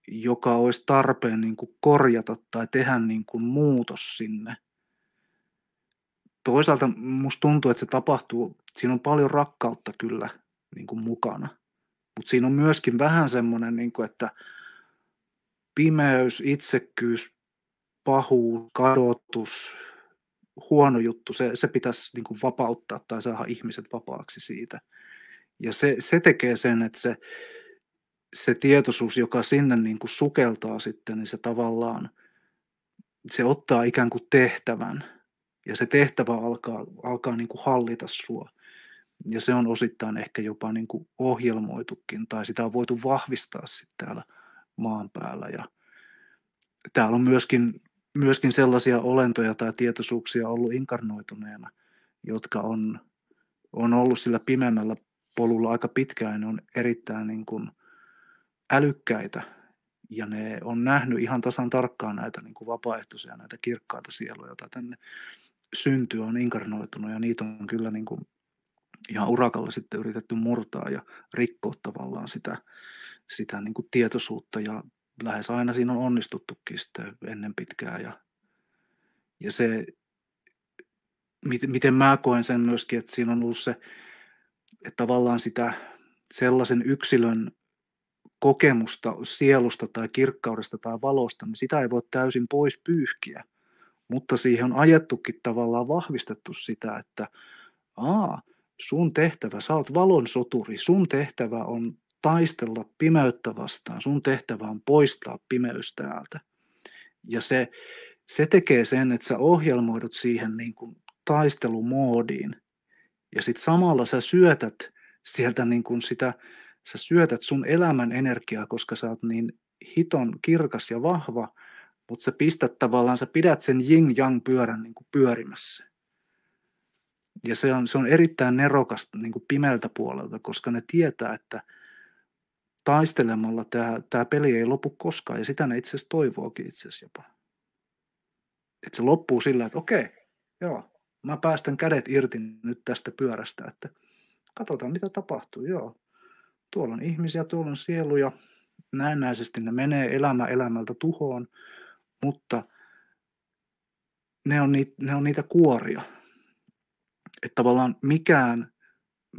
joka olisi tarpeen niin kuin korjata tai tehdä niin kuin muutos sinne. Toisaalta musta tuntuu, että se tapahtuu, siinä on paljon rakkautta kyllä niin kuin mukana, mutta siinä on myöskin vähän semmoinen, niin kuin, että pimeys, itsekkyys, pahuus, kadotus, huono juttu. Se, se pitäisi niin kuin vapauttaa tai saada ihmiset vapaaksi siitä. Ja se, se tekee sen, että se, se tietoisuus, joka sinne niin kuin sukeltaa sitten, niin se tavallaan, se ottaa ikään kuin tehtävän. Ja se tehtävä alkaa, alkaa niin kuin hallita sua. Ja se on osittain ehkä jopa niin kuin ohjelmoitukin, tai sitä on voitu vahvistaa sitten täällä maan päällä. Ja täällä on myöskin myöskin sellaisia olentoja tai tietoisuuksia ollut inkarnoituneena, jotka on, on ollut sillä pimeämmällä polulla aika pitkään, ne on erittäin niin kuin älykkäitä ja ne on nähnyt ihan tasan tarkkaan näitä niin kuin vapaaehtoisia, näitä kirkkaita sieluja, joita tänne syntyy, on inkarnoitunut ja niitä on kyllä niin kuin ihan urakalla sitten yritetty murtaa ja rikkoa tavallaan sitä, sitä niin kuin tietoisuutta ja lähes aina siinä on onnistuttukin sitten ennen pitkää. Ja, ja se, miten mä koen sen myöskin, että siinä on ollut se, että tavallaan sitä sellaisen yksilön kokemusta sielusta tai kirkkaudesta tai valosta, niin sitä ei voi täysin pois pyyhkiä. Mutta siihen on ajettukin tavallaan vahvistettu sitä, että aa, sun tehtävä, sä oot valon soturi, sun tehtävä on taistella pimeyttä vastaan. Sun tehtävä on poistaa pimeys täältä. Ja se, se tekee sen, että sä ohjelmoidut siihen niin kuin taistelumoodiin. Ja sitten samalla sä syötät sieltä niin kuin sitä, sä syötät sun elämän energiaa, koska sä oot niin hiton kirkas ja vahva, mutta sä pistät tavallaan, sä pidät sen yin-yang pyörän niin kuin pyörimässä. Ja se on, se on erittäin nerokasta niin kuin pimeältä puolelta, koska ne tietää, että – taistelemalla tämä, tämä peli ei lopu koskaan, ja sitä ne itse asiassa toivoakin itse asiassa jopa. Että se loppuu sillä, että okei, joo, mä päästän kädet irti nyt tästä pyörästä, että katsotaan mitä tapahtuu, joo. Tuolla on ihmisiä, tuolla on sieluja, näennäisesti ne menee elämä elämältä tuhoon, mutta ne on, niitä, ne on niitä kuoria. Että tavallaan mikään,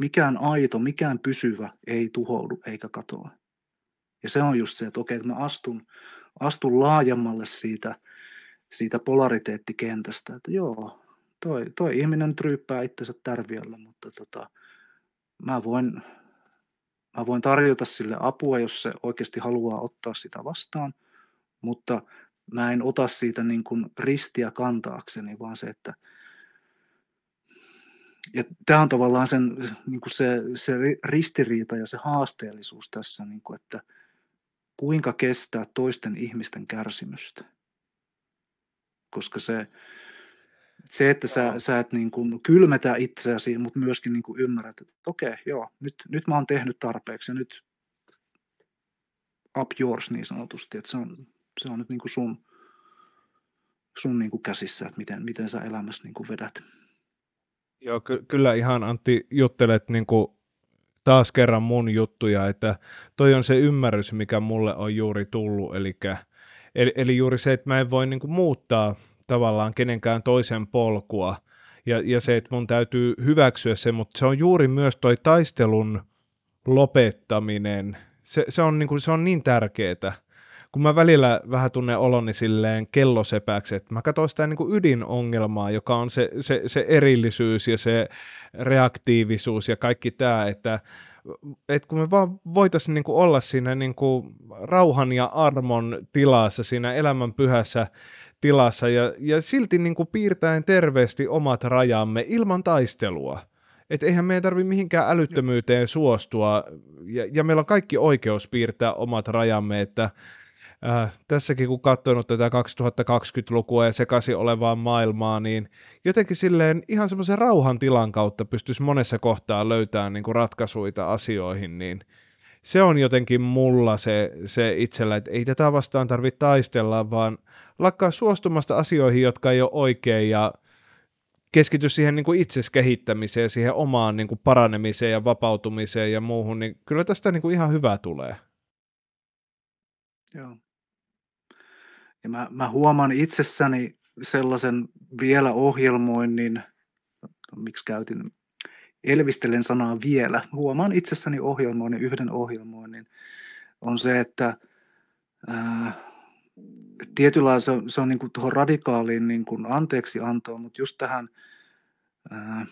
mikään aito, mikään pysyvä ei tuhoudu eikä katoa. Ja se on just se, että okei, että mä astun, astun laajemmalle siitä, siitä polariteettikentästä, että joo, toi, toi ihminen nyt ryyppää itsensä tärviöllä, mutta tota, mä, voin, mä voin tarjota sille apua, jos se oikeasti haluaa ottaa sitä vastaan, mutta mä en ota siitä niin kuin ristiä kantaakseni, vaan se, että ja tämä on tavallaan sen, niin kuin se, se ristiriita ja se haasteellisuus tässä, niin kuin, että kuinka kestää toisten ihmisten kärsimystä. Koska se, se että sä, sä et niin kuin kylmetä itseäsi, mutta myöskin niin kuin ymmärrät, että okei, joo, nyt, nyt mä oon tehnyt tarpeeksi ja nyt up yours niin sanotusti, että se on, se on nyt niin kuin sun, sun niin kuin käsissä, että miten, miten sä elämässä niin kuin vedät. Joo, ky- kyllä ihan Antti juttelet niin kuin taas kerran mun juttuja, että toi on se ymmärrys, mikä mulle on juuri tullut, eli, eli, eli juuri se, että mä en voi niinku muuttaa tavallaan kenenkään toisen polkua, ja, ja se, että mun täytyy hyväksyä se, mutta se on juuri myös toi taistelun lopettaminen, se, se, on, niinku, se on niin tärkeää, kun mä välillä vähän tunnen oloni silleen kellosepäksi, että mä katsoin sitä niin kuin ydinongelmaa, joka on se, se, se erillisyys ja se reaktiivisuus ja kaikki tämä, että että kun me vaan voitaisiin niin olla siinä niin kuin rauhan ja armon tilassa, siinä elämän pyhässä tilassa ja, ja silti niin kuin piirtäen terveesti omat rajamme ilman taistelua. Että eihän meidän tarvitse mihinkään älyttömyyteen suostua ja, ja meillä on kaikki oikeus piirtää omat rajamme, että äh, tässäkin kun katsonut tätä 2020-lukua ja sekaisin olevaa maailmaa, niin jotenkin silleen ihan semmoisen rauhan tilan kautta pystyisi monessa kohtaa löytämään niin kuin ratkaisuita asioihin, niin se on jotenkin mulla se, se itsellä, että ei tätä vastaan tarvitse taistella, vaan lakkaa suostumasta asioihin, jotka ei ole oikein ja keskity siihen niin kuin itseskehittämiseen, siihen omaan niin kuin paranemiseen ja vapautumiseen ja muuhun, niin kyllä tästä niin kuin ihan hyvä tulee. Joo. Ja mä, mä huomaan itsessäni sellaisen vielä ohjelmoinnin, miksi käytin, elvistelen sanaa vielä, huomaan itsessäni ohjelmoinnin, yhden ohjelmoinnin, on se, että ää, äh, tietyllä se, se on niin kuin tuohon radikaaliin niin kuin antoa, mutta just tähän ää, äh,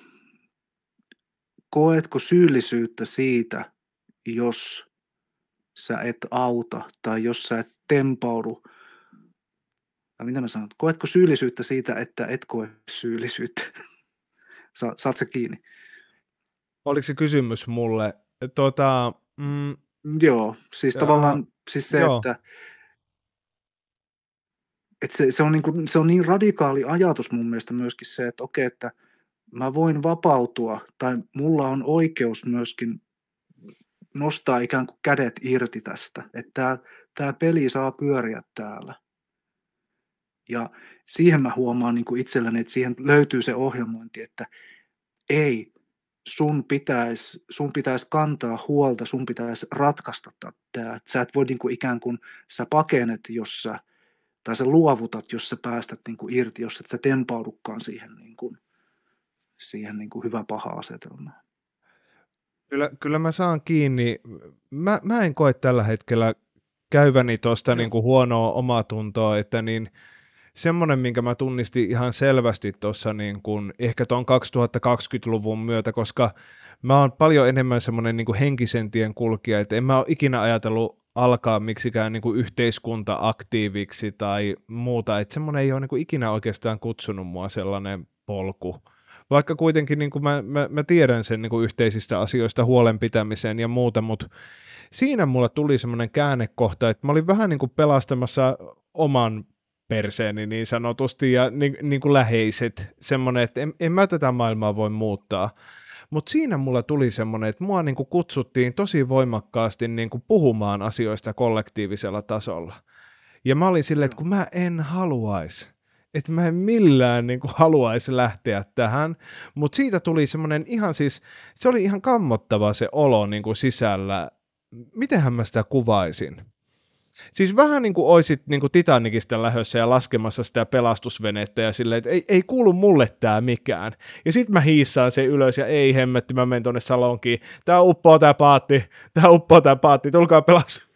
koetko syyllisyyttä siitä, jos sä et auta tai jos sä et tempaudu – tai mitä mä sanon, koetko syyllisyyttä siitä, että et koe syyllisyyttä? Sa, saat se kiinni. Oliko se kysymys mulle? Tota, mm, mm joo, siis ja, tavallaan siis se, joo. että että se, se, on niin kuin, se on niin radikaali ajatus mun mielestä myöskin se, että okei, että mä voin vapautua tai mulla on oikeus myöskin nostaa ikään kuin kädet irti tästä, että tämä peli saa pyöriä täällä ja siihen mä huomaan niin kuin itselläni, että siihen löytyy se ohjelmointi, että ei, sun pitäisi, sun pitäis kantaa huolta, sun pitäisi ratkaista tämä. Sä et voi niin kuin ikään kuin, sä pakenet, jos sä, tai sä luovutat, jos sä päästät niin kuin irti, jos et sä tempaudukaan siihen, niin kuin, siihen niin kuin hyvä paha asetelmaan. Kyllä, kyllä mä saan kiinni. Mä, mä en koe tällä hetkellä käyväni tuosta niin huonoa omatuntoa, että niin, semmoinen, minkä mä tunnistin ihan selvästi tuossa niin kuin, ehkä tuon 2020-luvun myötä, koska mä oon paljon enemmän semmoinen niin kuin henkisen tien kulkija, että en mä ole ikinä ajatellut alkaa miksikään niin kuin yhteiskunta-aktiiviksi tai muuta, että semmoinen ei ole niin kuin ikinä oikeastaan kutsunut mua sellainen polku vaikka kuitenkin niin kuin mä, mä, mä tiedän sen niin kuin yhteisistä asioista huolenpitämiseen ja muuta, mutta siinä mulla tuli semmoinen käännekohta, että mä olin vähän niin kuin pelastamassa oman perseeni niin sanotusti ja niin, niin kuin läheiset, semmoinen, että en, en mä tätä maailmaa voi muuttaa. Mutta siinä mulla tuli semmoinen, että mua niinku kutsuttiin tosi voimakkaasti niinku puhumaan asioista kollektiivisella tasolla. Ja mä olin silleen, että kun mä en haluaisi, että mä en millään niin kuin, haluaisi lähteä tähän, mutta siitä tuli semmoinen ihan siis, se oli ihan kammottava se olo niin kuin, sisällä, mitenhän mä sitä kuvaisin. Siis vähän niin kuin oisit niin kuin Titanicista lähössä ja laskemassa sitä pelastusvenettä ja silleen, että ei, ei kuulu mulle tää mikään. Ja sit mä hiissaan se ylös ja ei hemmetti, mä menen tonne salonkiin. Tää uppoo tää paatti, tää uppoo tää paatti, tulkaa pelastaa.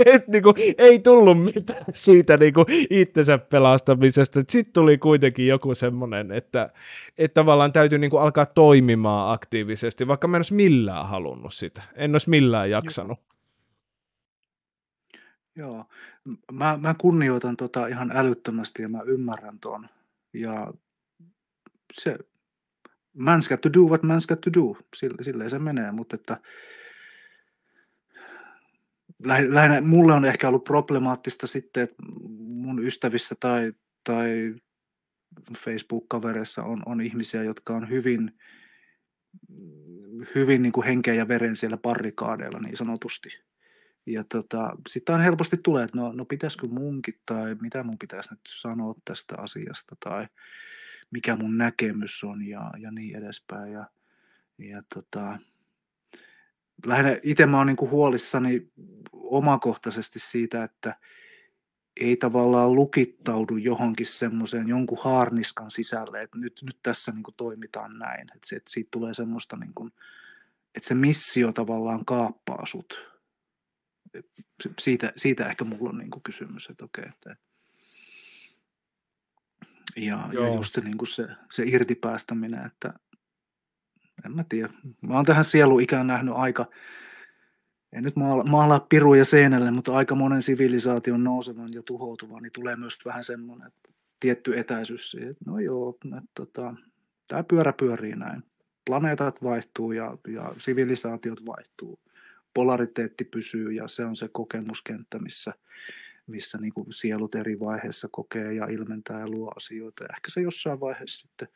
Et niinku, ei tullut mitään siitä niinku itsensä pelastamisesta. Sitten tuli kuitenkin joku semmoinen, että, että tavallaan täytyy niinku alkaa toimimaan aktiivisesti, vaikka mä en olisi millään halunnut sitä. En olisi millään jaksanut. Joo, mä, mä kunnioitan tota ihan älyttömästi ja mä ymmärrän ton. Ja se, man's got to do what man's got to do, Sille, silleen se menee, mutta että lähinnä mulle on ehkä ollut problemaattista sitten, että mun ystävissä tai, tai Facebook-kavereissa on, on ihmisiä, jotka on hyvin, hyvin niin kuin henkeä ja veren siellä parrikaadeilla niin sanotusti ja tota, sitten on helposti tulee, että no, no pitäisikö munkin tai mitä mun pitäisi nyt sanoa tästä asiasta tai mikä mun näkemys on ja, ja niin edespäin. Ja, ja tota, lähinnä itse mä oon niinku huolissani omakohtaisesti siitä, että ei tavallaan lukittaudu johonkin semmoiseen jonkun haarniskan sisälle, että nyt, nyt tässä niin toimitaan näin. Että, se, että siitä tulee semmoista, niin että se missio tavallaan kaappaa sut siitä, siitä ehkä mulla on niin kuin kysymys, että okei, että ja, ja just se, niin kuin se, se irtipäästäminen, että en mä tiedä. Mä oon tähän sieluikään nähnyt aika, en nyt maala, piruja seinälle, mutta aika monen sivilisaation nousevan ja tuhoutuvan, niin tulee myös vähän semmoinen että tietty etäisyys siihen, että no joo, että tota, tämä pyörä pyörii näin. Planeetat vaihtuu ja, ja sivilisaatiot vaihtuu polariteetti pysyy ja se on se kokemuskenttä, missä, missä niin kuin sielut eri vaiheissa kokee ja ilmentää ja luo asioita. Ja ehkä se jossain vaiheessa sitten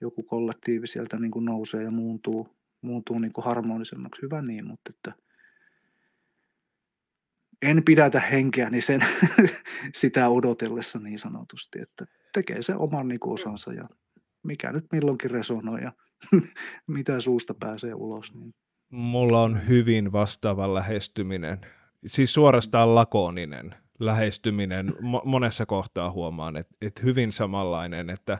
joku kollektiivi sieltä niin kuin nousee ja muuntuu, muuntuu niin kuin harmonisemmaksi. Hyvä niin, mutta että en pidätä henkeäni sen, sitä odotellessa niin sanotusti, että tekee se oman niin kuin osansa ja mikä nyt milloinkin resonoi ja mitä suusta pääsee ulos, niin mulla on hyvin vastaava lähestyminen. Siis suorastaan lakoninen lähestyminen. Mo- monessa kohtaa huomaan, että et hyvin samanlainen, että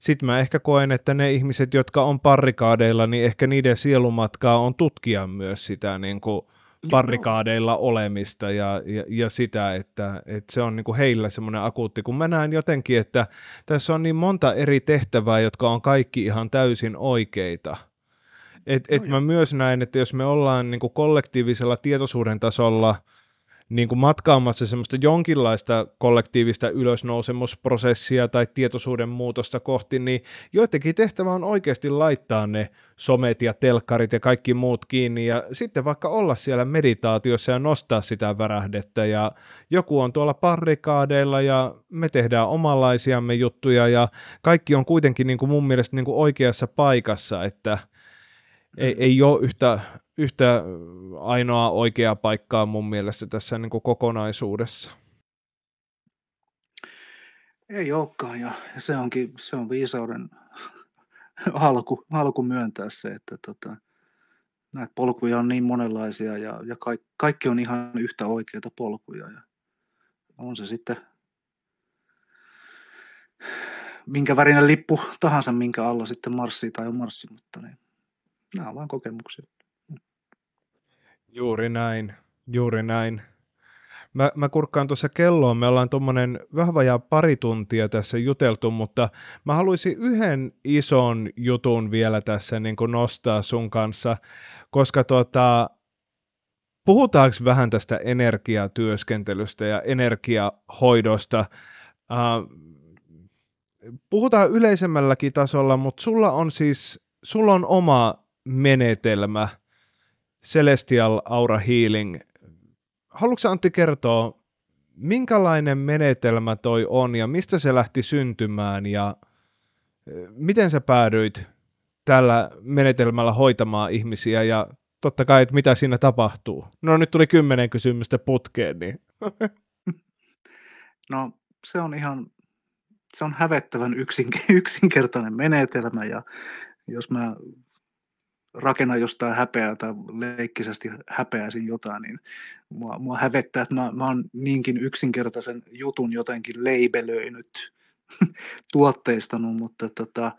sitten mä ehkä koen, että ne ihmiset, jotka on parrikaadeilla, niin ehkä niiden sielumatkaa on tutkia myös sitä niin kuin parrikaadeilla olemista ja, ja, ja sitä, että, että se on niin kuin heillä semmoinen akuutti. Kun mä näen jotenkin, että tässä on niin monta eri tehtävää, jotka on kaikki ihan täysin oikeita – et, et no, mä jo. myös näen, että jos me ollaan niin kuin kollektiivisella tietoisuuden tasolla niin kuin matkaamassa semmoista jonkinlaista kollektiivista ylösnousemusprosessia tai tietoisuuden muutosta kohti, niin joidenkin tehtävä on oikeasti laittaa ne somet ja telkkarit ja kaikki muut kiinni ja sitten vaikka olla siellä meditaatiossa ja nostaa sitä värähdettä ja joku on tuolla parrikaadeilla ja me tehdään omanlaisiamme juttuja ja kaikki on kuitenkin niin kuin mun mielestä niin kuin oikeassa paikassa, että – ei, ei ole yhtä, yhtä ainoa oikeaa paikkaa mun mielestä tässä niin kuin kokonaisuudessa. Ei olekaan, ja, se, onkin, se on viisauden alku, alku myöntää se, että tota, näitä polkuja on niin monenlaisia ja, ja kaikki, kaikki on ihan yhtä oikeita polkuja. Ja on se sitten minkä värinen lippu tahansa, minkä alla sitten marssii tai on marssimatta, niin nämä on vain kokemuksia. Juuri näin, juuri näin. Mä, mä kurkkaan tuossa kelloon, me ollaan tuommoinen vähän vajaa pari tuntia tässä juteltu, mutta mä haluaisin yhden ison jutun vielä tässä niin kuin nostaa sun kanssa, koska tota, puhutaanko vähän tästä energiatyöskentelystä ja energiahoidosta? Äh, puhutaan yleisemmälläkin tasolla, mutta sulla on siis sulla on oma menetelmä, Celestial Aura Healing. Haluatko Antti kertoa, minkälainen menetelmä toi on ja mistä se lähti syntymään ja eh, miten sä päädyit tällä menetelmällä hoitamaan ihmisiä ja totta kai, että mitä siinä tapahtuu? No nyt tuli kymmenen kysymystä putkeen, niin... No se on ihan, se on hävettävän yksinkertainen menetelmä ja jos mä rakenna jostain häpeää tai leikkisesti häpeäisin jotain, niin mua, mua hävettää, että mä, mä oon niinkin yksinkertaisen jutun jotenkin leibelöinyt, tuotteistanut, mutta tota,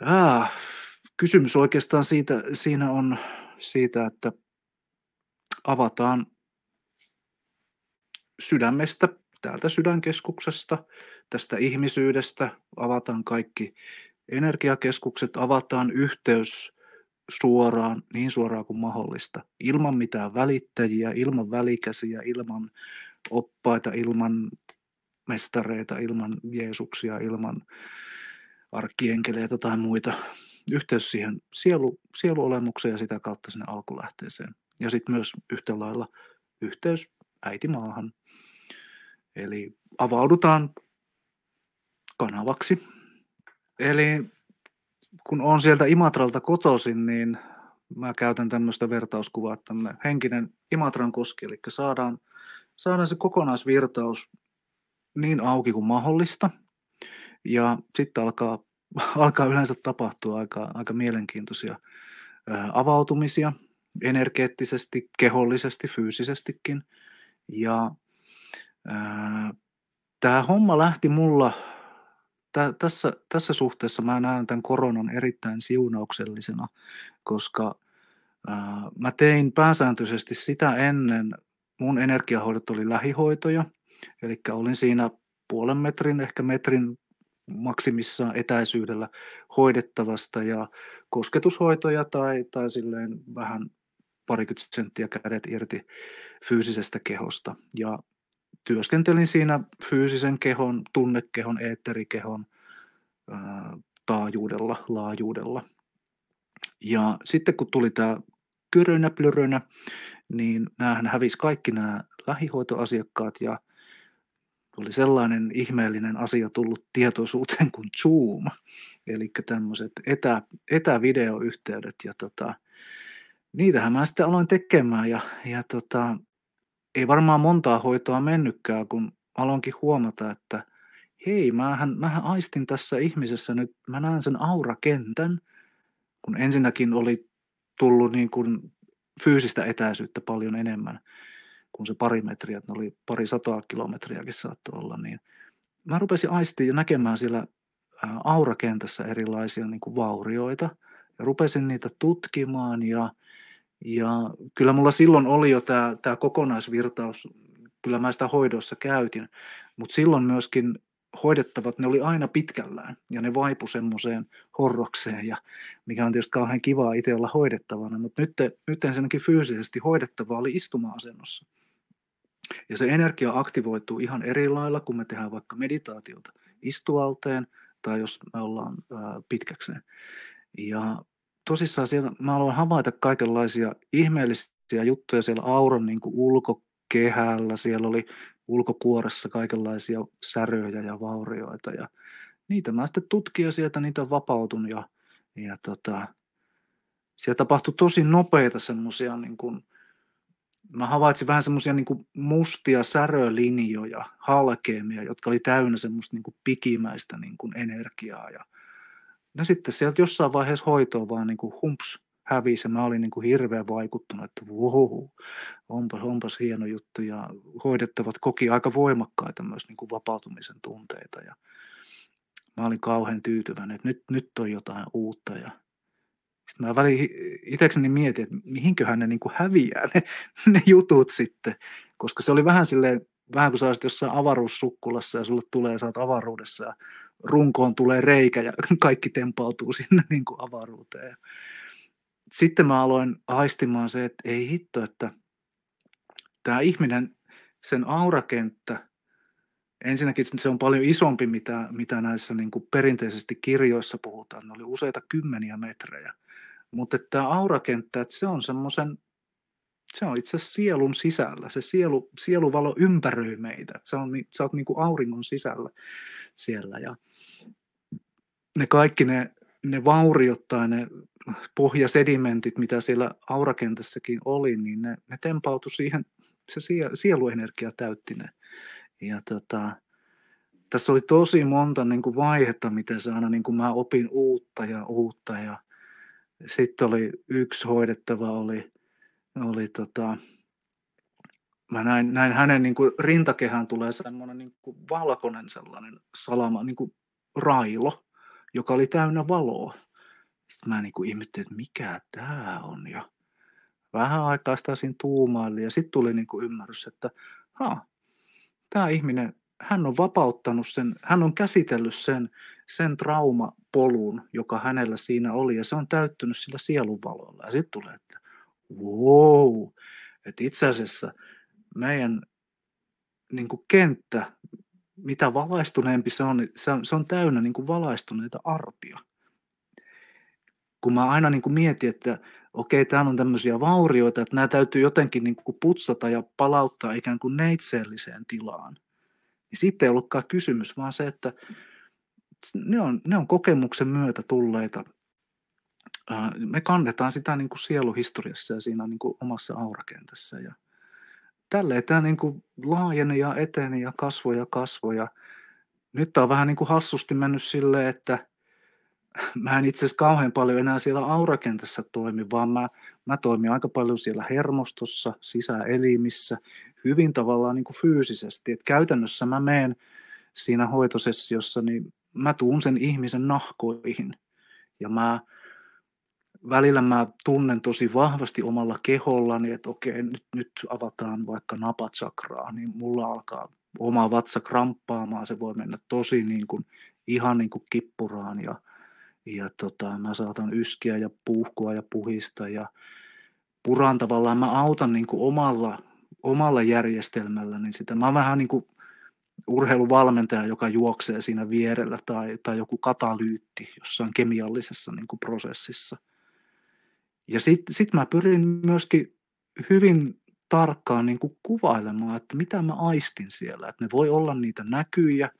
ah, kysymys oikeastaan siitä, siinä on siitä, että avataan sydämestä, täältä sydänkeskuksesta, tästä ihmisyydestä, avataan kaikki energiakeskukset, avataan yhteys suoraan, niin suoraan kuin mahdollista, ilman mitään välittäjiä, ilman välikäsiä, ilman oppaita, ilman mestareita, ilman Jeesuksia, ilman arkkienkeleitä tai muita. Yhteys siihen sielu, sieluolemukseen ja sitä kautta sinne alkulähteeseen. Ja sitten myös yhtä lailla yhteys äitimaahan. Eli avaudutaan kanavaksi. Eli kun on sieltä Imatralta kotoisin, niin mä käytän tämmöistä vertauskuvaa, että henkinen Imatran koski, eli saadaan, saadaan se kokonaisvirtaus niin auki kuin mahdollista, ja sitten alkaa, alkaa yleensä tapahtua aika, aika mielenkiintoisia avautumisia energeettisesti, kehollisesti, fyysisestikin. Ja ää, tämä homma lähti mulla tä, tässä, tässä suhteessa mä näen tämän koronan erittäin siunauksellisena, koska ää, mä tein pääsääntöisesti sitä ennen, mun energiahoidot oli lähihoitoja, eli olin siinä puolen metrin, ehkä metrin maksimissaan etäisyydellä hoidettavasta ja kosketushoitoja tai, tai silleen vähän parikymmentä senttiä kädet irti fyysisestä kehosta. Ja työskentelin siinä fyysisen kehon, tunnekehon, eetterikehon taajuudella, laajuudella. Ja sitten kun tuli tämä kyrönä, plyrönä, niin näähän hävisi kaikki nämä lähihoitoasiakkaat ja oli sellainen ihmeellinen asia tullut tietoisuuteen kuin Zoom, eli tämmöiset etä, etävideoyhteydet ja tota, niitähän mä sitten aloin tekemään ja, ja tota, ei varmaan montaa hoitoa mennykkää, kun aloinkin huomata, että hei, mähän, mähän aistin tässä ihmisessä nyt, mä näen sen aurakentän, kun ensinnäkin oli tullut niin kuin fyysistä etäisyyttä paljon enemmän kuin se pari metriä, että ne oli pari sataa kilometriäkin saattoi olla, niin mä rupesin aistiin ja näkemään siellä aurakentässä erilaisia niin kuin vaurioita ja rupesin niitä tutkimaan ja – ja kyllä mulla silloin oli jo tämä, tämä kokonaisvirtaus, kyllä mä sitä hoidossa käytin, mutta silloin myöskin hoidettavat, ne oli aina pitkällään ja ne vaipu semmoiseen horrokseen, ja mikä on tietysti kauhean kivaa itse olla hoidettavana, mutta nyt, nyt ensinnäkin fyysisesti hoidettava oli istuma-asennossa. Ja se energia aktivoituu ihan eri lailla, kun me tehdään vaikka meditaatiota istualteen tai jos me ollaan ää, pitkäkseen. Ja tosissaan siellä mä haluan havaita kaikenlaisia ihmeellisiä juttuja siellä auron niin kuin ulkokehällä. Siellä oli ulkokuoressa kaikenlaisia säröjä ja vaurioita ja niitä mä sitten ja sieltä, niitä vapautun ja, ja tota, siellä tapahtui tosi nopeita semmoisia niin kuin, mä havaitsin vähän semmoisia niin mustia särölinjoja, halkeamia, jotka oli täynnä semmoista niin kuin pikimäistä niin kuin energiaa ja No sitten sieltä jossain vaiheessa hoitoa vaan niin kuin humps hävisi ja mä olin niin kuin hirveän vaikuttunut, että wow, onpas, onpas hieno juttu ja hoidettavat koki aika voimakkaita myös niin kuin vapautumisen tunteita ja mä olin kauhean tyytyväinen, että nyt, nyt on jotain uutta ja sitten mä välin itsekseni mietin, että mihinköhän ne niin kuin häviää ne, ne jutut sitten, koska se oli vähän silleen, vähän kuin sä olisit jossain avaruussukkulassa ja sulle tulee, sä oot avaruudessa ja runkoon tulee reikä ja kaikki tempautuu sinne niin kuin avaruuteen. Sitten mä aloin haistimaan se, että ei hitto, että tämä ihminen, sen aurakenttä, ensinnäkin se on paljon isompi, mitä, mitä näissä niin kuin perinteisesti kirjoissa puhutaan. Ne oli useita kymmeniä metrejä. Mutta tämä aurakenttä, että se on semmoisen se on itse asiassa sielun sisällä. Se sielu, sieluvalo ympäröi meitä. se on, niin, sä oot niin kuin auringon sisällä siellä. Ja ne kaikki ne, ne tai ne pohjasedimentit, mitä siellä aurakentässäkin oli, niin ne, ne tempautu siihen, se sieluenergia täytti ne. Ja tota, tässä oli tosi monta niin kuin vaihetta, miten se aina niin kuin mä opin uutta ja uutta. Ja sitten oli yksi hoidettava, oli, oli tota, mä näin, näin hänen niin kuin rintakehään tulee semmoinen niin kuin valkoinen sellainen salama, niin kuin railo joka oli täynnä valoa. Sitten mä niin kuin ihmettelin, että mikä tämä on. Ja vähän aikaa sitä siinä tuumaili, ja sitten tuli niin kuin ymmärrys, että ha, tämä ihminen, hän on vapauttanut sen, hän on käsitellyt sen, sen traumapolun, joka hänellä siinä oli ja se on täyttynyt sillä sielunvalolla. Ja sitten tulee, että wow, että itse asiassa meidän niin kuin kenttä, mitä valaistuneempi se on, se on, se on täynnä niin kuin valaistuneita arpia. Kun mä aina niin kuin mietin, että okei, täällä on tämmöisiä vaurioita, että nämä täytyy jotenkin niin kuin putsata ja palauttaa ikään kuin neitseelliseen tilaan. Niin siitä ei ollutkaan kysymys, vaan se, että ne on, ne on kokemuksen myötä tulleita. Me kannetaan sitä niin kuin sieluhistoriassa ja siinä niin kuin omassa aurakentässä. Ja, tälleen tämä niin kuin laajeni ja eteni ja kasvoi ja kasvoi. Ja nyt tämä on vähän niin kuin hassusti mennyt silleen, että mä en itse asiassa kauhean paljon enää siellä aurakentässä toimi, vaan mä, mä toimin aika paljon siellä hermostossa, sisäelimissä, hyvin tavallaan niin kuin fyysisesti. Et käytännössä mä meen siinä hoitosessiossa, niin mä tuun sen ihmisen nahkoihin ja mä – välillä mä tunnen tosi vahvasti omalla kehollani, että okei, nyt, nyt avataan vaikka napatsakraa, niin mulla alkaa oma vatsa kramppaamaan, se voi mennä tosi niin kuin, ihan niin kuin kippuraan ja, ja tota, mä saatan yskiä ja puuhkua ja puhista ja puran tavallaan, mä autan niin kuin omalla, omalla järjestelmällä, niin sitä mä vähän niin kuin urheiluvalmentaja, joka juoksee siinä vierellä tai, tai joku katalyytti jossain kemiallisessa niin kuin prosessissa – ja sitten sit mä pyrin myöskin hyvin tarkkaan niin kuin kuvailemaan, että mitä mä aistin siellä. Että ne voi olla niitä näkyjä,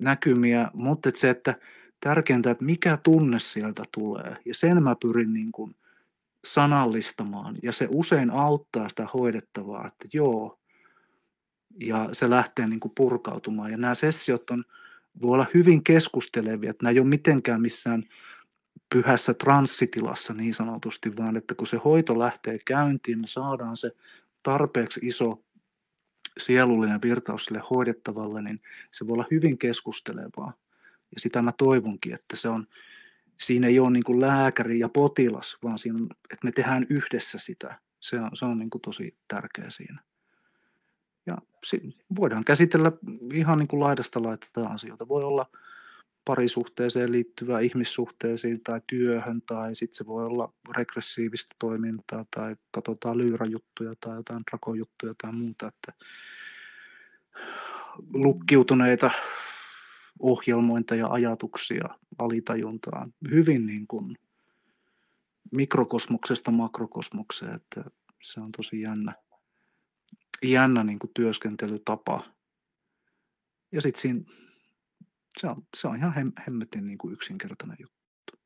näkymiä, mutta että se, että tärkeintä, että mikä tunne sieltä tulee. Ja sen mä pyrin niin kuin sanallistamaan. Ja se usein auttaa sitä hoidettavaa, että joo. Ja se lähtee niin kuin purkautumaan. Ja nämä sessiot on, voi olla hyvin keskustelevia, että nämä ei ole mitenkään missään – pyhässä transsitilassa niin sanotusti, vaan että kun se hoito lähtee käyntiin, niin saadaan se tarpeeksi iso sielullinen virtaus sille hoidettavalle, niin se voi olla hyvin keskustelevaa. Ja sitä mä toivonkin, että se on, siinä ei ole niin kuin lääkäri ja potilas, vaan siinä, että me tehdään yhdessä sitä. Se on, se on niin kuin tosi tärkeä siinä. Ja voidaan käsitellä ihan niin kuin laidasta laittaa asioita. Voi olla – parisuhteeseen liittyvää ihmissuhteisiin tai työhön tai sitten se voi olla regressiivistä toimintaa tai katsotaan lyyräjuttuja tai jotain rakojuttuja tai muuta, että lukkiutuneita ohjelmointa ja ajatuksia alitajuntaan hyvin niin kuin mikrokosmoksesta makrokosmokseen, että se on tosi jännä, jännä niin kuin työskentelytapa. Ja sitten siinä se on, se on ihan hem, hemmetin niin kuin yksinkertainen juttu.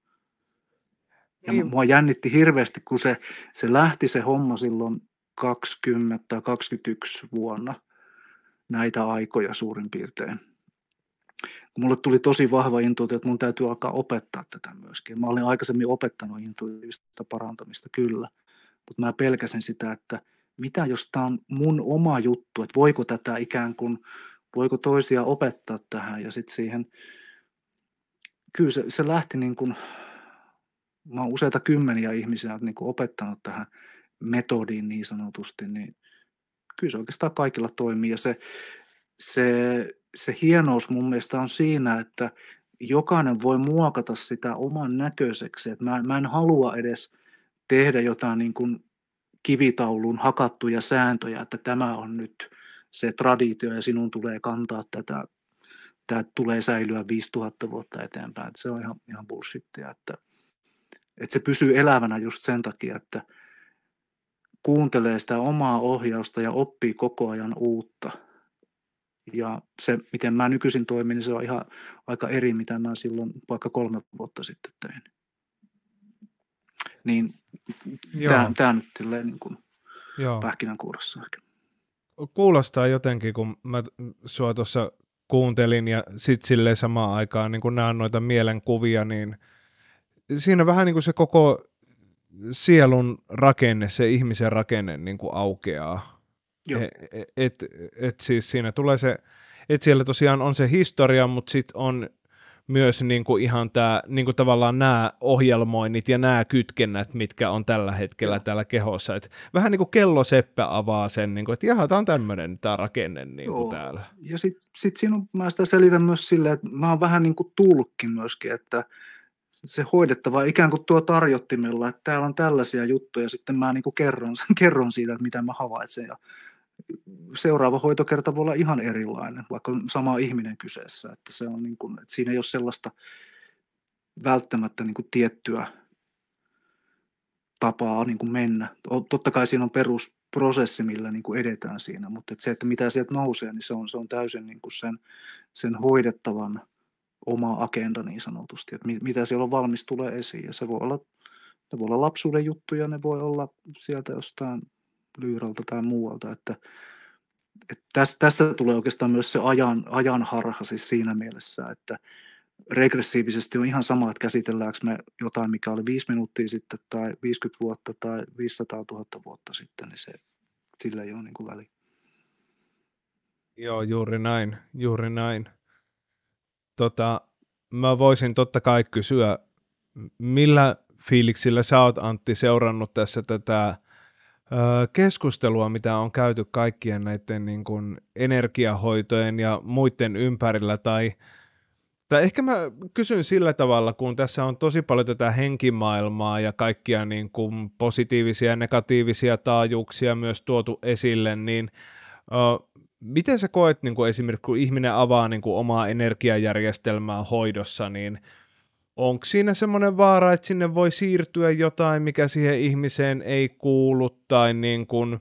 Ja niin. mua jännitti hirveästi, kun se, se lähti se homma silloin 20 tai 21 vuonna näitä aikoja suurin piirtein. Kun mulle tuli tosi vahva intuitio, että mun täytyy alkaa opettaa tätä myöskin. Mä olin aikaisemmin opettanut intuitiivista parantamista kyllä, mutta mä pelkäsin sitä, että mitä jos tämä on mun oma juttu, että voiko tätä ikään kuin – voiko toisia opettaa tähän ja sitten siihen, kyllä se, se lähti niin kuin, mä oon useita kymmeniä ihmisiä niin kuin opettanut tähän metodiin niin sanotusti, niin kyllä se oikeastaan kaikilla toimii ja se, se, se hienous mun mielestä on siinä, että jokainen voi muokata sitä oman näköiseksi, että mä, mä en halua edes tehdä jotain niin kuin kivitauluun hakattuja sääntöjä, että tämä on nyt – se traditio ja sinun tulee kantaa tätä, tämä tulee säilyä 5000 vuotta eteenpäin. Että se on ihan, ihan bullshittia, että, että se pysyy elävänä just sen takia, että kuuntelee sitä omaa ohjausta ja oppii koko ajan uutta. Ja se, miten mä nykyisin toimin, niin se on ihan aika eri, mitä mä silloin vaikka kolme vuotta sitten tein. Niin tämä nyt silleen niin kuin ehkä kuulostaa jotenkin, kun mä sua tuossa kuuntelin ja sitten silleen samaan aikaan niin kun näen noita mielenkuvia, niin siinä vähän niin kuin se koko sielun rakenne, se ihmisen rakenne niin kuin aukeaa. Joo. Et, e-, et, et siis siinä tulee se, että siellä tosiaan on se historia, mutta sitten on myös niin kuin ihan tämä, niin kuin tavallaan nämä ohjelmoinnit ja nämä kytkennät, mitkä on tällä hetkellä Joo. täällä kehossa. Et vähän niin kuin kelloseppä avaa sen, niin kuin, että jaha, tämä on tämmöinen tämä rakenne niin kuin Joo. täällä. Ja sitten sit sinun, mä sitä selitän myös silleen, että mä oon vähän niin kuin tulkki myöskin, että se hoidettava ikään kuin tuo tarjottimella, että täällä on tällaisia juttuja, sitten mä niin kuin kerron, kerron siitä, että mitä mä havaitsen ja seuraava hoitokerta voi olla ihan erilainen, vaikka on sama ihminen kyseessä. Että se on niin kuin, että siinä ei ole sellaista välttämättä niin kuin tiettyä tapaa niin kuin mennä. Totta kai siinä on perusprosessi, millä niin kuin edetään siinä, mutta että se, että mitä sieltä nousee, niin se on, se on täysin niin kuin sen, sen hoidettavan oma agenda niin sanotusti, että mitä siellä on valmis tulee esiin. Ja se voi olla, ne voi olla lapsuuden juttuja, ne voi olla sieltä jostain Lyyralta tai muualta, että, että tässä, tässä tulee oikeastaan myös se ajan, ajan harha siis siinä mielessä, että regressiivisesti on ihan sama, että käsitelläänkö me jotain, mikä oli viisi minuuttia sitten tai 50 vuotta tai 500 000 vuotta sitten, niin se, sillä ei ole niin väliä. Joo, juuri näin, juuri näin. Tota, mä voisin totta kai kysyä, millä fiiliksillä sä oot Antti seurannut tässä tätä keskustelua, mitä on käyty kaikkien näiden niin kuin energiahoitojen ja muiden ympärillä, tai, tai ehkä mä kysyn sillä tavalla, kun tässä on tosi paljon tätä henkimaailmaa ja kaikkia niin kuin positiivisia ja negatiivisia taajuuksia myös tuotu esille, niin ö, miten sä koet niin kuin esimerkiksi, kun ihminen avaa niin kuin omaa energiajärjestelmää hoidossa, niin – onko siinä semmoinen vaara, että sinne voi siirtyä jotain, mikä siihen ihmiseen ei kuulu, tai niin kuin,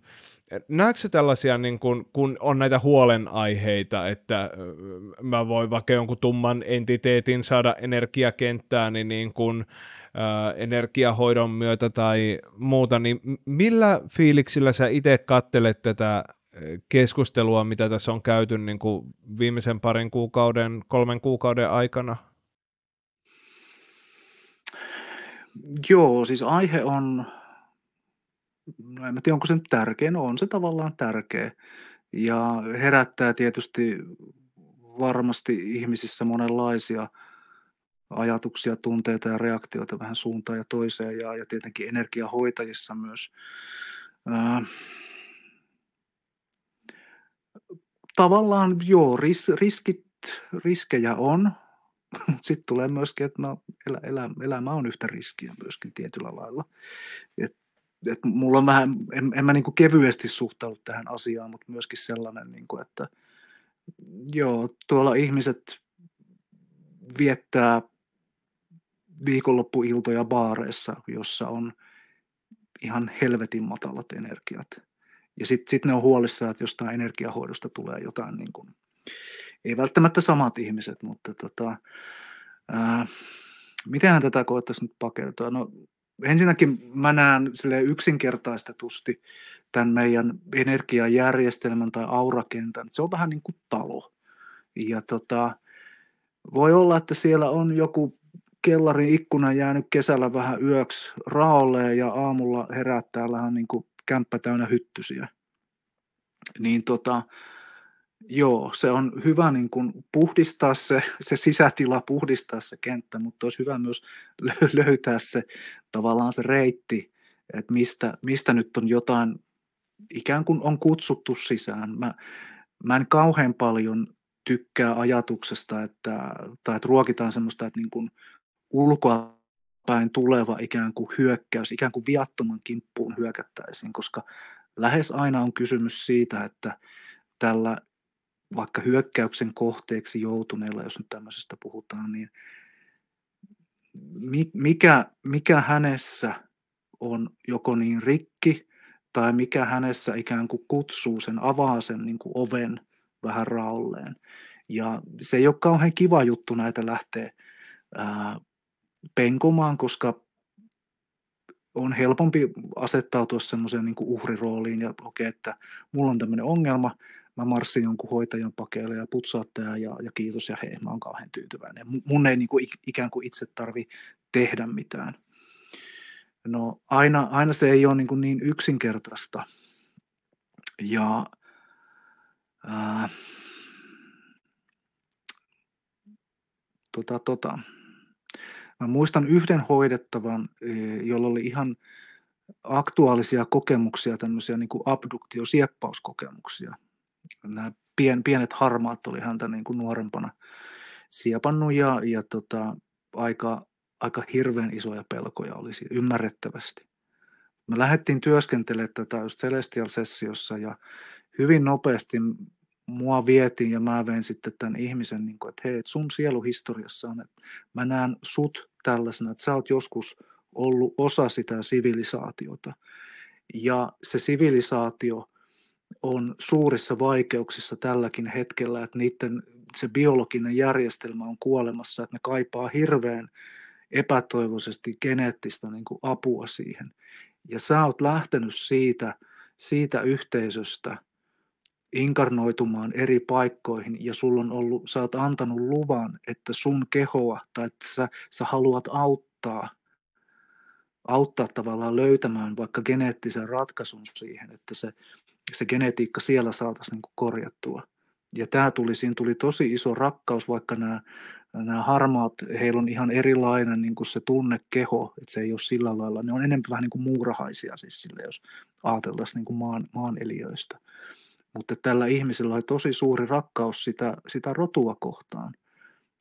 näetkö tällaisia, niin kun, kun on näitä huolenaiheita, että mä voin vaikka jonkun tumman entiteetin saada energiakenttään, niin, niin kun, energiahoidon myötä tai muuta, niin millä fiiliksillä sä itse kattelet tätä keskustelua, mitä tässä on käyty niin kuin viimeisen parin kuukauden, kolmen kuukauden aikana? Joo, siis aihe on, no en tiedä onko se nyt tärkeä, no on se tavallaan tärkeä. Ja herättää tietysti varmasti ihmisissä monenlaisia ajatuksia, tunteita ja reaktioita vähän suuntaan ja toiseen ja, ja tietenkin energiahoitajissa myös. Ää, äh, tavallaan joo, ris, riskit, riskejä on, sitten tulee myöskin, että no, elä, elä, elämä on yhtä riskiä myöskin tietyllä lailla. Et, et mulla on vähän, en, en mä niin kevyesti suhtaudu tähän asiaan, mutta myöskin sellainen, niin kuin, että joo, tuolla ihmiset viettää viikonloppuiltoja baareissa, jossa on ihan helvetin matalat energiat. Ja sitten sit ne on huolissaan, että jostain energiahoidosta tulee jotain niin kuin, ei välttämättä samat ihmiset, mutta tota, miten hän tätä koettaisiin nyt pakertoa? No, ensinnäkin mä näen yksinkertaistetusti tämän meidän energiajärjestelmän tai aurakentän. Se on vähän niin kuin talo. Ja tota, voi olla, että siellä on joku kellarin ikkuna jäänyt kesällä vähän yöksi raolle ja aamulla herättää vähän niin kuin kämppä täynnä hyttysiä. Niin tota, Joo, se on hyvä niin kuin puhdistaa se, se sisätila, puhdistaa se kenttä, mutta olisi hyvä myös löytää se tavallaan se reitti, että mistä, mistä nyt on jotain, ikään kuin on kutsuttu sisään. Mä, mä en kauhean paljon tykkää ajatuksesta, että, tai että ruokitaan semmoista, että niin kuin ulkoa päin tuleva ikään kuin hyökkäys, ikään kuin viattoman kimppuun hyökättäisiin, koska lähes aina on kysymys siitä, että tällä vaikka hyökkäyksen kohteeksi joutuneella, jos nyt tämmöisestä puhutaan, niin mikä, mikä hänessä on joko niin rikki tai mikä hänessä ikään kuin kutsuu sen, avaa sen niin kuin oven vähän raolleen. Ja se ei ole kauhean kiva juttu näitä lähteä ää, penkomaan, koska on helpompi asettautua semmoiseen niin uhrirooliin ja okei, okay, että mulla on tämmöinen ongelma, mä marssin jonkun hoitajan pakeille ja putsaatte ja, ja kiitos ja hei, mä oon kauhean tyytyväinen. Mun ei niinku ikään kuin itse tarvi tehdä mitään. No aina, aina se ei ole niin, niin yksinkertaista. Ja ää, äh, tota, tota. Mä muistan yhden hoidettavan, e, jolla oli ihan aktuaalisia kokemuksia, tämmöisiä niin kuin abduktio-sieppauskokemuksia – nämä pien, pienet harmaat oli häntä niin kuin nuorempana siepannut ja, ja tota, aika, aika hirveän isoja pelkoja oli siitä, ymmärrettävästi. Me lähdettiin työskentelemään tätä just Celestial-sessiossa ja hyvin nopeasti mua vietiin ja mä vein sitten tämän ihmisen, niin kuin, että hei, sun sieluhistoriassa on, että mä näen sut tällaisena, että sä oot joskus ollut osa sitä sivilisaatiota. Ja se sivilisaatio on suurissa vaikeuksissa tälläkin hetkellä, että niiden se biologinen järjestelmä on kuolemassa, että ne kaipaa hirveän epätoivoisesti geneettistä niin kuin apua siihen. Ja sä oot lähtenyt siitä, siitä yhteisöstä inkarnoitumaan eri paikkoihin ja sulla on ollut, sä oot antanut luvan, että sun kehoa tai että sä, sä haluat auttaa auttaa tavallaan löytämään vaikka geneettisen ratkaisun siihen, että se se genetiikka siellä saataisiin niin korjattua. Ja tämä tuli, siinä tuli tosi iso rakkaus, vaikka nämä, nämä harmaat, heillä on ihan erilainen niin kuin se tunnekeho, että se ei ole sillä lailla, ne on enemmän vähän niin kuin muurahaisia siis sille, jos ajateltaisiin niin kuin maan, eliöistä Mutta tällä ihmisellä oli tosi suuri rakkaus sitä, sitä rotua kohtaan.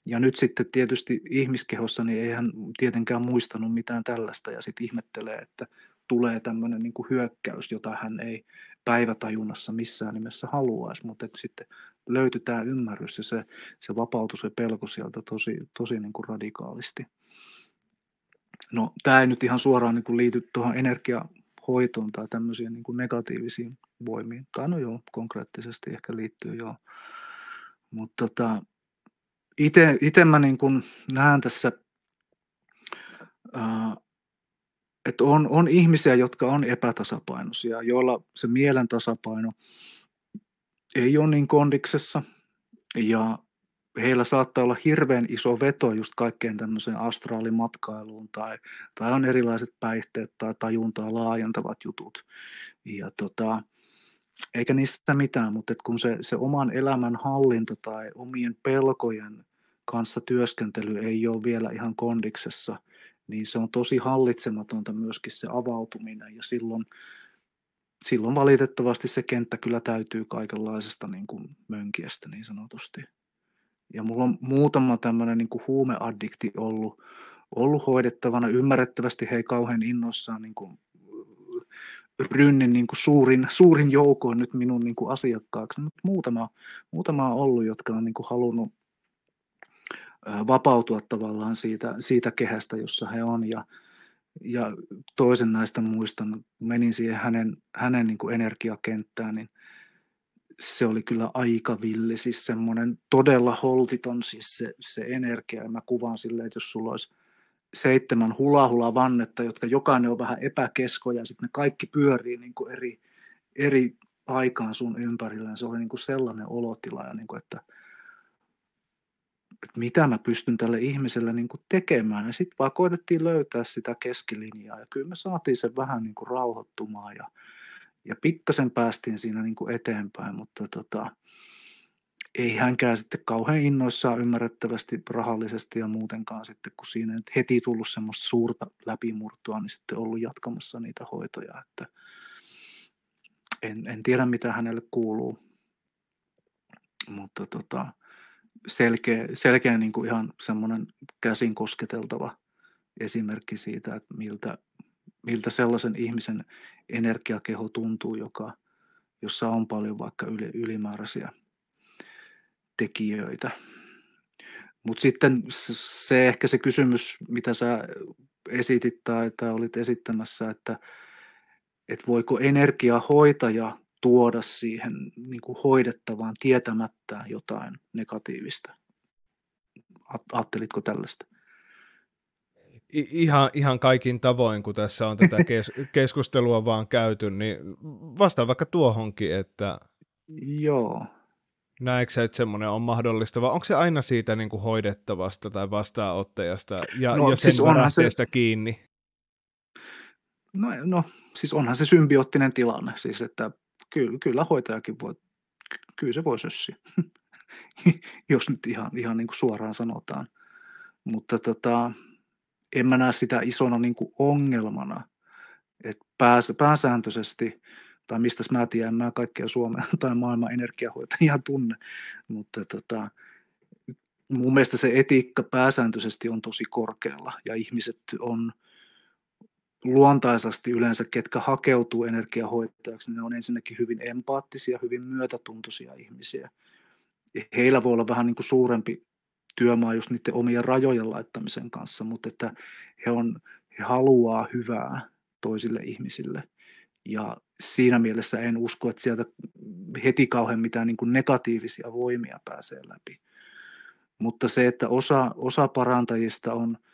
Ja nyt sitten tietysti ihmiskehossa, niin ei hän tietenkään muistanut mitään tällaista ja sitten ihmettelee, että tulee tämmöinen niin hyökkäys, jota hän ei päivätajunnassa missään nimessä haluaisi, mutta että sitten löytyi tämä ymmärrys ja se, se vapautus ja pelko sieltä tosi, tosi niin kuin radikaalisti. No, tämä ei nyt ihan suoraan niin kuin liity tuohon energiahoitoon tai tämmöisiin niin kuin negatiivisiin voimiin. Tai no joo, konkreettisesti ehkä liittyy joo. Mutta tota, itse mä niin kuin näen tässä ää, että on, on ihmisiä, jotka on epätasapainoisia, joilla se mielen tasapaino ei ole niin kondiksessa ja heillä saattaa olla hirveän iso veto just kaikkeen tämmöiseen astraalimatkailuun tai, tai on erilaiset päihteet tai tajuntaa laajentavat jutut. Ja tota, eikä niistä mitään, mutta kun se, se oman elämän hallinta tai omien pelkojen kanssa työskentely ei ole vielä ihan kondiksessa – niin se on tosi hallitsematonta myöskin se avautuminen ja silloin, silloin valitettavasti se kenttä kyllä täytyy kaikenlaisesta niin kuin mönkiästä niin sanotusti. Ja mulla on muutama tämmöinen niin kuin huumeaddikti ollut, ollut hoidettavana. Ymmärrettävästi he ei kauhean innoissaan niin kuin rynnin niin kuin suurin, suurin joukko nyt minun niin kuin asiakkaaksi, mutta muutama, muutama on ollut, jotka on niin kuin halunnut vapautua tavallaan siitä, siitä kehästä, jossa he on. Ja, ja toisen näistä muistan, menin siihen hänen, hänen niin kuin energiakenttään, niin se oli kyllä aika villi, siis semmoinen todella holtiton siis se, se energia. Ja mä kuvaan silleen, että jos sulla olisi seitsemän hulahula vannetta, jotka jokainen on vähän epäkeskoja, ja sitten ne kaikki pyörii niin kuin eri, eri aikaan sun ympärillä. Ja niin se oli niin kuin sellainen olotila, ja niin kuin, että – että mitä mä pystyn tälle ihmiselle niin kuin tekemään. Ja sitten vaan koitettiin löytää sitä keskilinjaa ja kyllä me saatiin sen vähän niin kuin rauhoittumaan ja, ja pikkasen päästiin siinä niin kuin eteenpäin, mutta tota, ei hänkään sitten kauhean innoissaan ymmärrettävästi rahallisesti ja muutenkaan sitten, kun siinä ei heti tullut semmoista suurta läpimurtoa, niin sitten ollut jatkamassa niitä hoitoja, että en, en tiedä mitä hänelle kuuluu, mutta tota, selkeä, selkeä niin kuin ihan semmoinen käsin kosketeltava esimerkki siitä, että miltä, miltä sellaisen ihmisen energiakeho tuntuu, joka, jossa on paljon vaikka yli, ylimääräisiä tekijöitä. Mutta sitten se ehkä se kysymys, mitä sä esitit tai, tai olit esittämässä, että, että voiko energiahoitaja tuoda siihen niin kuin hoidettavaan tietämättä jotain negatiivista. Ajattelitko tällaista? Ihan, ihan kaikin tavoin, kun tässä on tätä kes- keskustelua vaan käyty, niin vastaan vaikka tuohonkin, että Joo. näetkö sä, että semmoinen on mahdollista, vai onko se aina siitä niin kuin hoidettavasta tai vastaanottajasta ja, no, ja sen siis se... kiinni? No, no, siis onhan se symbioottinen tilanne, siis että kyllä, kyllä hoitajakin voi, kyllä se voi sössiä, jos nyt ihan, ihan niin kuin suoraan sanotaan. Mutta tota, en mä näe sitä isona niin kuin ongelmana, että pääs, pääsääntöisesti, tai mistä mä tiedän, mä kaikkia Suomen tai maailman energiahoitajia tunne, mutta tota, mun mielestä se etiikka pääsääntöisesti on tosi korkealla ja ihmiset on – luontaisesti yleensä, ketkä hakeutuu energiahoitajaksi, niin ne on ensinnäkin hyvin empaattisia, hyvin myötätuntoisia ihmisiä. Heillä voi olla vähän niin kuin suurempi työmaa just niiden omien rajojen laittamisen kanssa, mutta että he, on, he haluaa hyvää toisille ihmisille. Ja siinä mielessä en usko, että sieltä heti kauhean mitään niin kuin negatiivisia voimia pääsee läpi. Mutta se, että osa, osa parantajista on –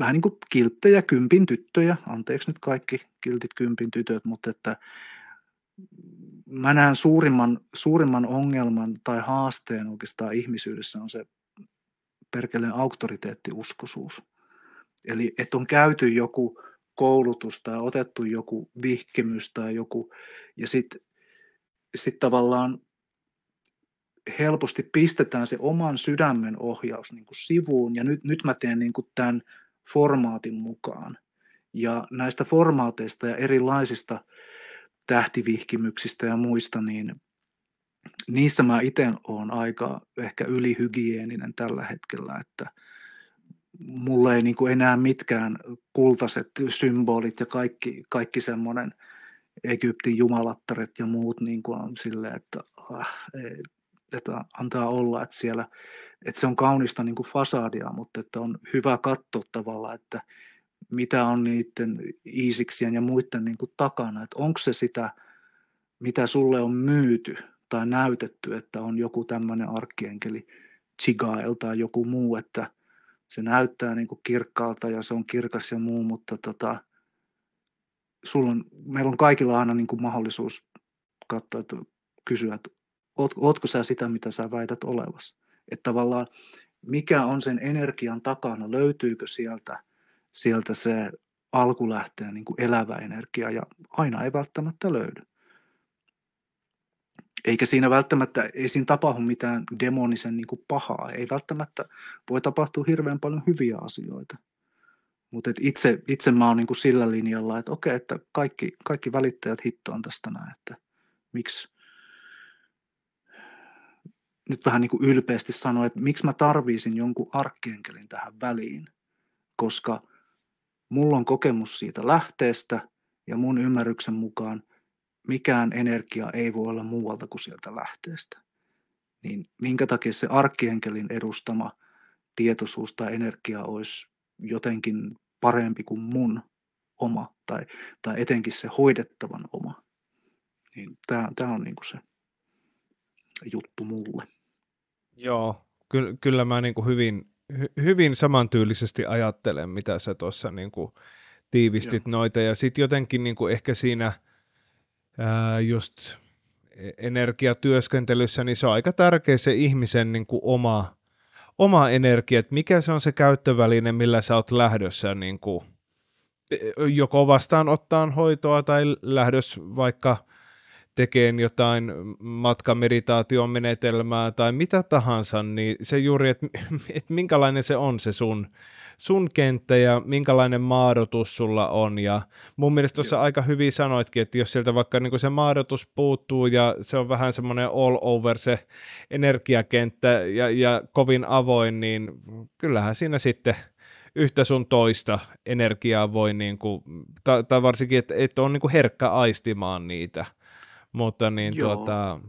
vähän niin kuin kilttejä, kympin tyttöjä, anteeksi nyt kaikki kiltit kympin tytöt, mutta että mä näen suurimman, suurimman ongelman tai haasteen oikeastaan ihmisyydessä on se perkeleen auktoriteettiuskoisuus. Eli että on käyty joku koulutus tai otettu joku vihkimys tai joku, ja sitten sit tavallaan helposti pistetään se oman sydämen ohjaus niin kuin sivuun, ja nyt, nyt mä teen niin kuin tämän formaatin mukaan. Ja näistä formaateista ja erilaisista tähtivihkimyksistä ja muista, niin niissä mä itse olen aika ehkä ylihygieninen tällä hetkellä, että mulle ei niin kuin enää mitkään kultaiset symbolit ja kaikki, kaikki semmoinen Egyptin jumalattaret ja muut niin kuin on silleen, että, äh, että antaa olla, että siellä että se on kaunista niin kuin fasadia, mutta että on hyvä katsoa tavallaan, että mitä on niiden iisiksien ja muiden niin kuin takana, että onko se sitä, mitä sulle on myyty tai näytetty, että on joku tämmöinen arkkienkeli Chigael tai joku muu, että se näyttää niin kuin kirkkaalta ja se on kirkas ja muu, mutta tota, sulla on, meillä on kaikilla aina niin kuin mahdollisuus katsoa, että kysyä, että ootko sä sitä, mitä sä väität olevasi. Että tavallaan mikä on sen energian takana, löytyykö sieltä, sieltä se alkulähteen niin elävä energia ja aina ei välttämättä löydy. Eikä siinä välttämättä, ei siinä tapahdu mitään demonisen niin kuin pahaa, ei välttämättä voi tapahtua hirveän paljon hyviä asioita. Mutta itse, itse mä oon niin kuin sillä linjalla, että okei, että kaikki, kaikki välittäjät hittoon tästä näin, että miksi, nyt vähän niin kuin ylpeästi sanoa, että miksi mä tarviisin jonkun arkkienkelin tähän väliin, koska mulla on kokemus siitä lähteestä ja mun ymmärryksen mukaan mikään energia ei voi olla muualta kuin sieltä lähteestä. Niin minkä takia se arkkienkelin edustama tietoisuus tai energia olisi jotenkin parempi kuin mun oma tai, tai etenkin se hoidettavan oma. Niin tämä on niin kuin se juttu mulle. Joo, ky- kyllä mä niin kuin hyvin, hy- hyvin samantyyllisesti ajattelen, mitä sä tuossa niin kuin tiivistit Joo. noita. Ja sitten jotenkin niin kuin ehkä siinä ää, just e-, energiatyöskentelyssä, niin se on aika tärkeä se ihmisen niin kuin oma, oma energia, että mikä se on se käyttöväline, millä sä oot lähdössä niin kuin, e-, joko vastaanottaan hoitoa tai lähdös vaikka – tekemään jotain matkameditaation menetelmää tai mitä tahansa, niin se juuri, että et minkälainen se on se sun, sun kenttä ja minkälainen maadotus sulla on. Ja mun mielestä tuossa aika hyvin sanoitkin, että jos sieltä vaikka niin se maadotus puuttuu ja se on vähän semmoinen all over se energiakenttä ja, ja kovin avoin, niin kyllähän siinä sitten yhtä sun toista energiaa voi, niin kuin, tai, tai varsinkin, että että on niin kuin herkkä aistimaan niitä mutta niin Joo. tuota,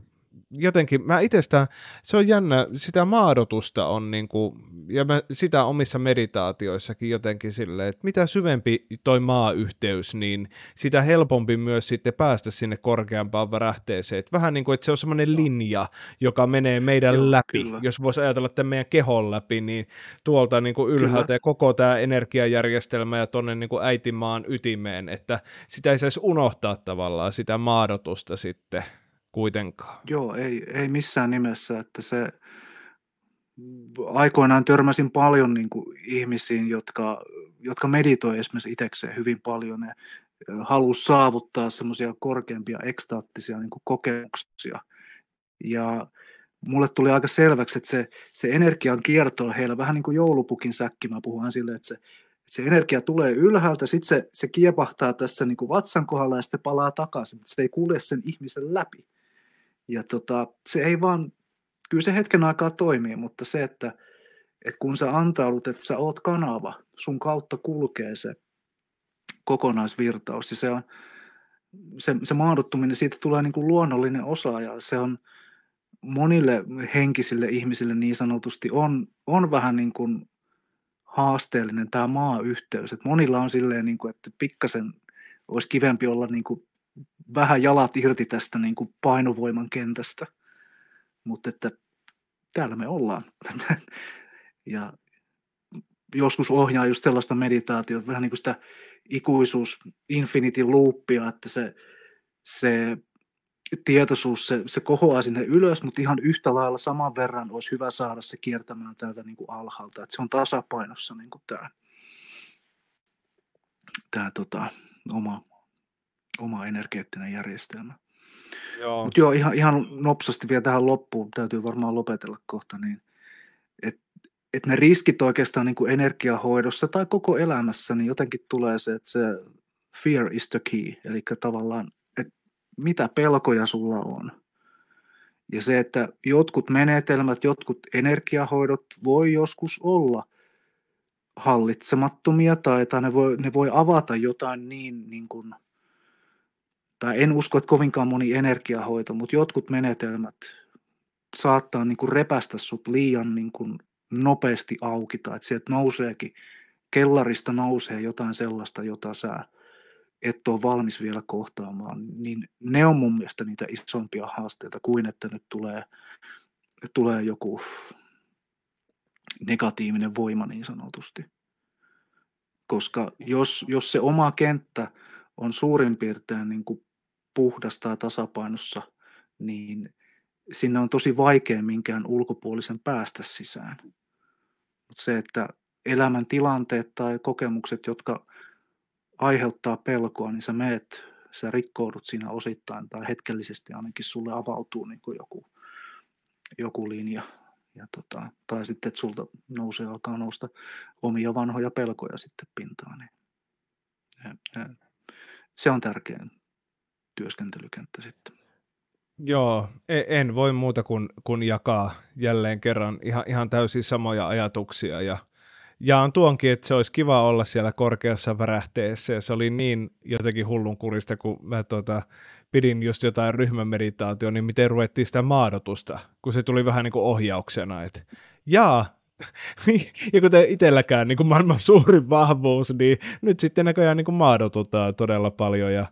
jotenkin, mä itsestään, se on jännä, sitä maadotusta on niin kuin, ja mä sitä omissa meditaatioissakin jotenkin silleen, että mitä syvempi toi maayhteys, niin sitä helpompi myös sitten päästä sinne korkeampaan värähteeseen. Että vähän niin kuin, että se on semmoinen linja, joka menee meidän Joo, läpi. Kyllä. Jos voisi ajatella tämän meidän kehon läpi, niin tuolta niin kuin ylhäältä kyllä. ja koko tämä energiajärjestelmä ja tuonne niin äitimaan ytimeen, että sitä ei saisi unohtaa tavallaan sitä maadotusta sitten kuitenkaan. Joo, ei, ei missään nimessä, että se aikoinaan törmäsin paljon niin kuin ihmisiin, jotka, jotka meditoi esimerkiksi itsekseen hyvin paljon ja halusi saavuttaa semmoisia korkeampia ekstaattisia niin kuin kokemuksia. Ja mulle tuli aika selväksi, että se, se energian kierto heillä vähän niin kuin joulupukin säkki, mä puhun silleen, että se, että se energia tulee ylhäältä, sitten se, se kiepahtaa tässä niin kuin vatsan kohdalla ja sitten palaa takaisin, mutta se ei kulje sen ihmisen läpi. Ja tota, se ei vaan, kyllä se hetken aikaa toimii, mutta se, että että kun sä antaudut, että sä oot kanava, sun kautta kulkee se kokonaisvirtaus ja se, on, se, se maaduttuminen, siitä tulee niin kuin luonnollinen osa ja se on monille henkisille ihmisille niin sanotusti on, on vähän niin kuin haasteellinen tämä maayhteys. Et monilla on silleen, niin kuin, että pikkasen olisi kivempi olla niin kuin vähän jalat irti tästä niin kuin painovoiman kentästä, mutta että täällä me ollaan. ja joskus ohjaa just sellaista meditaatiota, vähän niin kuin sitä ikuisuus, infinity loopia, että se, se tietoisuus, se, se kohoaa sinne ylös, mutta ihan yhtä lailla saman verran olisi hyvä saada se kiertämään täältä niin kuin alhaalta, että se on tasapainossa niin kuin tämä, tämä tota, oma oma energeettinen järjestelmä. Joo. Mutta joo, ihan, ihan nopsasti vielä tähän loppuun, täytyy varmaan lopetella kohta, niin että et ne riskit oikeastaan niin kuin energiahoidossa tai koko elämässä, niin jotenkin tulee se, että se fear is the key, eli tavallaan, että mitä pelkoja sulla on. Ja se, että jotkut menetelmät, jotkut energiahoidot voi joskus olla hallitsemattomia tai, tai ne, voi, ne voi avata jotain niin, niin kuin – tai en usko, että kovinkaan moni energiahoito, mutta jotkut menetelmät saattaa niin kuin repästä sut liian niin kuin nopeasti auki tai että sieltä nouseekin, kellarista nousee jotain sellaista, jota sä et ole valmis vielä kohtaamaan, niin ne on mun mielestä niitä isompia haasteita kuin että nyt tulee, tulee joku negatiivinen voima niin sanotusti. Koska jos, jos se oma kenttä on suurin piirtein niin kuin puhdasta ja tasapainossa, niin sinne on tosi vaikea minkään ulkopuolisen päästä sisään. Mutta se, että elämän tilanteet tai kokemukset, jotka aiheuttaa pelkoa, niin sä meet, sä rikkoudut siinä osittain tai hetkellisesti ainakin sulle avautuu niin kuin joku, joku linja. Ja tota, tai sitten, että sulta nousee, alkaa nousta omia vanhoja pelkoja sitten pintaan. Niin. niin, niin. Se on tärkein työskentelykenttä sitten. Joo, e, en voi muuta kuin, kuin jakaa jälleen kerran ihan, ihan täysin samoja ajatuksia ja jaan tuonkin, että se olisi kiva olla siellä korkeassa värähteessä ja se oli niin jotenkin hullun kurista, kun mä tuota, pidin just jotain ryhmämeditaatio, niin miten ruvettiin sitä maadotusta, kun se tuli vähän niin kuin ohjauksena, että jaa, ja kuten itselläkään niin kuin maailman suurin vahvuus, niin nyt sitten näköjään niin kuin maadotutaan todella paljon ja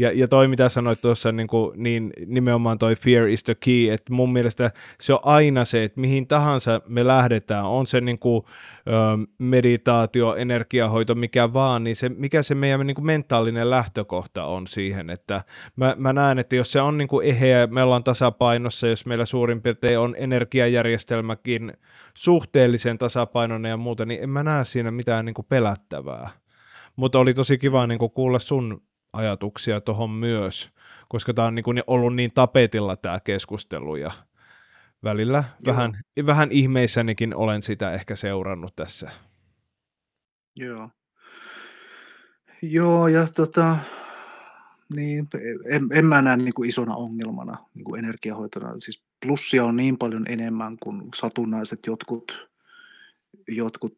ja, ja toi, mitä sanoit tuossa, niin, kuin, niin nimenomaan toi fear is the key, että mun mielestä se on aina se, että mihin tahansa me lähdetään, on se niin kuin, ö, meditaatio, energiahoito, mikä vaan, niin se, mikä se meidän niin kuin mentaalinen lähtökohta on siihen, että mä, mä näen, että jos se on niin kuin eheä, me ollaan tasapainossa, jos meillä suurin piirtein on energiajärjestelmäkin suhteellisen tasapainoinen ja muuta, niin en mä näe siinä mitään niin kuin pelättävää. Mutta oli tosi kiva niin kuin kuulla sun ajatuksia tuohon myös, koska tämä on niin kuin ollut niin tapetilla tämä keskustelu ja välillä Joo. vähän, vähän ihmeissänikin olen sitä ehkä seurannut tässä. Joo. Joo, ja tota, niin, en, en mä näe niin kuin isona ongelmana niin kuin energiahoitona. Siis plussia on niin paljon enemmän kuin satunnaiset jotkut, jotkut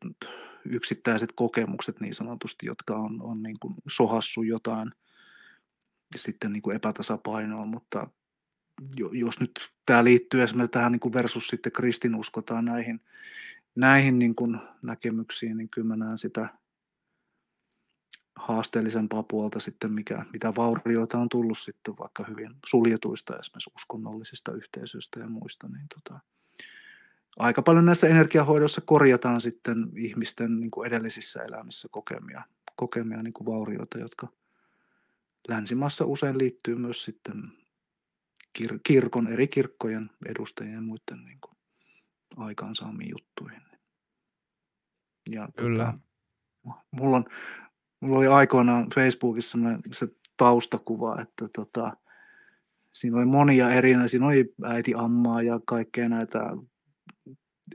yksittäiset kokemukset niin sanotusti, jotka on, on niin kuin sohassu jotain ja sitten niin kuin epätasapainoa, mutta jos nyt tämä liittyy esimerkiksi tähän niin kuin versus sitten kristinusko tai näihin, näihin niin kuin näkemyksiin, niin kyllä mä näen sitä haasteellisempaa puolta sitten, mikä, mitä vaurioita on tullut sitten vaikka hyvin suljetuista esimerkiksi uskonnollisista yhteisöistä ja muista, niin tota, aika paljon näissä energiahoidossa korjataan sitten ihmisten niin kuin edellisissä elämissä kokemia, kokemia niin kuin vaurioita, jotka länsimaassa usein liittyy myös sitten kir- kirkon, eri kirkkojen edustajien ja muiden niin kuin aikaansaamiin juttuihin. Ja Kyllä. Tota, mulla, on, mulla oli aikoinaan Facebookissa se taustakuva, että tota, siinä oli monia erinäisiä, siinä oli äiti ammaa ja kaikkea näitä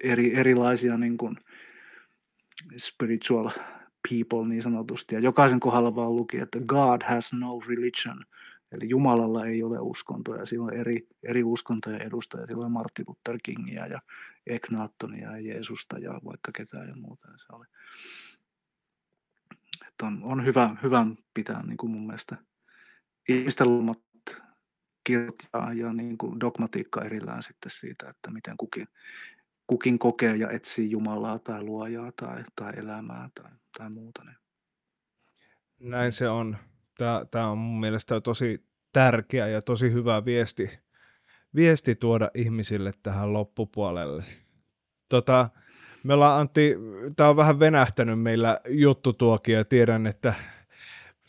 eri, erilaisia niin kuin spiritual people niin sanotusti. Ja jokaisen kohdalla vaan luki, että God has no religion. Eli Jumalalla ei ole uskontoja. on eri, eri uskontoja edustajia. on Martin Luther Kingia ja Egnaattonia ja Jeesusta ja vaikka ketään ja muuta. se oli. Että on, on hyvä, hyvä pitää niin kuin mun mielestä ihmisten luomat kirjoittaa ja, ja niin kuin dogmatiikka erillään sitten siitä, että miten kukin kukin kokee ja etsii Jumalaa tai luojaa tai, tai elämää tai, tai muuta. Niin. Näin se on. Tämä, tämä on mun mielestä tosi tärkeä ja tosi hyvä viesti, viesti tuoda ihmisille tähän loppupuolelle. Tota, me ollaan Antti, tämä on vähän venähtänyt meillä juttu tiedän, että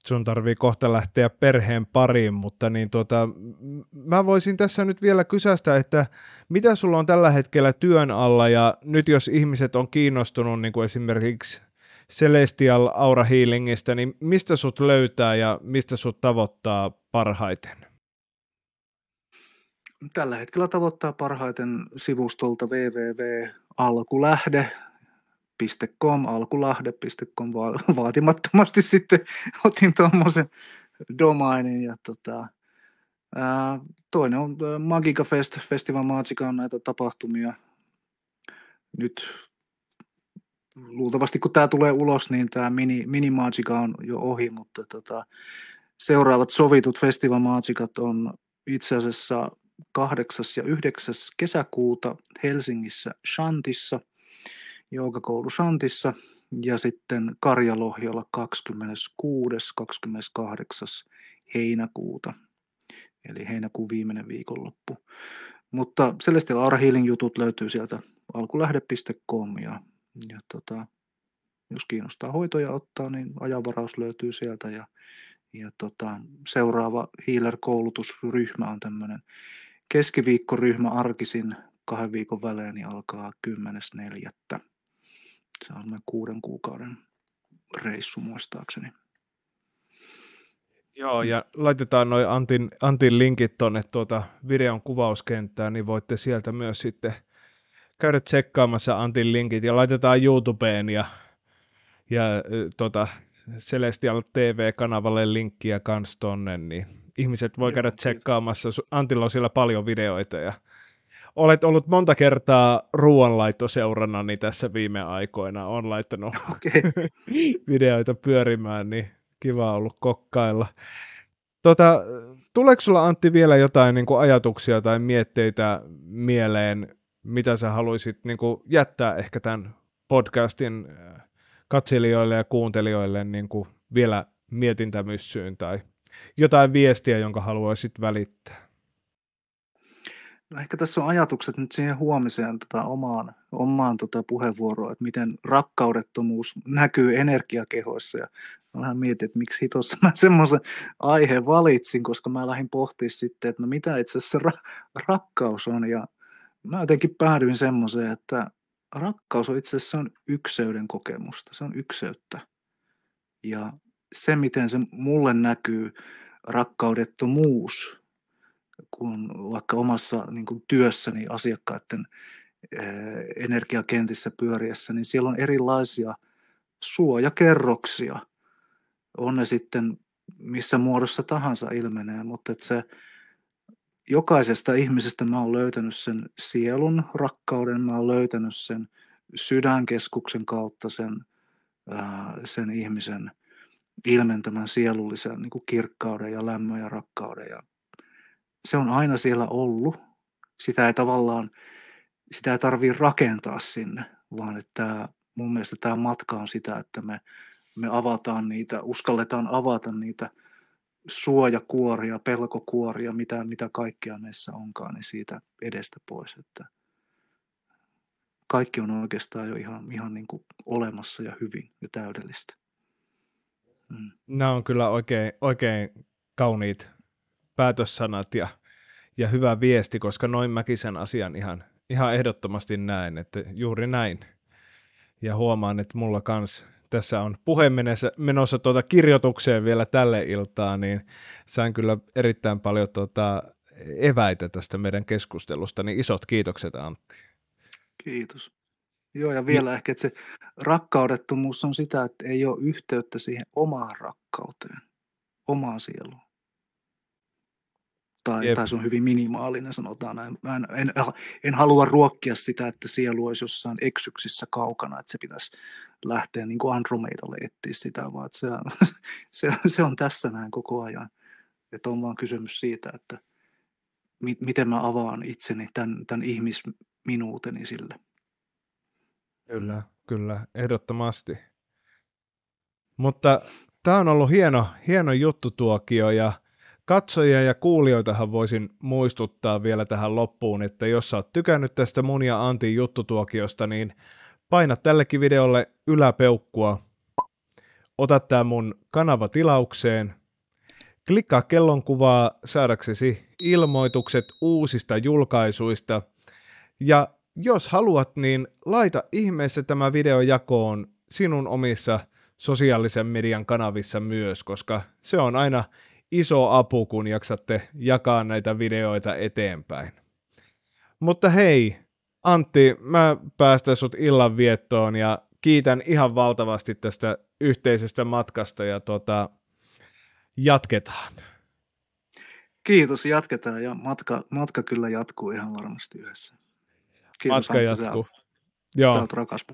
sun tarvii kohta lähteä perheen pariin, mutta niin tuota, mä voisin tässä nyt vielä kysästä, että mitä sulla on tällä hetkellä työn alla ja nyt jos ihmiset on kiinnostunut niin kuin esimerkiksi Celestial Aura Healingistä, niin mistä sut löytää ja mistä sut tavoittaa parhaiten? Tällä hetkellä tavoittaa parhaiten sivustolta www.alkulähde alkulahde.com, alkulahde.com va- vaatimattomasti sitten otin tuommoisen domainin ja tota, ää, toinen on Magica Fest, Festival Magica on näitä tapahtumia. Nyt luultavasti kun tämä tulee ulos, niin tämä mini, mini Magica on jo ohi, mutta tota, seuraavat sovitut Festival Magicat on itse asiassa 8. ja 9. kesäkuuta Helsingissä Shantissa – joogakoulu Shantissa ja sitten Karjalohjalla 26.–28. heinäkuuta, eli heinäkuun viimeinen viikonloppu. Mutta Celestial Arhealing jutut löytyy sieltä alkulähde.com ja, ja tota, jos kiinnostaa hoitoja ottaa, niin ajanvaraus löytyy sieltä ja, ja tota, seuraava healer-koulutusryhmä on tämmöinen keskiviikkoryhmä arkisin kahden viikon välein, niin alkaa 10.4. Se on noin kuuden kuukauden reissu muistaakseni. Joo, ja laitetaan noin Antin, Antin linkit tuonne tuota videon kuvauskenttään, niin voitte sieltä myös sitten käydä tsekkaamassa Antin linkit ja laitetaan YouTubeen ja, ja tuota, Celestial TV-kanavalle linkkiä kans tonne, niin ihmiset voi käydä tsekkaamassa. Antilla on siellä paljon videoita ja olet ollut monta kertaa ruoanlaittoseurannani niin tässä viime aikoina. On laittanut okay. videoita pyörimään, niin kiva ollut kokkailla. Tota, tuleeko sulla Antti vielä jotain niin kuin ajatuksia tai mietteitä mieleen, mitä sä haluaisit niin kuin jättää ehkä tämän podcastin äh, katselijoille ja kuuntelijoille niin kuin vielä mietintämyssyyn tai jotain viestiä, jonka haluaisit välittää? ehkä tässä on ajatukset nyt siihen huomiseen tota, omaan, omaan tota, puheenvuoroon, että miten rakkaudettomuus näkyy energiakehoissa. Ja mä vähän mietin, että miksi hitossa mä semmoisen aiheen valitsin, koska mä lähdin pohtimaan sitten, että no mitä itse asiassa ra- rakkaus on. Ja mä jotenkin päädyin semmoiseen, että rakkaus on itse asiassa on ykseyden kokemusta, se on ykseyttä. Ja se, miten se mulle näkyy, rakkaudettomuus kun vaikka omassa niin kuin työssäni asiakkaiden eh, energiakentissä pyöriessä, niin siellä on erilaisia suojakerroksia, on ne sitten missä muodossa tahansa ilmenee, mutta että se, jokaisesta ihmisestä mä oon löytänyt sen sielun rakkauden, mä oon löytänyt sen sydänkeskuksen kautta sen, ää, sen ihmisen ilmentämän sielullisen niin kuin kirkkauden ja lämmön ja rakkauden ja se on aina siellä ollut. Sitä ei tavallaan, sitä ei tarvii rakentaa sinne, vaan että mun mielestä tämä matka on sitä, että me, me avataan niitä, uskalletaan avata niitä suojakuoria, pelkokuoria, mitä, mitä kaikkea näissä onkaan, niin siitä edestä pois. Että kaikki on oikeastaan jo ihan, ihan niin kuin olemassa ja hyvin ja täydellistä. Mm. Nämä on kyllä oikein, oikein kauniit päätössanat ja, ja hyvä viesti, koska noin mäkin sen asian ihan, ihan ehdottomasti näen, että juuri näin. Ja huomaan, että mulla kans tässä on puhe menossa, menossa tuota kirjoitukseen vielä tälle iltaan, niin sain kyllä erittäin paljon tuota eväitä tästä meidän keskustelusta, niin isot kiitokset Antti. Kiitos. Joo, ja vielä ja. ehkä, että se rakkaudettomuus on sitä, että ei ole yhteyttä siihen omaan rakkauteen, omaan sieluun tai, tai se on hyvin minimaalinen, sanotaan näin. Mä en, en, äh, en halua ruokkia sitä, että sielu olisi jossain eksyksissä kaukana, että se pitäisi lähteä niin kuin Andromedalle etsiä sitä, vaan se, se, se on tässä näin koko ajan. Että on vaan kysymys siitä, että mi, miten mä avaan itseni tämän, tämän ihmisminuuteni sille. Kyllä, kyllä, ehdottomasti. Mutta tämä on ollut hieno, hieno juttutuokio ja – Katsojia ja kuulijoitahan voisin muistuttaa vielä tähän loppuun, että jos sä oot tykännyt tästä mun ja Antin juttutuokiosta, niin paina tällekin videolle yläpeukkua, ota tää mun kanava tilaukseen, klikkaa kellonkuvaa saadaksesi ilmoitukset uusista julkaisuista ja jos haluat, niin laita ihmeessä tämä video jakoon sinun omissa sosiaalisen median kanavissa myös, koska se on aina iso apu, kun jaksatte jakaa näitä videoita eteenpäin. Mutta hei, Antti, mä päästän sut illan viettoon ja kiitän ihan valtavasti tästä yhteisestä matkasta ja tota, jatketaan. Kiitos, jatketaan ja matka, matka kyllä jatkuu ihan varmasti yhdessä. Kiitos, matka Antti, jatkuu. Sä, Joo. Sä rakas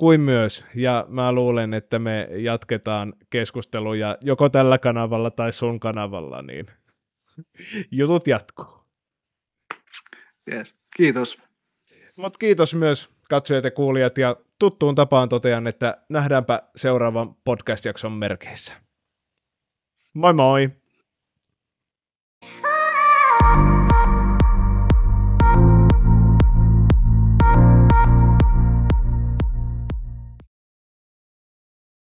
kuin myös, ja mä luulen, että me jatketaan keskusteluja joko tällä kanavalla tai sun kanavalla, niin jutut jatkuu. Yes. Kiitos. Mut kiitos myös katsojat ja kuulijat, ja tuttuun tapaan totean, että nähdäänpä seuraavan podcast-jakson merkeissä. Moi moi! Oh